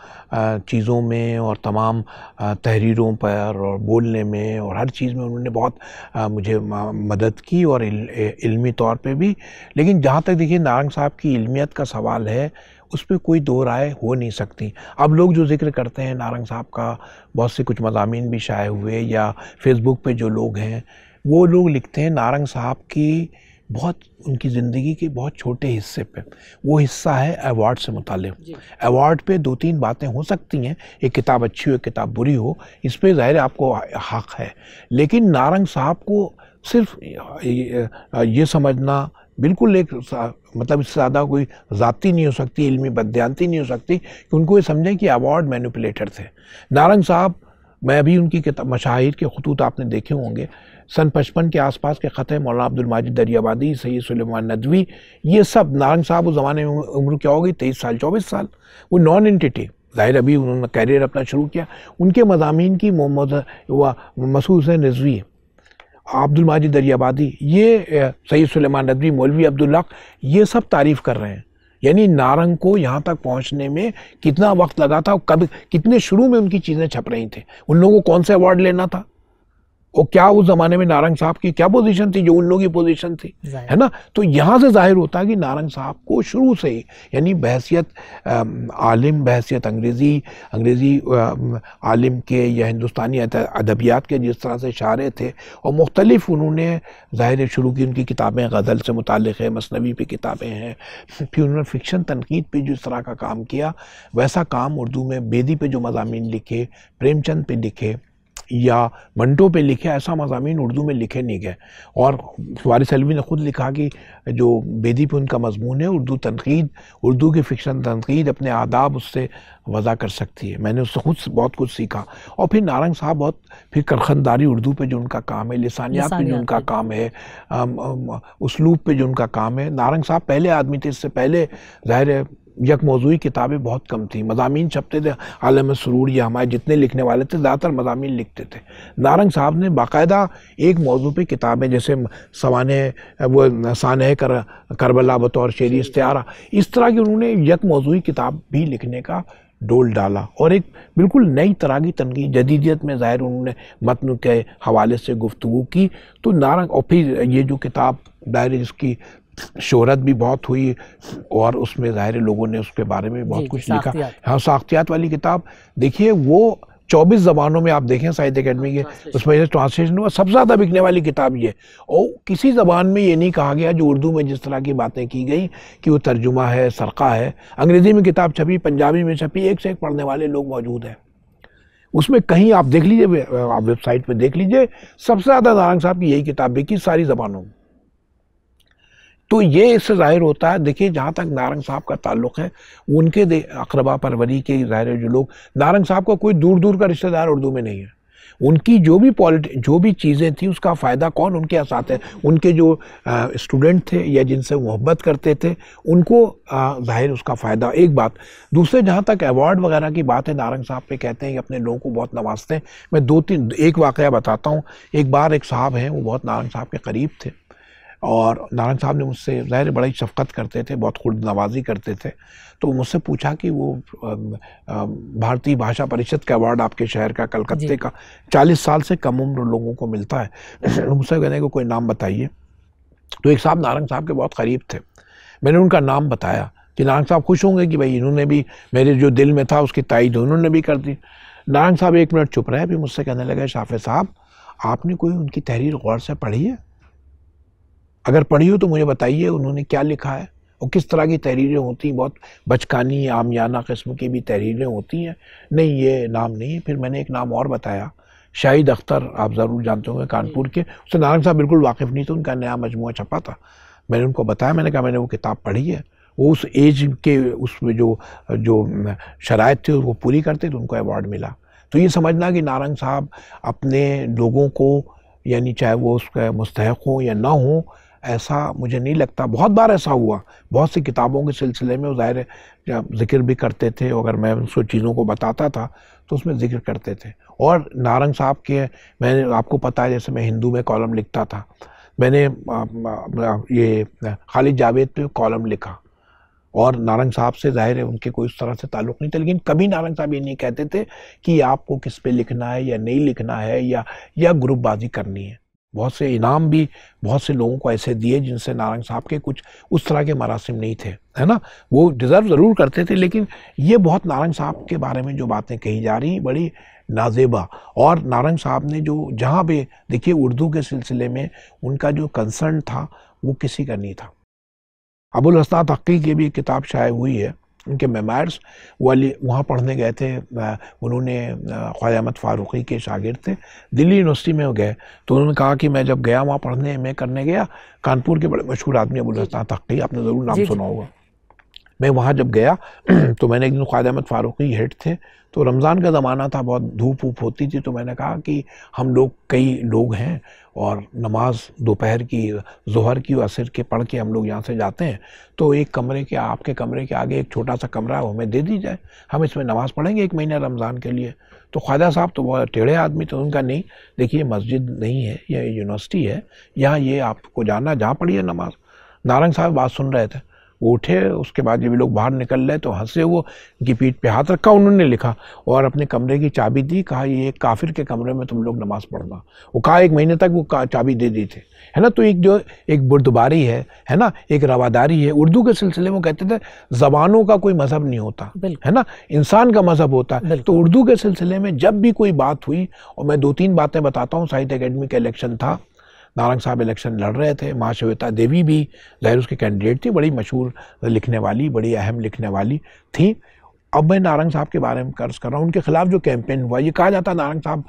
चीज़ों में और तमाम तहरीरों पर और बोलने में और हर चीज़ में उन्होंने बहुत मुझे मदद की और इल, इल्मी तौर पर भी लेकिन जहाँ तक देखिए नारंग साहब की इलमियत का सवाल है उस पर कोई दो राय हो नहीं सकती अब लोग जो जिक्र करते हैं नारंग साहब का बहुत से कुछ मजामी भी शाये हुए या फेसबुक पे जो लोग हैं वो लोग लिखते हैं नारंग साहब की बहुत उनकी ज़िंदगी के बहुत छोटे हिस्से पे वो हिस्सा है अवार्ड से मुतल अवार्ड पे दो तीन बातें हो सकती हैं एक किताब अच्छी हो एक किताब बुरी हो इस पर ज़ाहिर आपको हक़ है लेकिन नारंग साहब को सिर्फ ये समझना बिल्कुल एक मतलब इससे ज़्यादा कोई ज़ाती नहीं हो सकती इलमी बदयांती नहीं हो सकती कि उनको ये समझें कि अवार्ड मैनिपुलेटर थे नारंग साहब मैं अभी उनकी किताब मशाहिर के खतूत आपने देखे होंगे सन पचपन के आसपास के ख़त मौलाना अब्दुल माजिद दरियाबादी सैद सलेमान नदवी ये सब नारंग साहब उस ज़माने में उम्र क्या हो गई तेईस साल चौबीस साल वो नॉन एंटिटी ज़ाहिर अभी उन्होंने कैरियर अपना शुरू किया उनके मजामी की मोहम्मद मसूद नजवी रिजवी अब्दुल माजिद दरियाबादी ये सईद सुलेमान नदवी मौलवी अब्दुल्लाक़ ये सब तारीफ़ कर रहे हैं यानी नारंग को यहाँ तक पहुँचने में कितना वक्त लगा था कब कितने शुरू में उनकी चीज़ें छप रही थी उन लोगों को कौन सा अवार्ड लेना था और क्या उस जमाने में नारंग साहब की क्या पोजीशन थी जो उन लोगों की पोजीशन थी है ना तो यहाँ से जाहिर होता है कि नारंग साहब को शुरू से ही यानी बहसीत आलिम बहसीत अंग्रेज़ी अंग्रेज़ी आलिम के या हिंदुस्तानी अदबियात के जिस तरह से इशारे थे और मुख्तलिफ उन्होंने ज़ाहिर शुरू की उनकी किताबें गज़ल से मुतल है मसनवी पर किताबें हैं फिर उन्होंने फ़िक्शन तनकीद पर जिस तरह का काम किया वैसा काम उर्दू में बेदी पर जो मजामी लिखे प्रेमचंद पर लिखे या मंटो पे लिखे ऐसा मजामी उर्दू में लिखे नहीं गए और वारिस अलवी ने ख़ुद लिखा कि जो बेदी पे उनका मजमून है उर्दू तनकीद उर्दू की फ़िक्शन तनकीद अपने आदाब उससे वज़ा कर सकती है मैंने उससे खुद बहुत कुछ सीखा और फिर नारंग साहब बहुत फिर करखनदारी उर्दू पे जो उनका काम है लसानियात पे जो उनका काम है उसलूब पे जो उनका काम है नारंग साहब पहले आदमी थे इससे पहले ज़ाहिर है यक मौजू किताबें बहुत कम थी मजामी छपते थे आलम सरूर या हमारे जितने लिखने वाले थे ज़्यादातर मजामी लिखते थे नारंग साहब ने बाकायदा एक मौजू पर किताबें जैसे सवान वो सान कर करबला बतौर शेरी इश्तारा इस तरह की उन्होंने यक मौजूदी किताब भी लिखने का डोल डाला और एक बिल्कुल नई तरह की तनकी जदीदियत में ज़ाहिर उन्होंने मतन के हवाले से गुफ्तु की तो नारंग और फिर ये जो किताब डायरी जिसकी शोहरत भी बहुत हुई और उसमें ज़ाहिर लोगों ने उसके बारे में बहुत कुछ लिखा हाँ साख्तियात वाली किताब देखिए वो चौबीस जबानों में आप देखें साहित्य अकेडमी के हाँ, उसमें ट्रांसलेशन हुआ सबसे ज़्यादा बिकने वाली किताब ये और किसी ज़बान में ये नहीं कहा गया जो उर्दू में जिस तरह की बातें की गई कि वो तर्जुमा है सरका है अंग्रेज़ी में किताब छपी पंजाबी में छपी एक से एक पढ़ने वाले लोग मौजूद हैं उसमें कहीं आप देख लीजिए आप वेबसाइट पर देख लीजिए सबसे ज़्यादा नारंग साहब की यही किताब बिकी सारी जबानों में तो ये इससे ज़ाहिर होता है देखिए जहाँ तक नारंग साहब का ताल्लुक है उनके अकरबा परवरी के ज़ाहिर जो लोग नारंग साहब का कोई दूर दूर का रिश्तेदार उर्दू में नहीं है उनकी जो भी पॉलिट जो भी चीज़ें थी उसका फ़ायदा कौन उनके साथ उनके जो स्टूडेंट थे या जिनसे मोहब्बत करते थे उनको ज़ाहिर उसका फ़ायदा एक बात दूसरे जहाँ तक अवार्ड वगैरह की बात है नारंग साहब पे कहते हैं कि अपने लोगों को बहुत नवाजते हैं मैं दो तीन एक वाक़ बताता हूँ एक बार एक साहब हैं वो बहुत नारंग साहब के करीब थे और नारायण साहब ने मुझसे ज़ाहिर बड़ी शफकत करते थे बहुत खुद नवाजी करते थे तो मुझसे पूछा कि वो भारतीय भाषा परिषद का अवार्ड आपके शहर का कलकत्ते का चालीस साल से कम उम्र लोगों को मिलता है मुझसे कहने को कोई नाम बताइए तो एक साहब नारंग साहब के बहुत करीब थे मैंने उनका नाम बताया कि नारंग साहब खुश होंगे कि भाई इन्होंने भी मेरे जो दिल में था उसकी तायद तो उन्होंने भी कर दी नारंग साहब एक मिनट चुप रहे फिर मुझसे कहने लगे शाफे साहब आपने कोई उनकी तहरीर गौर से पढ़ी है अगर पढ़ी हो तो मुझे बताइए उन्होंने क्या लिखा है और किस तरह की तहरीरें होती हैं बहुत बचकानी आमियाना कस्म की भी तहरीरें होती हैं नहीं ये नाम नहीं है फिर मैंने एक नाम और बताया शाहिद अख्तर आप ज़रूर जानते होंगे कानपुर के उससे नारायण साहब बिल्कुल वाकिफ़ नहीं थे उनका नया मजमू छपा था मैंने उनको बताया मैंने कहा मैंने वो किताब पढ़ी है वो उस एज के उसमें जो जो शराय थे वो पूरी करते तो उनको अवार्ड मिला तो ये समझना कि नारंग साहब अपने लोगों को यानी चाहे वो उसका मुस्तक हों या ना हों ऐसा मुझे नहीं लगता बहुत बार ऐसा हुआ बहुत सी किताबों के सिलसिले में ज़ाहिर जिक्र भी करते थे अगर मैं उनको चीज़ों को बताता था तो उसमें जिक्र करते थे और नारंग साहब के मैंने आपको पता है जैसे मैं हिंदू में कॉलम लिखता था मैंने ये खालिद जावेद पे कॉलम लिखा और नारंग साहब से जाहिर है उनके कोई उस तरह से ताल्लुक़ नहीं था लेकिन कभी नारंग साहब ये नहीं कहते थे कि आपको किस पे लिखना है या नहीं लिखना है या या ग्रुपबाजी करनी है बहुत से इनाम भी बहुत से लोगों को ऐसे दिए जिनसे नारायण साहब के कुछ उस तरह के मरासिम नहीं थे है ना वो डिज़र्व ज़रूर करते थे लेकिन ये बहुत नारायण साहब के बारे में जो बातें कही जा रही बड़ी नाजेबा और नारायण साहब ने जो जहाँ भी देखिए उर्दू के सिलसिले में उनका जो कंसर्न था वो किसी का नहीं था अबुल हसनात हकी की भी किताब शायद हुई है उनके मेमार्स वाली वहाँ पढ़ने गए थे उन्होंने ख्वाजा फारूकी के शागिर थे दिल्ली यूनिवर्सिटी में गए तो उन्होंने कहा कि मैं जब गया वहाँ पढ़ने एम करने गया कानपुर के बड़े मशहूर आदमी अबुल हसन तकी आपने ज़रूर नाम सुना होगा मैं वहाँ जब गया तो मैंने एक दिन ख्वाद अहमद फारूकी हेड थे तो रमज़ान का ज़माना था बहुत धूप वूप होती थी तो मैंने कहा कि हम लोग कई लोग हैं और नमाज दोपहर की जहर की असर के पढ़ के हम लोग यहाँ से जाते हैं तो एक कमरे के आपके कमरे के आगे एक छोटा सा कमरा है हमें दे दी जाए हम इसमें नमाज़ पढ़ेंगे एक महीना रमज़ान के लिए तो ख्वाजा साहब तो बहुत टेढ़े आदमी तो उनका नहीं देखिए मस्जिद नहीं है यह यूनिवर्सिटी है यहाँ ये आपको जाना जहाँ पढ़िए नमाज़ नारंग साहब बात सुन रहे थे वो उठे उसके बाद जब लोग बाहर निकल रहे तो हंसे वो उनकी पीठ पे हाथ रखा उन्होंने लिखा और अपने कमरे की चाबी दी कहा ये काफिर के कमरे में तुम लोग नमाज़ पढ़ना वो कहा एक महीने तक वो चाबी दे दी थी है ना तो एक जो एक बुरदबारी है है ना एक रवादारी है उर्दू के सिलसिले में कहते थे ज़बानों का कोई मज़हब नहीं होता है ना इंसान का मज़हब होता है तो उर्दू के सिलसिले में जब भी कोई बात हुई और मैं दो तीन बातें बताता हूँ साहित्य अकेडमी का इलेक्शन था नारंग साहब इलेक्शन लड़ रहे थे माँ श्वेता देवी भी जाहिर उसकी कैंडिडेट थी बड़ी मशहूर लिखने वाली बड़ी अहम लिखने वाली थी अब मैं नारंग साहब के बारे में कर्ज कर रहा हूँ उनके खिलाफ जो कैंपेन हुआ ये कहा जाता नारंग साहब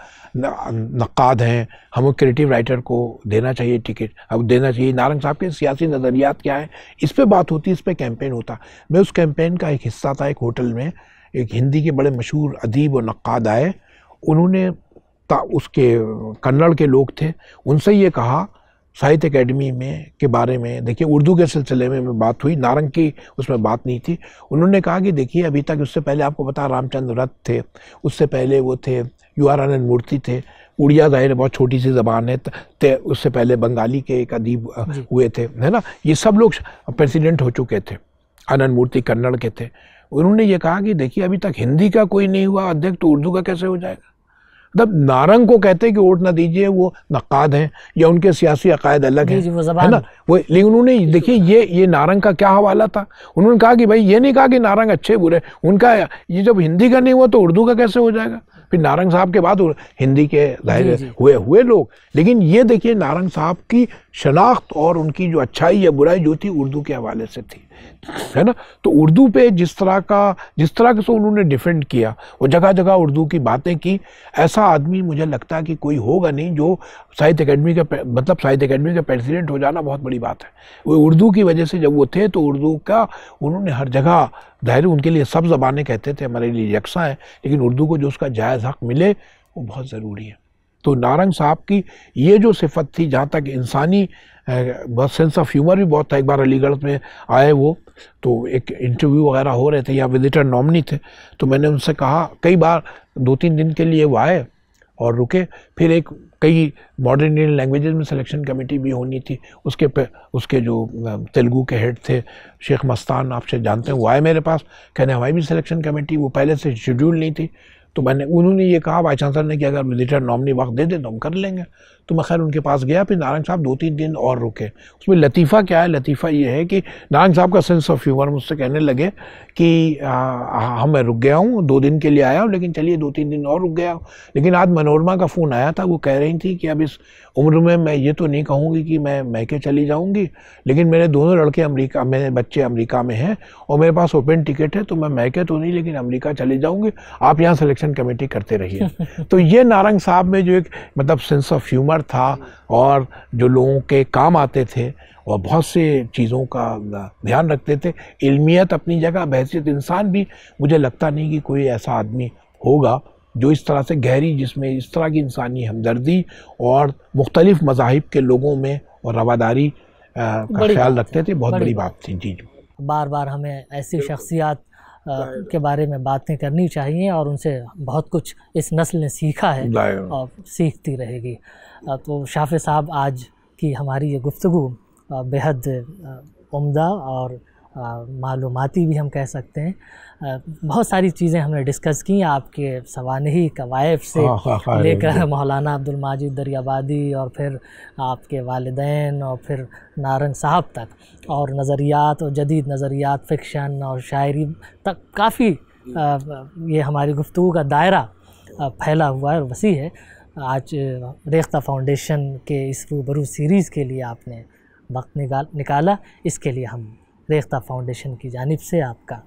नक्काद हैं हमें क्रिएटिव राइटर को देना चाहिए टिकट अब देना चाहिए नारंग साहब के सियासी नज़रियात क्या हैं इस पर बात होती इस पर कैंपेन होता मैं उस कैंपेन का एक हिस्सा था एक होटल में एक हिंदी के बड़े मशहूर अदीब और नक्काद आए उन्होंने उसके कन्नड़ के लोग थे उनसे ये कहा साहित्य अकेडमी में के बारे में देखिए उर्दू के सिलसिले में बात हुई नारंग की उसमें बात नहीं थी उन्होंने कहा कि देखिए अभी तक उससे पहले आपको पता रामचंद्र रथ थे उससे पहले वो थे यू आर आनंद मूर्ति थे उड़िया जाहिर बहुत छोटी सी ज़बान है ते उससे पहले बंगाली के एक अदीब हुए थे है ना ये सब लोग प्रेसिडेंट हो चुके थे आनंद मूर्ति कन्नड़ के थे उन्होंने ये कहा कि देखिए अभी तक हिंदी का कोई नहीं हुआ अध्यक्ष तो उर्दू का कैसे हो जाएगा मतलब नारंग को कहते हैं कि वोट ना दीजिए वो नकाद हैं या उनके सियासी अकायद अलग हैं है ना वो लेकिन उन्होंने देखिए ये ये नारंग का क्या हवाला था उन्होंने कहा कि भाई ये नहीं कहा कि नारंग अच्छे बुरे उनका ये जब हिंदी का नहीं हुआ तो उर्दू का कैसे हो जाएगा फिर नारंग साहब के बाद हिंदी के जाहिर हुए हुए लोग लेकिन ये देखिए नारंग साहब की शनाख्त और उनकी जो अच्छाई या बुराई जो थी उर्दू के हवाले से थी है ना तो उर्दू पे जिस तरह का जिस तरह से उन्होंने डिफेंड किया वो जगह जगह उर्दू की बातें की ऐसा आदमी मुझे लगता है कि कोई होगा नहीं जो साहित्य अकेडमी का मतलब साहित्य अकेडमी का प्रेसिडेंट हो जाना बहुत बड़ी बात है वो उर्दू की वजह से जब वो थे तो उर्दू का उन्होंने हर जगह ज़ाहिर उनके लिए सब ज़बानें कहते थे हमारे लिए यकसा है लेकिन उर्दू को जो उसका जायज़ हक मिले वो बहुत ज़रूरी है तो नारंग साहब की ये जो सिफत थी जहाँ तक इंसानी बहुत सेंस ऑफ ह्यूमर भी बहुत था एक बार अलीगढ़ में आए वो तो एक इंटरव्यू वगैरह हो रहे थे या विजिटर नॉमनी थे तो मैंने उनसे कहा कई बार दो तीन दिन के लिए वो आए और रुके फिर एक कई मॉडर्न इंडियन लैंग्वेजेस में सिलेक्शन कमेटी भी होनी थी उसके पे उसके जो तेलुगू के हेड थे शेख मस्तान आपसे जानते हैं वो आए मेरे पास कहने हमारी भी सिलेक्शन कमेटी वो पहले से शेड्यूल नहीं थी तो मैंने उन्होंने ये कहा भाई चांसलर ने कि अगर विजिटर नॉमनी वक्त दे दें तो हम कर लेंगे तो मैं खैर उनके पास गया फिर नारंग साहब दो तीन दिन और रुके उसमें लतीफ़ा क्या है लतीफ़ा ये है कि नारंग साहब का सेंस ऑफ ह्यूमर मुझसे कहने लगे कि हाँ मैं रुक गया हूँ दो दिन के लिए आया हूँ लेकिन चलिए दो तीन दिन और रुक गया लेकिन आज मनोरमा का फ़ोन आया था वो कह रही थी कि अब इस उम्र में मैं ये तो नहीं कहूँगी कि मैं मैके चली जाऊँगी लेकिन मेरे दोनों लड़के अमरीका मेरे बच्चे अमरीका में हैं और मेरे पास ओपन टिकट है तो मैं मैके तो नहीं लेकिन अमरीका चली जाऊँगी आप यहाँ सिलेक्शन कमेटी करते रहिए तो ये नारंग साहब में जो एक मतलब सेंस ऑफ ह्यूमर व्यवहार था और जो लोगों के काम आते थे और बहुत से चीज़ों का ध्यान रखते थे इल्मियत अपनी जगह बहसीत इंसान भी मुझे लगता नहीं कि कोई ऐसा आदमी होगा जो इस तरह से गहरी जिसमें इस तरह की इंसानी हमदर्दी और मुख्तलिफ़ मजाहब के लोगों में और रवादारी का ख्याल रखते थे बहुत बड़ी, बड़ी बात थी जी जी बार बार हमें ऐसी शख्सियात के बारे में बातें करनी चाहिए और उनसे बहुत कुछ इस नस्ल ने सीखा है और सीखती रहेगी तो शाफे साहब आज की हमारी ये गुफ्तु बेहद उम्दा और मालूमती भी हम कह सकते हैं बहुत सारी चीज़ें हमने डिस्कस की आपके सवानही कवायफ से लेकर मौलाना अब्दुल माजिद दरियाबादी और फिर आपके वालदेन और फिर नारंग साहब तक और नज़रियात और जदीद नज़रियात फ़िक्शन और शायरी तक काफ़ी ये हमारी गुफ्तु का दायरा फैला हुआ है और वसी है आज रेख्ता फाउंडेशन के इस रूबरू सीरीज़ के लिए आपने वक्त निकाल निकाला इसके लिए हम रेख्ता फाउंडेशन की जानब से आपका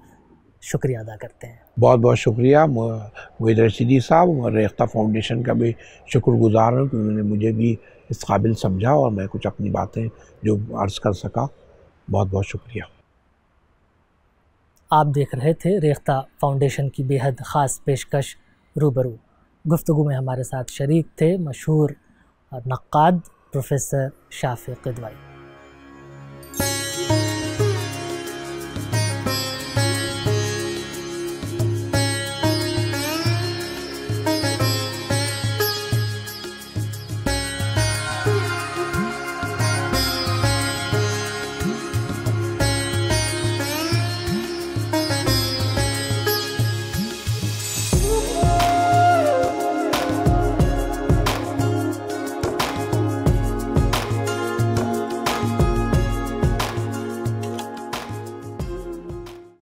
शुक्रिया अदा करते हैं बहुत बहुत शुक्रिया मोहद रशीदी साहब और रेख्ता फाउंडेशन का भी शुक्रगुजार हूँ कि उन्होंने मुझे भी इस काबिल समझा और मैं कुछ अपनी बातें जो अर्ज़ कर सका बहुत बहुत शुक्रिया आप देख रहे थे रेख्ता फाउंडेशन की बेहद ख़ास पेशकश रूबरू गुफ्तु में हमारे साथ शरीक थे मशहूर नक़ाद प्रोफेसर शाफी कदवाई